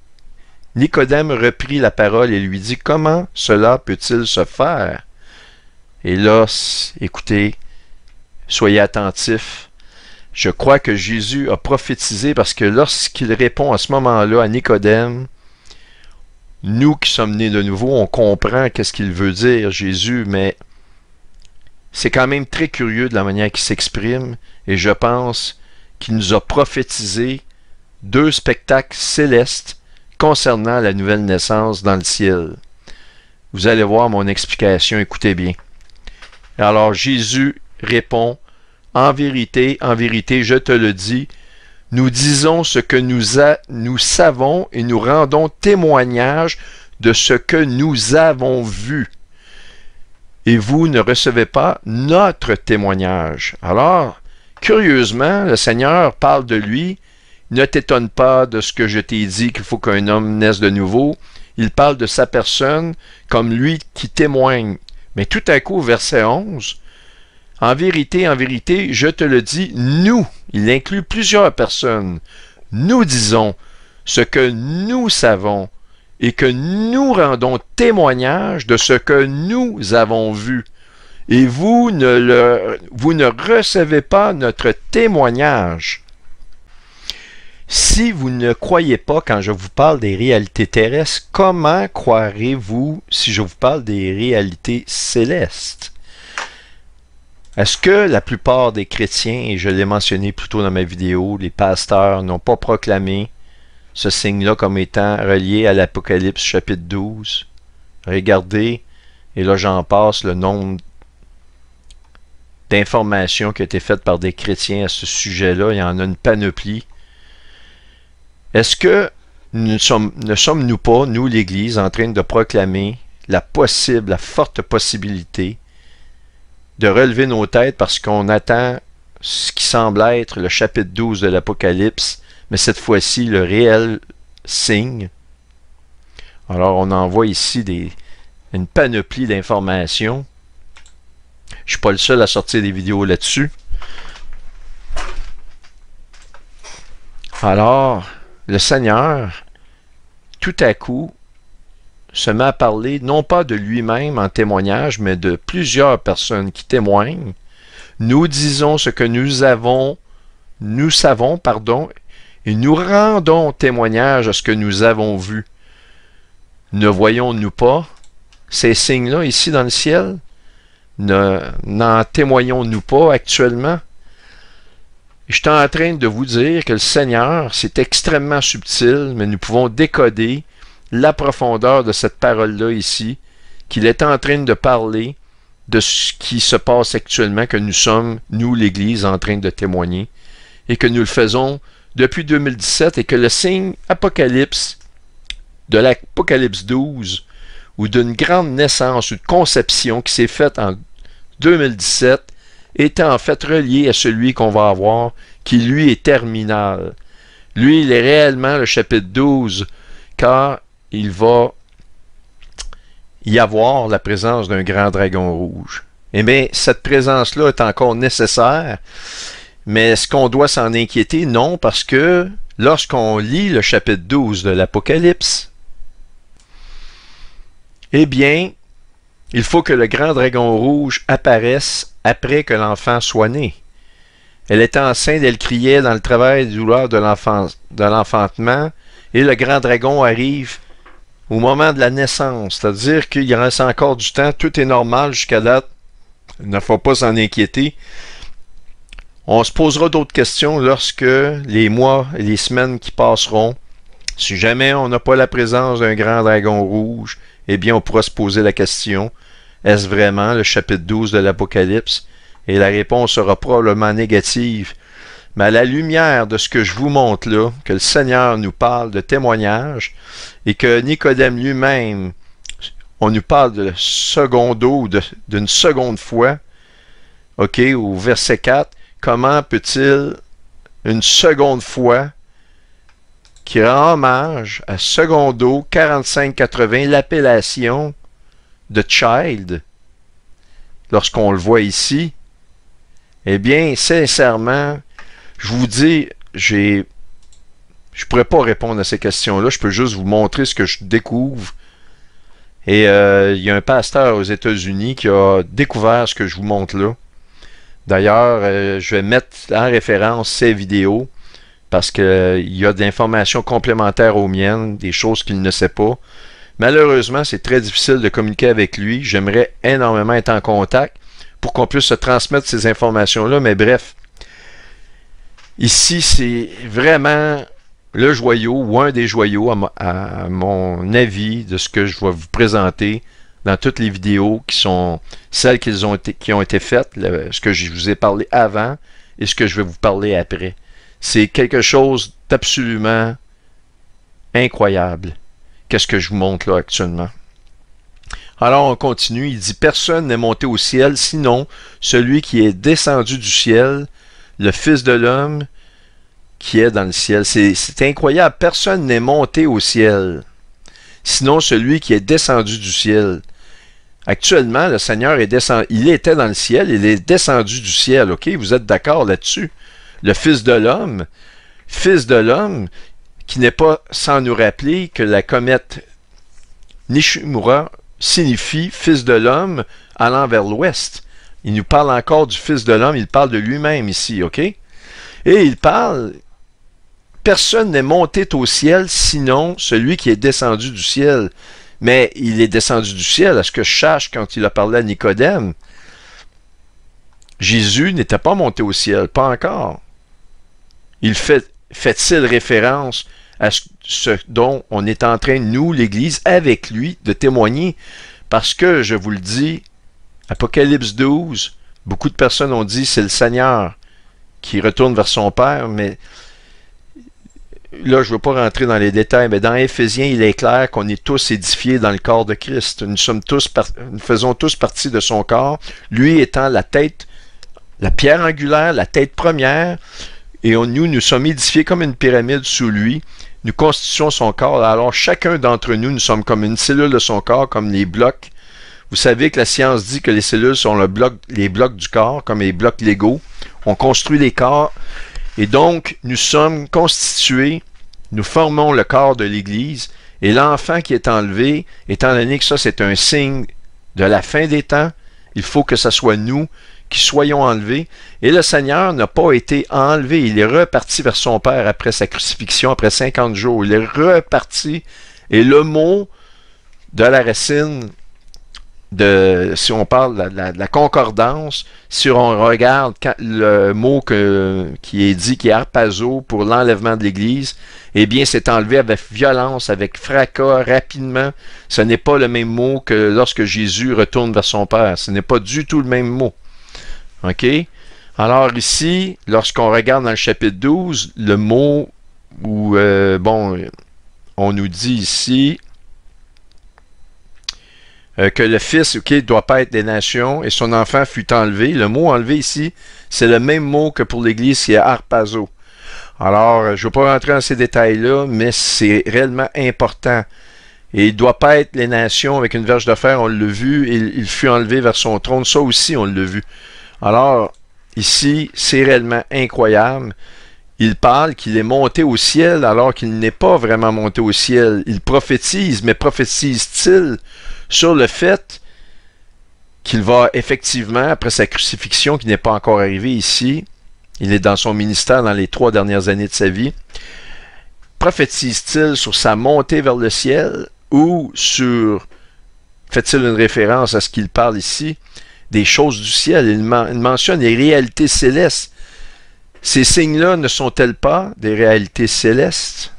Nicodème reprit la parole et lui dit, Comment cela peut-il se faire Et là, écoutez, soyez attentifs. Je crois que Jésus a prophétisé parce que lorsqu'il répond à ce moment-là à Nicodème, nous qui sommes nés de nouveau, on comprend qu'est-ce qu'il veut dire, Jésus, mais c'est quand même très curieux de la manière qu'il s'exprime, et je pense qu'il nous a prophétisé deux spectacles célestes concernant la nouvelle naissance dans le ciel. Vous allez voir mon explication, écoutez bien. Alors Jésus répond, En vérité, en vérité, je te le dis, nous disons ce que nous, nous savons et nous rendons témoignage de ce que nous avons vu. Et vous ne recevez pas notre témoignage. Alors, curieusement, le Seigneur parle de lui. Ne t'étonne pas de ce que je t'ai dit qu'il faut qu'un homme naisse de nouveau. Il parle de sa personne comme lui qui témoigne. Mais tout à coup, verset 11, en vérité, en vérité, je te le dis, nous, il inclut plusieurs personnes, nous disons ce que nous savons et que nous rendons témoignage de ce que nous avons vu. Et vous ne, le, recevez pas notre témoignage. Si vous ne croyez pas quand je vous parle des réalités terrestres, comment croirez-vous si je vous parle des réalités célestes? Est-ce que la plupart des chrétiens, et je l'ai mentionné plus tôt dans ma vidéo, les pasteurs n'ont pas proclamé ce signe-là comme étant relié à l'Apocalypse chapitre 12? Regardez, et là j'en passe, le nombre d'informations qui ont été faites par des chrétiens à ce sujet-là. Il y en a une panoplie. Est-ce que nous ne sommes-nous pas, nous l'Église, en train de proclamer la possible, la forte possibilité de relever nos têtes parce qu'on attend ce qui semble être le chapitre 12 de l'Apocalypse, mais cette fois-ci le réel signe. Alors on voit ici des, une panoplie d'informations. Je suis pas le seul à sortir des vidéos là-dessus. Alors, le Seigneur, tout à coup, se met à non pas de lui-même en témoignage, mais de plusieurs personnes qui témoignent. Nous disons ce que nous avons, nous savons, pardon, et nous rendons témoignage à ce que nous avons vu. Ne voyons-nous pas ces signes-là ici dans le ciel? N'en témoignons-nous pas actuellement? Je suis en train de vous dire que le Seigneur, c'est extrêmement subtil, mais nous pouvons décoder la profondeur de cette parole-là ici, qu'il est en train de parler de ce qui se passe actuellement, que nous sommes, nous, l'Église, en train de témoigner, et que nous le faisons depuis 2017, et que le signe Apocalypse, de l'Apocalypse 12, ou d'une grande naissance ou de conception qui s'est faite en 2017, est en fait relié à celui qu'on va avoir, qui lui est terminal. Lui, il est réellement le chapitre 12, car il va y avoir la présence d'un grand dragon rouge. Eh bien, cette présence-là est encore nécessaire, mais est-ce qu'on doit s'en inquiéter? Non, parce que lorsqu'on lit le chapitre 12 de l'Apocalypse, eh bien, il faut que le grand dragon rouge apparaisse après que l'enfant soit né. Elle est enceinte, elle criait dans le travail et douleur de l'enfantement, et le grand dragon arrive au moment de la naissance. C'est-à-dire qu'il reste encore du temps, tout est normal jusqu'à date. Il ne faut pas s'en inquiéter. On se posera d'autres questions lorsque les mois et les semaines qui passeront. Si jamais on n'a pas la présence d'un grand dragon rouge, eh bien on pourra se poser la question, est-ce vraiment le chapitre 12 de l'Apocalypse? Et la réponse sera probablement négative, mais à la lumière de ce que je vous montre là, que le Seigneur nous parle de témoignage et que Nicodème lui-même, on nous parle de secondo d'une seconde fois, OK, au verset 4, comment peut-il une seconde fois qui rend hommage à Secondo 4580, l'appellation de Child, lorsqu'on le voit ici, eh bien, sincèrement, je vous dis, j'ai. Je pourrais pas répondre à ces questions-là. Je peux juste vous montrer ce que je découvre. Et euh, il y a un pasteur aux États-Unis qui a découvert ce que je vous montre là. D'ailleurs, euh, je vais mettre en référence ces vidéos parce qu'il y a des informations complémentaires aux miennes, des choses qu'il ne sait pas. Malheureusement, c'est très difficile de communiquer avec lui. J'aimerais énormément être en contact pour qu'on puisse se transmettre ces informations-là. Mais bref, Ici, c'est vraiment le joyau ou un des joyaux, à, mon avis, de ce que je vais vous présenter dans toutes les vidéos qui sont celles qui ont été, qui ont été faites, ce que je vous ai parlé avant et ce que je vais vous parler après. C'est quelque chose d'absolument incroyable. Qu'est-ce que je vous montre là actuellement? Alors on continue, il dit Personne n'est monté au ciel, sinon celui qui est descendu du ciel, le Fils de l'homme qui est dans le ciel. C'est incroyable, personne n'est monté au ciel, sinon celui qui est descendu du ciel. Actuellement, le Seigneur est il était dans le ciel, il est descendu du ciel, ok? Vous êtes d'accord là-dessus? Le Fils de l'homme, Fils de l'homme, qui n'est pas sans nous rappeler que la comète Nishimura signifie Fils de l'homme allant vers l'ouest. Il nous parle encore du Fils de l'homme, il parle de lui-même ici, OK? Et il parle, personne n'est monté au ciel sinon celui qui est descendu du ciel. Mais il est descendu du ciel, à ce que je quand il a parlé à Nicodème. Jésus n'était pas monté au ciel, pas encore. Il fait, fait-il référence à ce dont on est en train, nous, l'Église, avec lui, de témoigner? Parce que, je vous le dis, Apocalypse 12, beaucoup de personnes ont dit c'est le Seigneur qui retourne vers son Père, mais là, je ne veux pas rentrer dans les détails, mais dans Éphésiens, il est clair qu'on est tous édifiés dans le corps de Christ. Nous, sommes tous nous faisons tous partie de son corps, lui étant la tête, la pierre angulaire, la tête première, et nous, nous sommes édifiés comme une pyramide sous lui. Nous constituons son corps. Alors, chacun d'entre nous, nous sommes comme une cellule de son corps, comme les blocs vous savez que la science dit que les cellules sont le bloc, les blocs du corps, comme les blocs légaux. On construit les corps. Et donc, nous sommes constitués, nous formons le corps de l'Église. Et l'enfant qui est enlevé, étant donné que ça, c'est un signe de la fin des temps, il faut que ce soit nous qui soyons enlevés. Et le Seigneur n'a pas été enlevé. Il est reparti vers son Père après sa crucifixion, après 50 jours. Il est reparti. Et le mot de la racine de, si on parle de la, concordance, si on regarde le mot qui est dit, qui est arpazo pour l'enlèvement de l'Église, eh bien, c'est enlevé avec violence, avec fracas, rapidement. Ce n'est pas le même mot que lorsque Jésus retourne vers son Père. Ce n'est pas du tout le même mot. OK? Alors ici, lorsqu'on regarde dans le chapitre 12, le mot où, euh, bon, on nous dit ici, euh, que le fils, ok, doit pas être des nations et son enfant fut enlevé. Le mot enlevé ici, c'est le même mot que pour l'Église qui est arpazo. Alors, je ne vais pas rentrer dans ces détails-là, mais c'est réellement important. Et il ne doit pas être les nations avec une verge de fer, on l'a vu, il fut enlevé vers son trône, ça aussi on l'a vu. Alors, ici, c'est réellement incroyable. Il parle qu'il est monté au ciel alors qu'il n'est pas vraiment monté au ciel. Il prophétise, mais prophétise-t-il sur le fait qu'il va effectivement, après sa crucifixion qui n'est pas encore arrivée ici, il est dans son ministère dans les trois dernières années de sa vie, prophétise-t-il sur sa montée vers le ciel ou sur, fait-il une référence à ce qu'il parle ici, des choses du ciel. Il, mentionne les réalités célestes. Ces signes-là ne sont-elles pas des réalités célestes?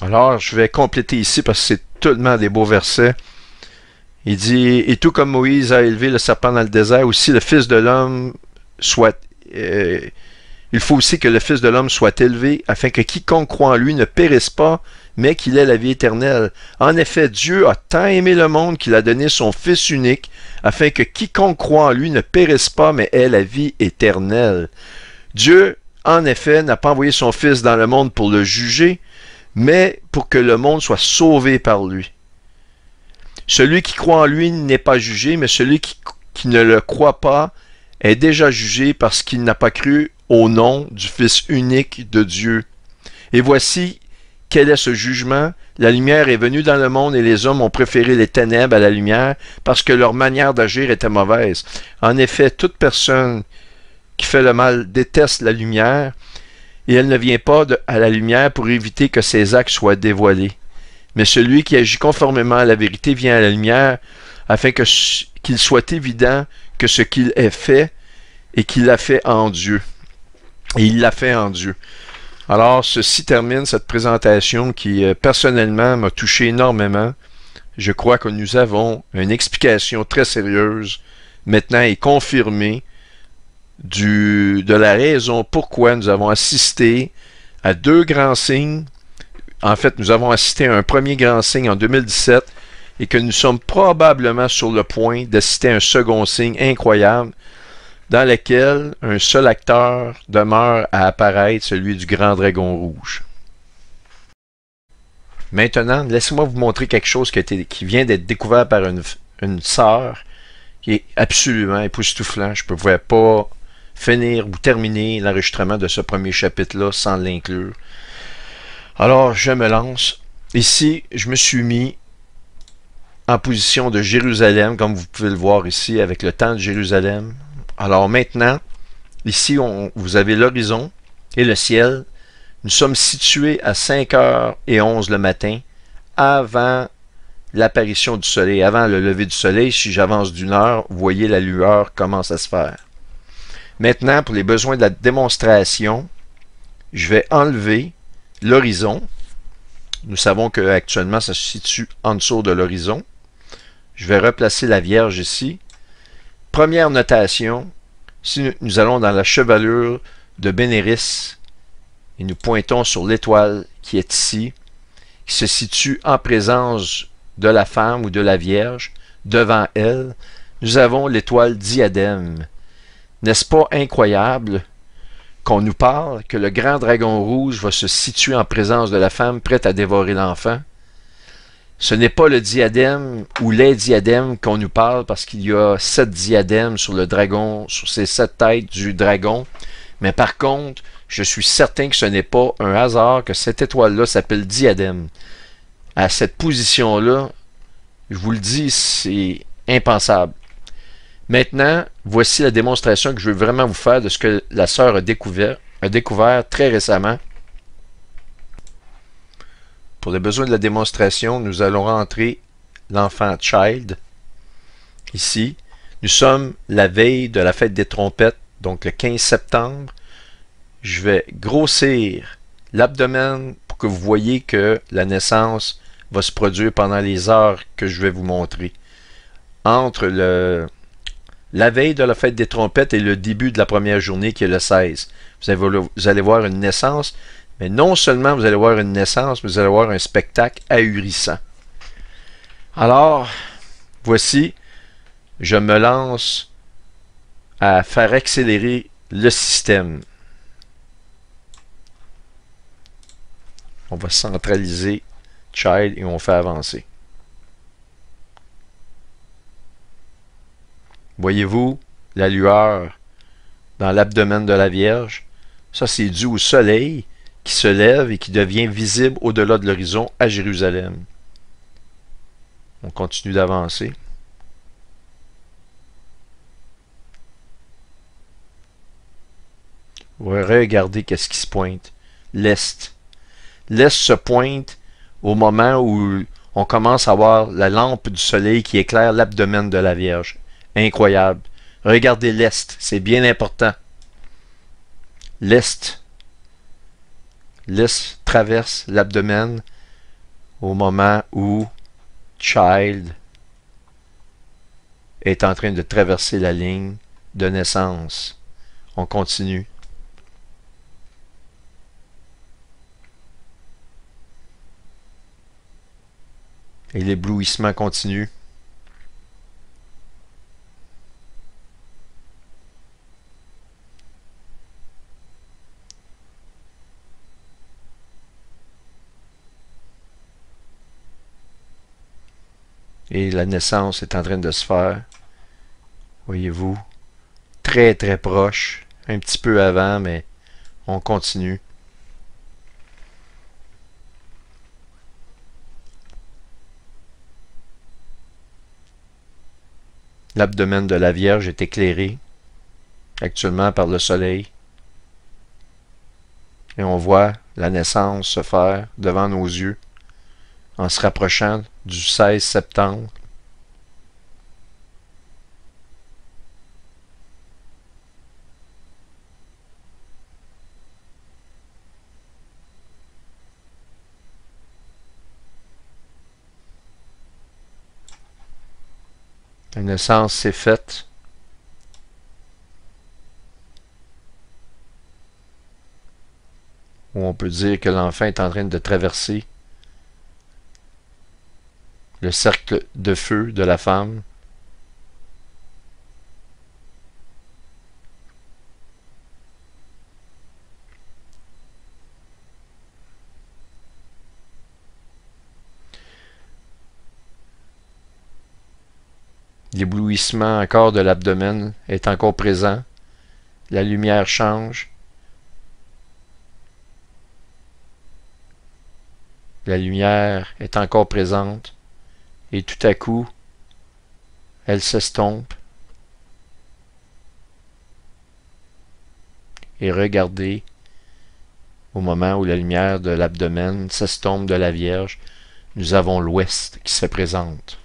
Alors, je vais compléter ici parce que c'est des beaux versets. Il dit Et tout comme Moïse a élevé le serpent dans le désert, aussi le Fils de l'homme soit. Euh, il faut aussi que le Fils de l'homme soit élevé, afin que quiconque croit en lui ne périsse pas, mais qu'il ait la vie éternelle. En effet, Dieu a tant aimé le monde qu'il a donné son Fils unique, afin que quiconque croit en lui ne périsse pas, mais ait la vie éternelle. Dieu, en effet, n'a pas envoyé son Fils dans le monde pour le juger, mais pour que le monde soit sauvé par lui. Celui qui croit en lui n'est pas jugé, mais celui qui, ne le croit pas est déjà jugé parce qu'il n'a pas cru au nom du Fils unique de Dieu. Et voici quel est ce jugement. La lumière est venue dans le monde et les hommes ont préféré les ténèbres à la lumière parce que leur manière d'agir était mauvaise. En effet, toute personne qui fait le mal déteste la lumière et elle ne vient pas à la lumière pour éviter que ses actes soient dévoilés. Mais celui qui agit conformément à la vérité vient à la lumière afin que, qu'il soit évident que ce qu'il a fait et qu'il l'a fait en Dieu. Et il l'a fait en Dieu. Alors, ceci termine cette présentation qui, euh, personnellement, m'a touché énormément. Je crois que nous avons une explication très sérieuse maintenant et confirmée de la raison pourquoi nous avons assisté à deux grands signes. En fait, nous avons assisté à un premier grand signe en 2017 et que nous sommes probablement sur le point d'assister à un second signe incroyable dans lequel un seul acteur demeure à apparaître, celui du grand dragon rouge. Maintenant, laissez-moi vous montrer quelque chose qui, vient d'être découvert par une, une sœur qui est absolument époustouflant. Je ne pouvais pas finir ou terminer l'enregistrement de ce premier chapitre-là sans l'inclure. Alors, je me lance. Ici, je me suis mis en position de Jérusalem, comme vous pouvez le voir ici, avec le temps de Jérusalem. Alors maintenant, ici, on, vous avez l'horizon et le ciel. Nous sommes situés à 5h11 le matin, avant l'apparition du soleil, avant le lever du soleil. Si j'avance d'une heure, vous voyez la lueur commence à se faire. Maintenant, pour les besoins de la démonstration, je vais enlever l'horizon. Nous savons qu'actuellement, ça se situe en dessous de l'horizon. Je vais replacer la Vierge ici. Première notation, si nous allons dans la chevalure de Bénéris et nous pointons sur l'étoile qui est ici, qui se situe en présence de la femme ou de la Vierge, devant elle, nous avons l'étoile diadème n'est-ce pas incroyable qu'on nous parle que le grand dragon rouge va se situer en présence de la femme prête à dévorer l'enfant? Ce n'est pas le diadème ou les diadèmes qu'on nous parle parce qu'il y a sept diadèmes sur le dragon, sur ces sept têtes du dragon. Mais par contre, je suis certain que ce n'est pas un hasard que cette étoile-là s'appelle diadème. À cette position-là, je vous le dis, c'est impensable. Maintenant, voici la démonstration que je veux vraiment vous faire de ce que la sœur a découvert, découvert très récemment. Pour les besoins de la démonstration, nous allons rentrer l'enfant Child ici. Nous sommes la veille de la fête des trompettes, donc le 15 septembre. Je vais grossir l'abdomen pour que vous voyez que la naissance va se produire pendant les heures que je vais vous montrer. Entre le, la veille de la fête des trompettes et le début de la première journée qui est le 16. Vous allez voir une naissance, mais non seulement vous allez voir une naissance, mais vous allez voir un spectacle ahurissant. Alors, voici, je me lance à faire accélérer le système. On va centraliser Child et on fait avancer. Voyez-vous la lueur dans l'abdomen de la Vierge? Ça, c'est dû au soleil qui se lève et qui devient visible au-delà de l'horizon à Jérusalem. On continue d'avancer. Regardez qu'est-ce qui se pointe. L'Est. L'Est se pointe au moment où on commence à voir la lampe du soleil qui éclaire l'abdomen de la Vierge. Incroyable. Regardez l'Est, c'est bien important. L'Est. L'Est traverse l'abdomen au moment où Child est en train de traverser la ligne de naissance. On continue. Et l'éblouissement continue. et la naissance est en train de se faire. Voyez-vous, très très proche, un petit peu avant, mais on continue. L'abdomen de la Vierge est éclairé actuellement par le soleil. Et on voit la naissance se faire devant nos yeux en se rapprochant du 16 septembre. La naissance s'est faite. Où on peut dire que l'enfant est en train de traverser le cercle de feu de la femme. L'éblouissement encore de l'abdomen est encore présent. La lumière change. La lumière est encore présente et tout à coup, elle s'estompe. Et regardez, au moment où la lumière de l'abdomen s'estompe de la Vierge, nous avons l'Ouest qui se présente.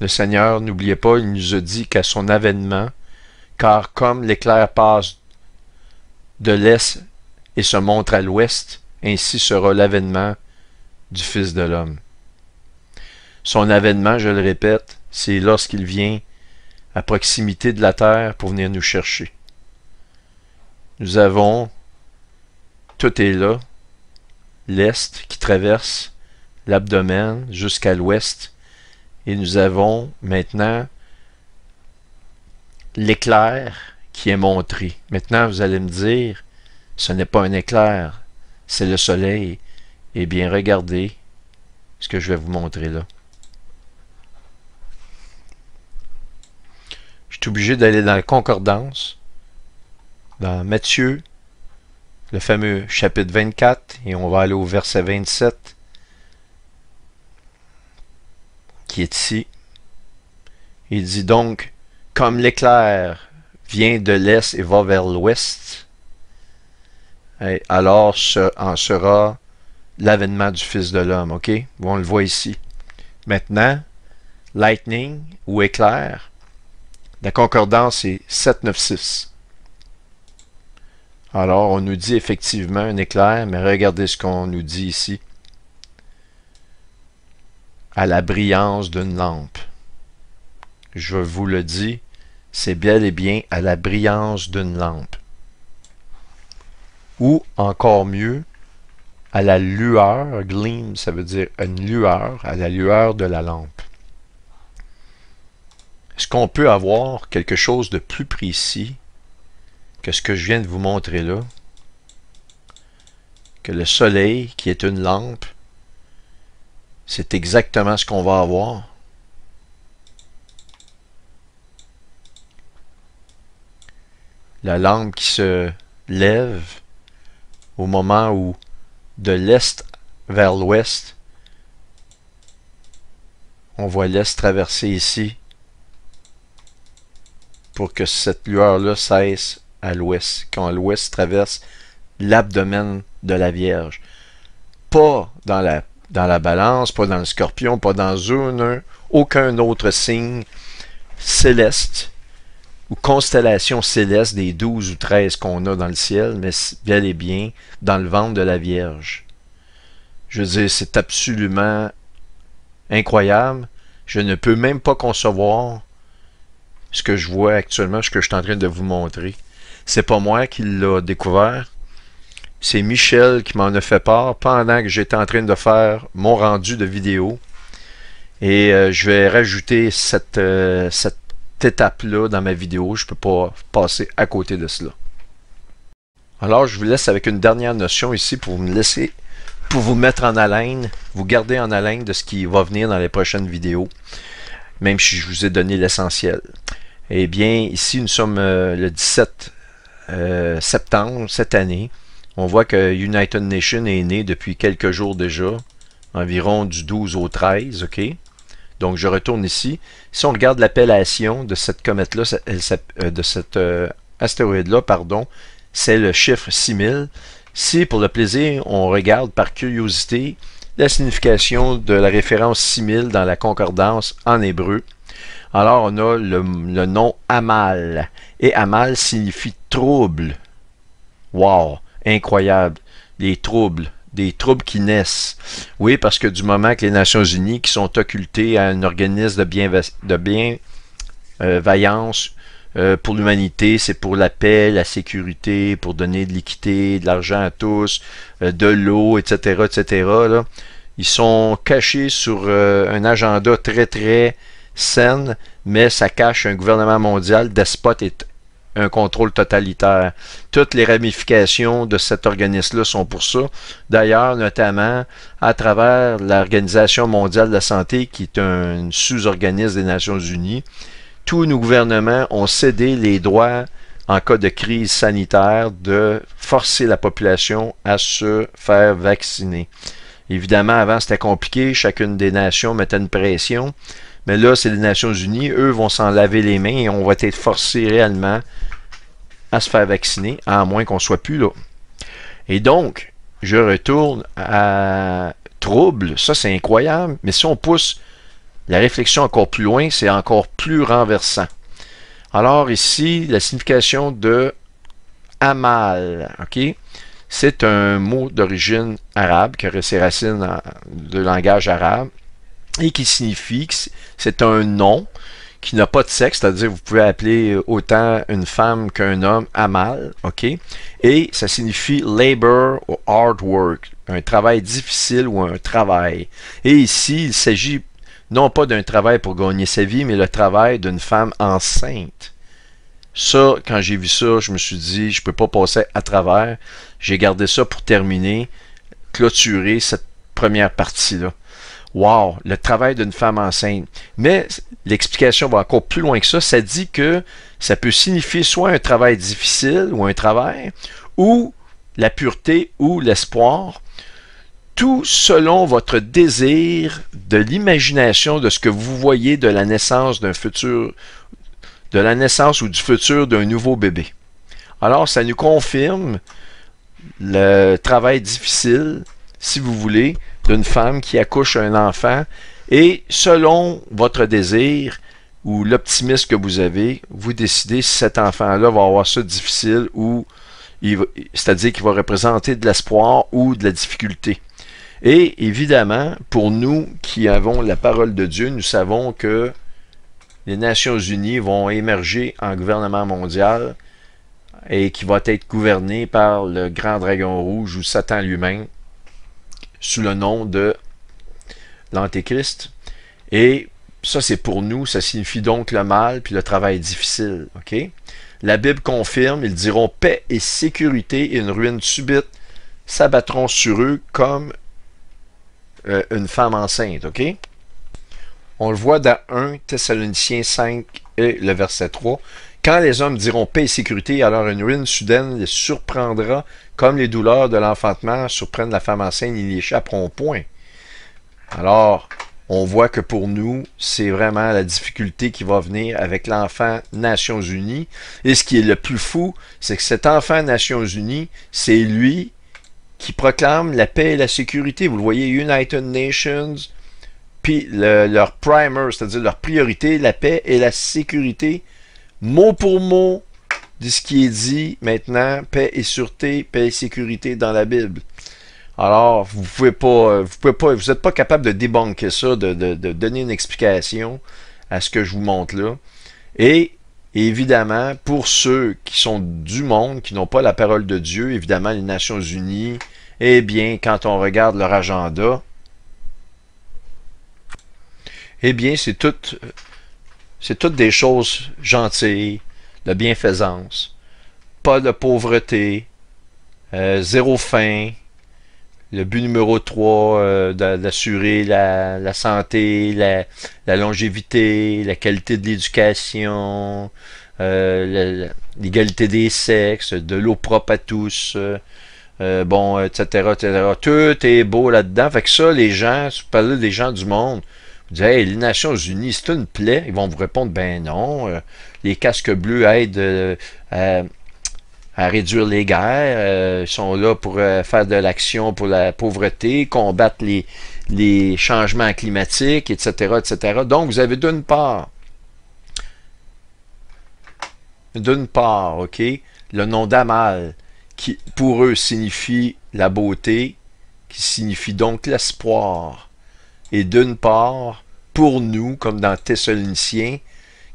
Le Seigneur, n'oubliez pas, il nous a dit qu'à son avènement, car comme l'éclair passe de l'Est et se montre à l'Ouest, ainsi sera l'avènement du Fils de l'homme. Son avènement, je le répète, c'est lorsqu'il vient à proximité de la terre pour venir nous chercher. Nous avons, tout est là, l'Est qui traverse l'abdomen jusqu'à l'Ouest, et nous avons maintenant l'éclair qui est montré. Maintenant, vous allez me dire, ce n'est pas un éclair, c'est le soleil. Eh bien, regardez ce que je vais vous montrer là. Je suis obligé d'aller dans la concordance, dans Matthieu, le fameux chapitre 24, et on va aller au verset 27, qui est ici. Il dit donc, comme l'éclair vient de l'est et va vers l'ouest, alors ce en sera l'avènement du Fils de l'homme, OK? On le voit ici. Maintenant, lightning ou éclair, la concordance est 796. Alors, on nous dit effectivement un éclair, mais regardez ce qu'on nous dit ici. À la brillance d'une lampe. Je vous le dis, c'est bel et bien à la brillance d'une lampe. Ou encore mieux, à la lueur, gleam, ça veut dire une lueur, à la lueur de la lampe. Est-ce qu'on peut avoir quelque chose de plus précis que ce que je viens de vous montrer là? Que le soleil, qui est une lampe, c'est exactement ce qu'on va avoir. La lampe qui se lève au moment où de l'est vers l'ouest. On voit l'est traverser ici pour que cette lueur-là cesse à l'ouest, quand l'ouest traverse l'abdomen de la Vierge. Pas dans la, dans la balance, pas dans le scorpion, pas dans une, aucun autre signe céleste ou constellation céleste des 12 ou 13 qu'on a dans le ciel, mais bel et bien dans le ventre de la Vierge. Je veux dire, c'est absolument incroyable. Je ne peux même pas concevoir ce que je vois actuellement, ce que je suis en train de vous montrer. C'est pas moi qui l'a découvert. C'est Michel qui m'en a fait part pendant que j'étais en train de faire mon rendu de vidéo. Et euh, je vais rajouter cette euh, étape-là dans ma vidéo. Je ne peux pas passer à côté de cela. Alors, je vous laisse avec une dernière notion ici pour me laisser, pour vous mettre en haleine, vous garder en haleine de ce qui va venir dans les prochaines vidéos, même si je vous ai donné l'essentiel. Eh bien, ici, nous sommes euh, le 17 euh, septembre cette année. On voit que United Nations est né depuis quelques jours déjà, environ du 12 au 13, OK? Donc, je retourne ici. Si on regarde l'appellation de cette comète-là, euh, de cet euh, astéroïde-là, pardon, c'est le chiffre 6000. Si, pour le plaisir, on regarde par curiosité la signification de la référence 6000 dans la concordance en hébreu, alors on a le, le nom Amal. Et Amal signifie trouble. Wow! Incroyable! Les troubles des troubles qui naissent. Oui, parce que du moment que les Nations Unies, qui sont occultées à un organisme de bien, de euh, euh, pour l'humanité, c'est pour la paix, la sécurité, pour donner de l'équité, de l'argent à tous, euh, de l'eau, etc., etc. Ils sont cachés sur un agenda très, très sain, mais ça cache un gouvernement mondial despote et un contrôle totalitaire. Toutes les ramifications de cet organisme-là sont pour ça. D'ailleurs, notamment à travers l'Organisation mondiale de la santé, qui est un sous-organisme des Nations unies, tous nos gouvernements ont cédé les droits en cas de crise sanitaire de forcer la population à se faire vacciner. Évidemment, avant, c'était compliqué. Chacune des nations mettait une pression. Mais là, c'est les Nations Unies. Eux vont s'en laver les mains et on va être forcé réellement à se faire vacciner, à moins qu'on soit plus là. Et donc, je retourne à trouble. Ça, c'est incroyable. Mais si on pousse la réflexion encore plus loin, c'est encore plus renversant. Alors ici, la signification de amal, ok? C'est un mot d'origine arabe qui aurait ses racines de langage arabe et qui signifie que c'est un nom qui n'a pas de sexe, c'est-à-dire vous pouvez appeler autant une femme qu'un homme à mal, ok? Et ça signifie labor ou hard work, un travail difficile ou un travail. Et ici, il s'agit non pas d'un travail pour gagner sa vie, mais le travail d'une femme enceinte. Ça, quand j'ai vu ça, je me suis dit, je ne peux pas passer à travers. J'ai gardé ça pour terminer, clôturer cette première partie-là. Wow, le travail d'une femme enceinte. Mais l'explication va encore plus loin que ça. Ça dit que ça peut signifier soit un travail difficile ou un travail, ou la pureté ou l'espoir, tout selon votre désir de l'imagination de ce que vous voyez de la naissance d'un futur, de la naissance ou du futur d'un nouveau bébé. Alors, ça nous confirme le travail difficile, si vous voulez, d'une femme qui accouche un enfant et selon votre désir ou l'optimisme que vous avez, vous décidez si cet enfant-là va avoir ça difficile ou c'est-à-dire qu'il va représenter de l'espoir ou de la difficulté. Et évidemment, pour nous qui avons la parole de Dieu, nous savons que les Nations Unies vont émerger en gouvernement mondial et qui va être gouverné par le grand dragon rouge ou Satan lui-même sous le nom de l'Antéchrist. Et ça, c'est pour nous, ça signifie donc le mal, puis le travail difficile. ok La Bible confirme, ils diront paix et sécurité et une ruine subite s'abattront sur eux comme euh, une femme enceinte. ok On le voit dans 1 Thessaloniciens 5 et le verset 3. Quand les hommes diront paix et sécurité, alors une ruine soudaine les surprendra comme les douleurs de l'enfantement surprennent la femme enceinte, ils n'y échapperont point. Alors, on voit que pour nous, c'est vraiment la difficulté qui va venir avec l'enfant Nations Unies. Et ce qui est le plus fou, c'est que cet enfant Nations Unies, c'est lui qui proclame la paix et la sécurité. Vous le voyez, United Nations, puis leur primer, c'est-à-dire leur priorité, la paix et la sécurité, mot pour mot, de ce qui est dit maintenant, paix et sûreté, paix et sécurité dans la Bible. Alors, vous pouvez pas, euh, vous pouvez pas, vous êtes pas capable de débunker ça, de, donner une explication à ce que je vous montre là. Et évidemment, pour ceux qui sont du monde, qui n'ont pas la parole de Dieu, évidemment, les Nations Unies, eh bien, quand on regarde leur agenda, eh bien, c'est c'est toutes des choses gentilles, la bienfaisance, pas de pauvreté, euh, zéro faim, le but numéro 3, euh, d'assurer la, santé, la, longévité, la qualité de l'éducation, euh, l'égalité des sexes, de l'eau propre à tous, bon, etc., Tout est beau là-dedans. Fait que ça, les gens, si vous parlez des gens du monde, vous dites, hey, les Nations Unies, c'est une plaie. Ils vont vous répondre, ben non, les casques bleus aident euh, euh, à, réduire les guerres, euh, sont là pour faire de l'action pour la pauvreté, combattre les, les changements climatiques, etc., etc. Donc, vous avez d'une part, d'une part, OK, le nom d'Amal, qui pour eux signifie la beauté, qui signifie donc l'espoir. Et d'une part, pour nous, comme dans Thessaloniciens,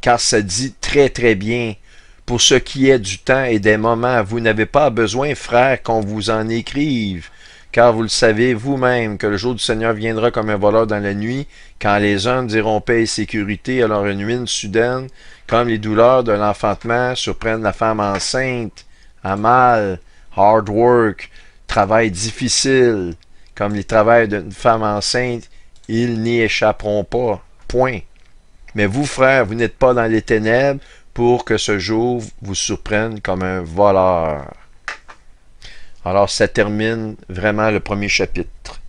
car ça dit très très bien pour ce qui est du temps et des moments, vous n'avez pas besoin, frère, qu'on vous en écrive, car vous le savez vous-même que le jour du Seigneur viendra comme un voleur dans la nuit, quand les hommes diront paix et sécurité, alors une ruine soudaine, comme les douleurs de l'enfantement surprennent la femme enceinte, à mal, hard work, travail difficile, comme les travails d'une femme enceinte, ils n'y échapperont pas. Point. Mais vous, frères, vous n'êtes pas dans les ténèbres pour que ce jour vous surprenne comme un voleur. Alors, ça termine vraiment le premier chapitre.